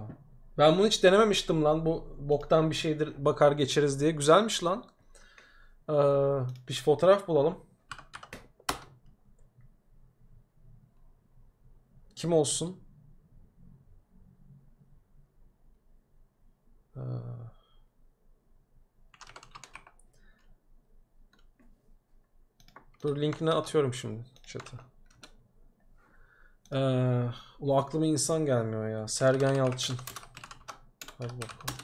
Ben bunu hiç denememiştim lan. Bu boktan bir şeydir bakar geçeriz diye. Güzelmiş lan. Ee, bir fotoğraf bulalım. Kim olsun? Ee, dur linkini atıyorum şimdi chat'e. Ee, ula aklıma insan gelmiyor ya. Sergen Yalçın. Hadi bakalım.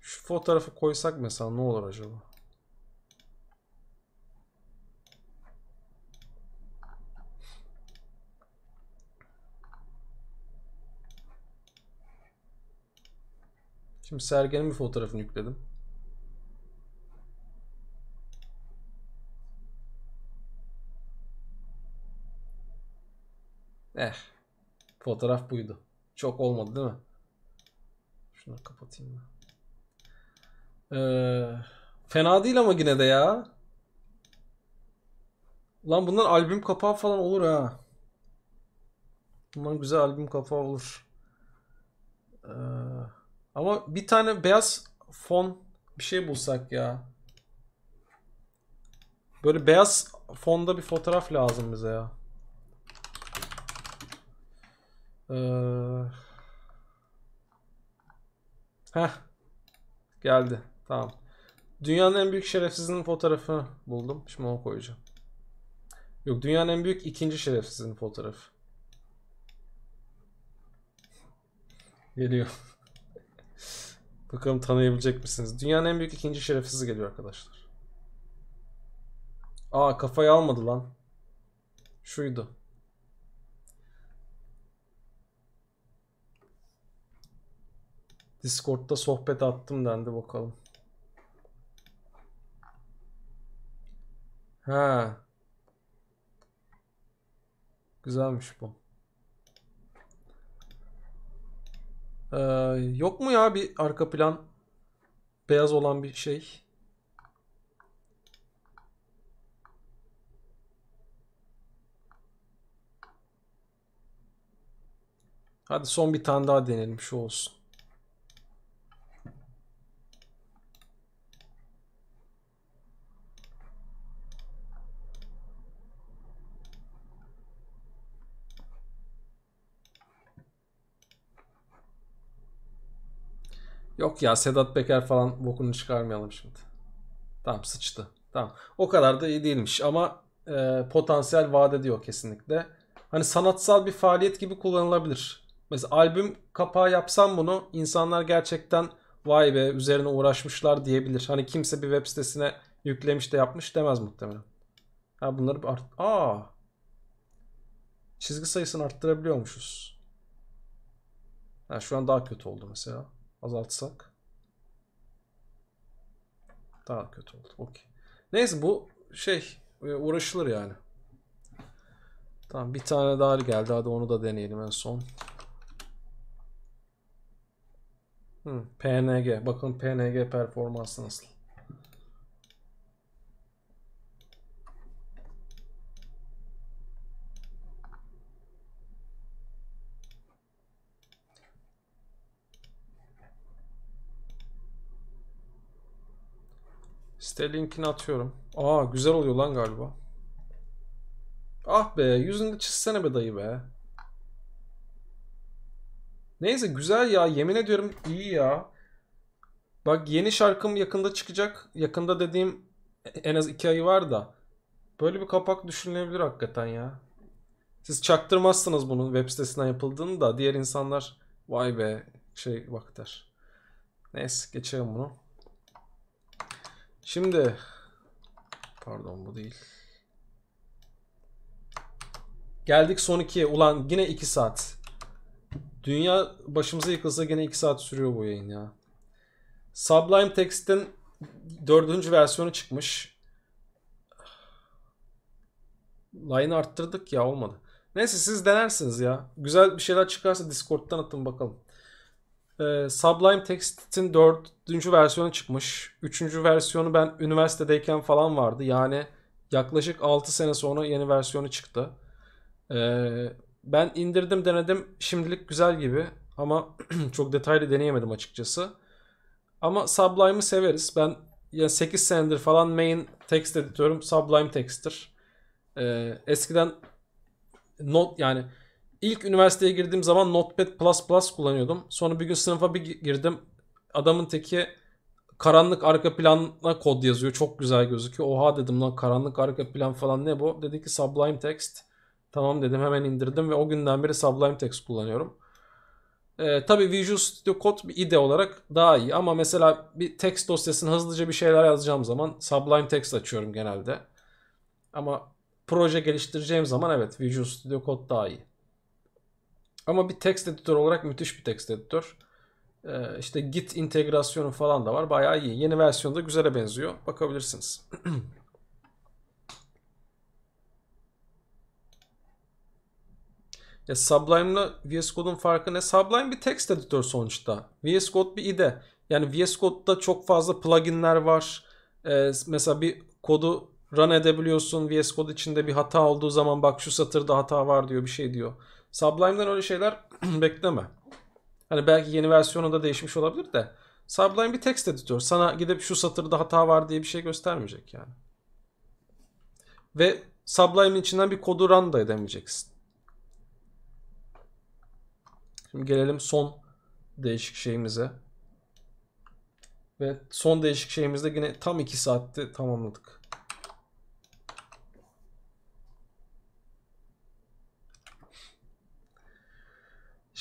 Şu fotoğrafı koysak mesela ne olur acaba? Şimdi Sergen'in bir fotoğrafını yükledim. Eh. Fotoğraf buydu. Çok olmadı değil mi? Şunu kapatayım da. Ee, eh, fena değil ama yine de ya. Lan bunlar albüm kapağı falan olur ha. Bundan güzel albüm kapağı olur. Ee, ama bir tane beyaz fon bir şey bulsak ya. Böyle beyaz fonda bir fotoğraf lazım bize ya. Ee... Heh. Geldi. Tamam. Dünyanın en büyük şerefsizinin fotoğrafı buldum. Şimdi onu koyacağım. Yok dünyanın en büyük ikinci şerefsizinin fotoğrafı. Geliyor. Bakalım tanıyabilecek misiniz? Dünyanın en büyük ikinci şerefsizi geliyor arkadaşlar. Aa kafayı almadı lan. Şuydu. Discord'da sohbet attım dendi bakalım. Ha. Güzelmiş bu. Ee, yok mu ya bir arka plan beyaz olan bir şey? Hadi son bir tane daha denelim şu olsun. Yok ya Sedat Peker falan bokunu çıkarmayalım şimdi. Tamam sıçtı. Tamam. O kadar da iyi değilmiş ama e, potansiyel vaat ediyor kesinlikle. Hani sanatsal bir faaliyet gibi kullanılabilir. Mesela albüm kapağı yapsam bunu insanlar gerçekten vay be üzerine uğraşmışlar diyebilir. Hani kimse bir web sitesine yüklemiş de yapmış demez muhtemelen. Ha bunları art Aa. Çizgi sayısını arttırabiliyormuşuz. Ha, şu an daha kötü oldu mesela azaltsak daha kötü oldu. Okey. Neyse bu şey e, uğraşılır yani. Tamam bir tane daha geldi. Hadi onu da deneyelim en son. Hmm, PNG. Bakın PNG performansı nasıl. Site linkini atıyorum. Aa güzel oluyor lan galiba. Ah be yüzünü çizsene be dayı be. Neyse güzel ya yemin ediyorum iyi ya. Bak yeni şarkım yakında çıkacak. Yakında dediğim en az iki ayı var da. Böyle bir kapak düşünülebilir hakikaten ya. Siz çaktırmazsınız bunun web sitesinden yapıldığını da diğer insanlar vay be şey bak der. Neyse geçelim bunu. Şimdi pardon bu değil. Geldik son 2'ye. Ulan yine 2 saat. Dünya başımıza yıkılsa yine 2 saat sürüyor bu yayın ya. Sublime Text'in dördüncü versiyonu çıkmış. Line arttırdık ya olmadı. Neyse siz denersiniz ya. Güzel bir şeyler çıkarsa Discord'dan atın bakalım. E, Sublime Text'in dördüncü versiyonu çıkmış. Üçüncü versiyonu ben üniversitedeyken falan vardı. Yani yaklaşık 6 sene sonra yeni versiyonu çıktı. E, ben indirdim denedim. Şimdilik güzel gibi ama çok detaylı deneyemedim açıkçası. Ama Sublime'ı severiz. Ben yani 8 senedir falan main text editörüm Sublime Text'tir. Ee, eskiden not yani İlk üniversiteye girdiğim zaman Notepad++ kullanıyordum. Sonra bir gün sınıfa bir girdim. Adamın teki karanlık arka planla kod yazıyor. Çok güzel gözüküyor. Oha dedim lan karanlık arka plan falan ne bu? Dedi ki Sublime Text. Tamam dedim hemen indirdim ve o günden beri Sublime Text kullanıyorum. Ee, tabii Visual Studio Code bir ide olarak daha iyi ama mesela bir text dosyasını hızlıca bir şeyler yazacağım zaman Sublime Text açıyorum genelde. Ama proje geliştireceğim zaman evet Visual Studio Code daha iyi. Ama bir text editor olarak müthiş bir text editor. Ee, işte Git integrasyonu falan da var. Bayağı iyi. Yeni versiyonda güzele benziyor. Bakabilirsiniz. ya Sublime'la VS Code'un farkı ne? Sublime bir text editor sonuçta. VS Code bir IDE. Yani VS Code'da çok fazla pluginler var. Ee, mesela bir kodu run edebiliyorsun. VS Code içinde bir hata olduğu zaman bak şu satırda hata var diyor bir şey diyor. Sublime'den öyle şeyler bekleme. Hani belki yeni versiyonunda değişmiş olabilir de. Sublime bir text editör. Sana gidip şu satırda hata var diye bir şey göstermeyecek yani. Ve Sublime'in içinden bir kodu run da edemeyeceksin. Şimdi gelelim son değişik şeyimize. Ve son değişik şeyimizde yine tam 2 saatte tamamladık.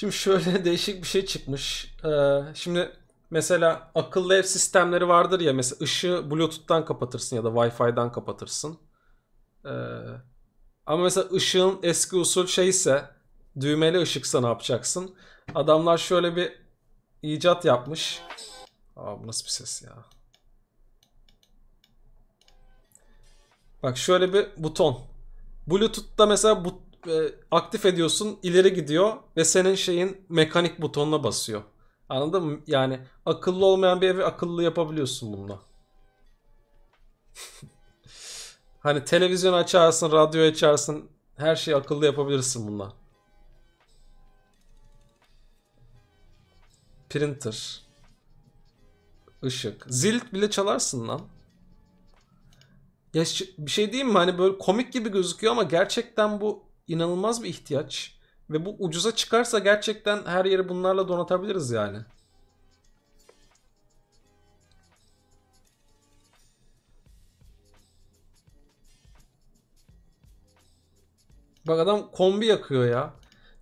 Şimdi şöyle değişik bir şey çıkmış. Ee, şimdi mesela akıllı ev sistemleri vardır ya mesela ışığı Bluetooth'tan kapatırsın ya da Wi-Fi'den kapatırsın. Ee, ama mesela ışığın eski usul şeyse düğmeli ışıksa ne yapacaksın? Adamlar şöyle bir icat yapmış. Aa bu nasıl bir ses ya? Bak şöyle bir buton. Bluetooth'ta mesela bu, aktif ediyorsun ileri gidiyor ve senin şeyin mekanik butonuna basıyor. Anladın mı? Yani akıllı olmayan bir evi akıllı yapabiliyorsun bununla. hani televizyon açarsın, radyo açarsın. Her şeyi akıllı yapabilirsin bununla. Printer. Işık. Zil bile çalarsın lan. Ya bir şey diyeyim mi? Hani böyle komik gibi gözüküyor ama gerçekten bu inanılmaz bir ihtiyaç. Ve bu ucuza çıkarsa gerçekten her yeri bunlarla donatabiliriz yani. Bak adam kombi yakıyor ya.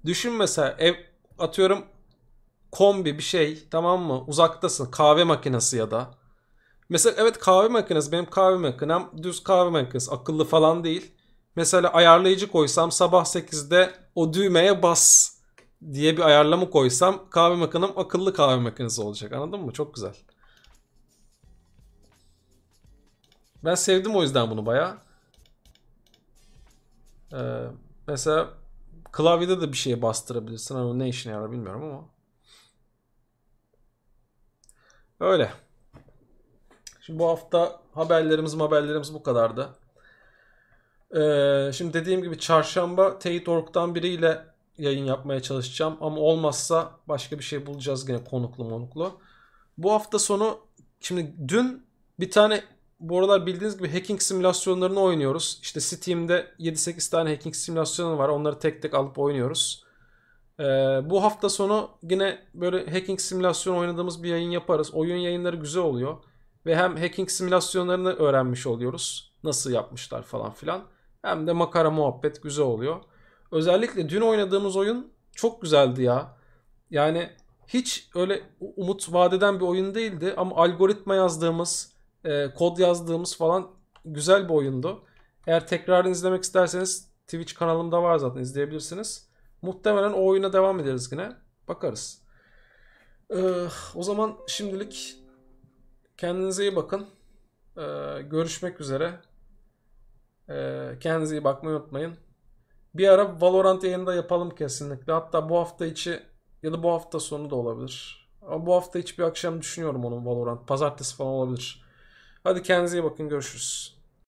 Düşün mesela ev atıyorum kombi bir şey tamam mı? Uzaktasın kahve makinesi ya da. Mesela evet kahve makinesi benim kahve makinem düz kahve makinesi akıllı falan değil. Mesela ayarlayıcı koysam sabah 8'de o düğmeye bas diye bir ayarlama koysam kahve makinem akıllı kahve makinesi olacak. Anladın mı? Çok güzel. Ben sevdim o yüzden bunu baya Ee, mesela klavyede de bir şeye bastırabilirsin ama ne işine yarar bilmiyorum ama. Öyle. Şimdi bu hafta haberlerimiz haberlerimiz bu kadardı. Ee, şimdi dediğim gibi çarşamba Teyit biriyle yayın yapmaya çalışacağım. Ama olmazsa başka bir şey bulacağız yine konuklu monuklu. Bu hafta sonu şimdi dün bir tane bu aralar bildiğiniz gibi hacking simülasyonlarını oynuyoruz. İşte Steam'de 7-8 tane hacking simülasyonu var. Onları tek tek alıp oynuyoruz. Ee, bu hafta sonu yine böyle hacking simülasyonu oynadığımız bir yayın yaparız. Oyun yayınları güzel oluyor. Ve hem hacking simülasyonlarını öğrenmiş oluyoruz. Nasıl yapmışlar falan filan. Hem de makara muhabbet güzel oluyor. Özellikle dün oynadığımız oyun çok güzeldi ya. Yani hiç öyle umut vadeden bir oyun değildi ama algoritma yazdığımız, e, kod yazdığımız falan güzel bir oyundu. Eğer tekrarını izlemek isterseniz Twitch kanalımda var zaten izleyebilirsiniz. Muhtemelen o oyuna devam ederiz yine. Bakarız. Ee, o zaman şimdilik kendinize iyi bakın. Ee, görüşmek üzere. Ee, kendinize iyi bakmayı unutmayın. Bir ara Valorant yayında yapalım kesinlikle. Hatta bu hafta içi ya da bu hafta sonu da olabilir. Ama bu hafta hiçbir akşam düşünüyorum onun Valorant. Pazartesi falan olabilir. Hadi kendinize iyi bakın. Görüşürüz.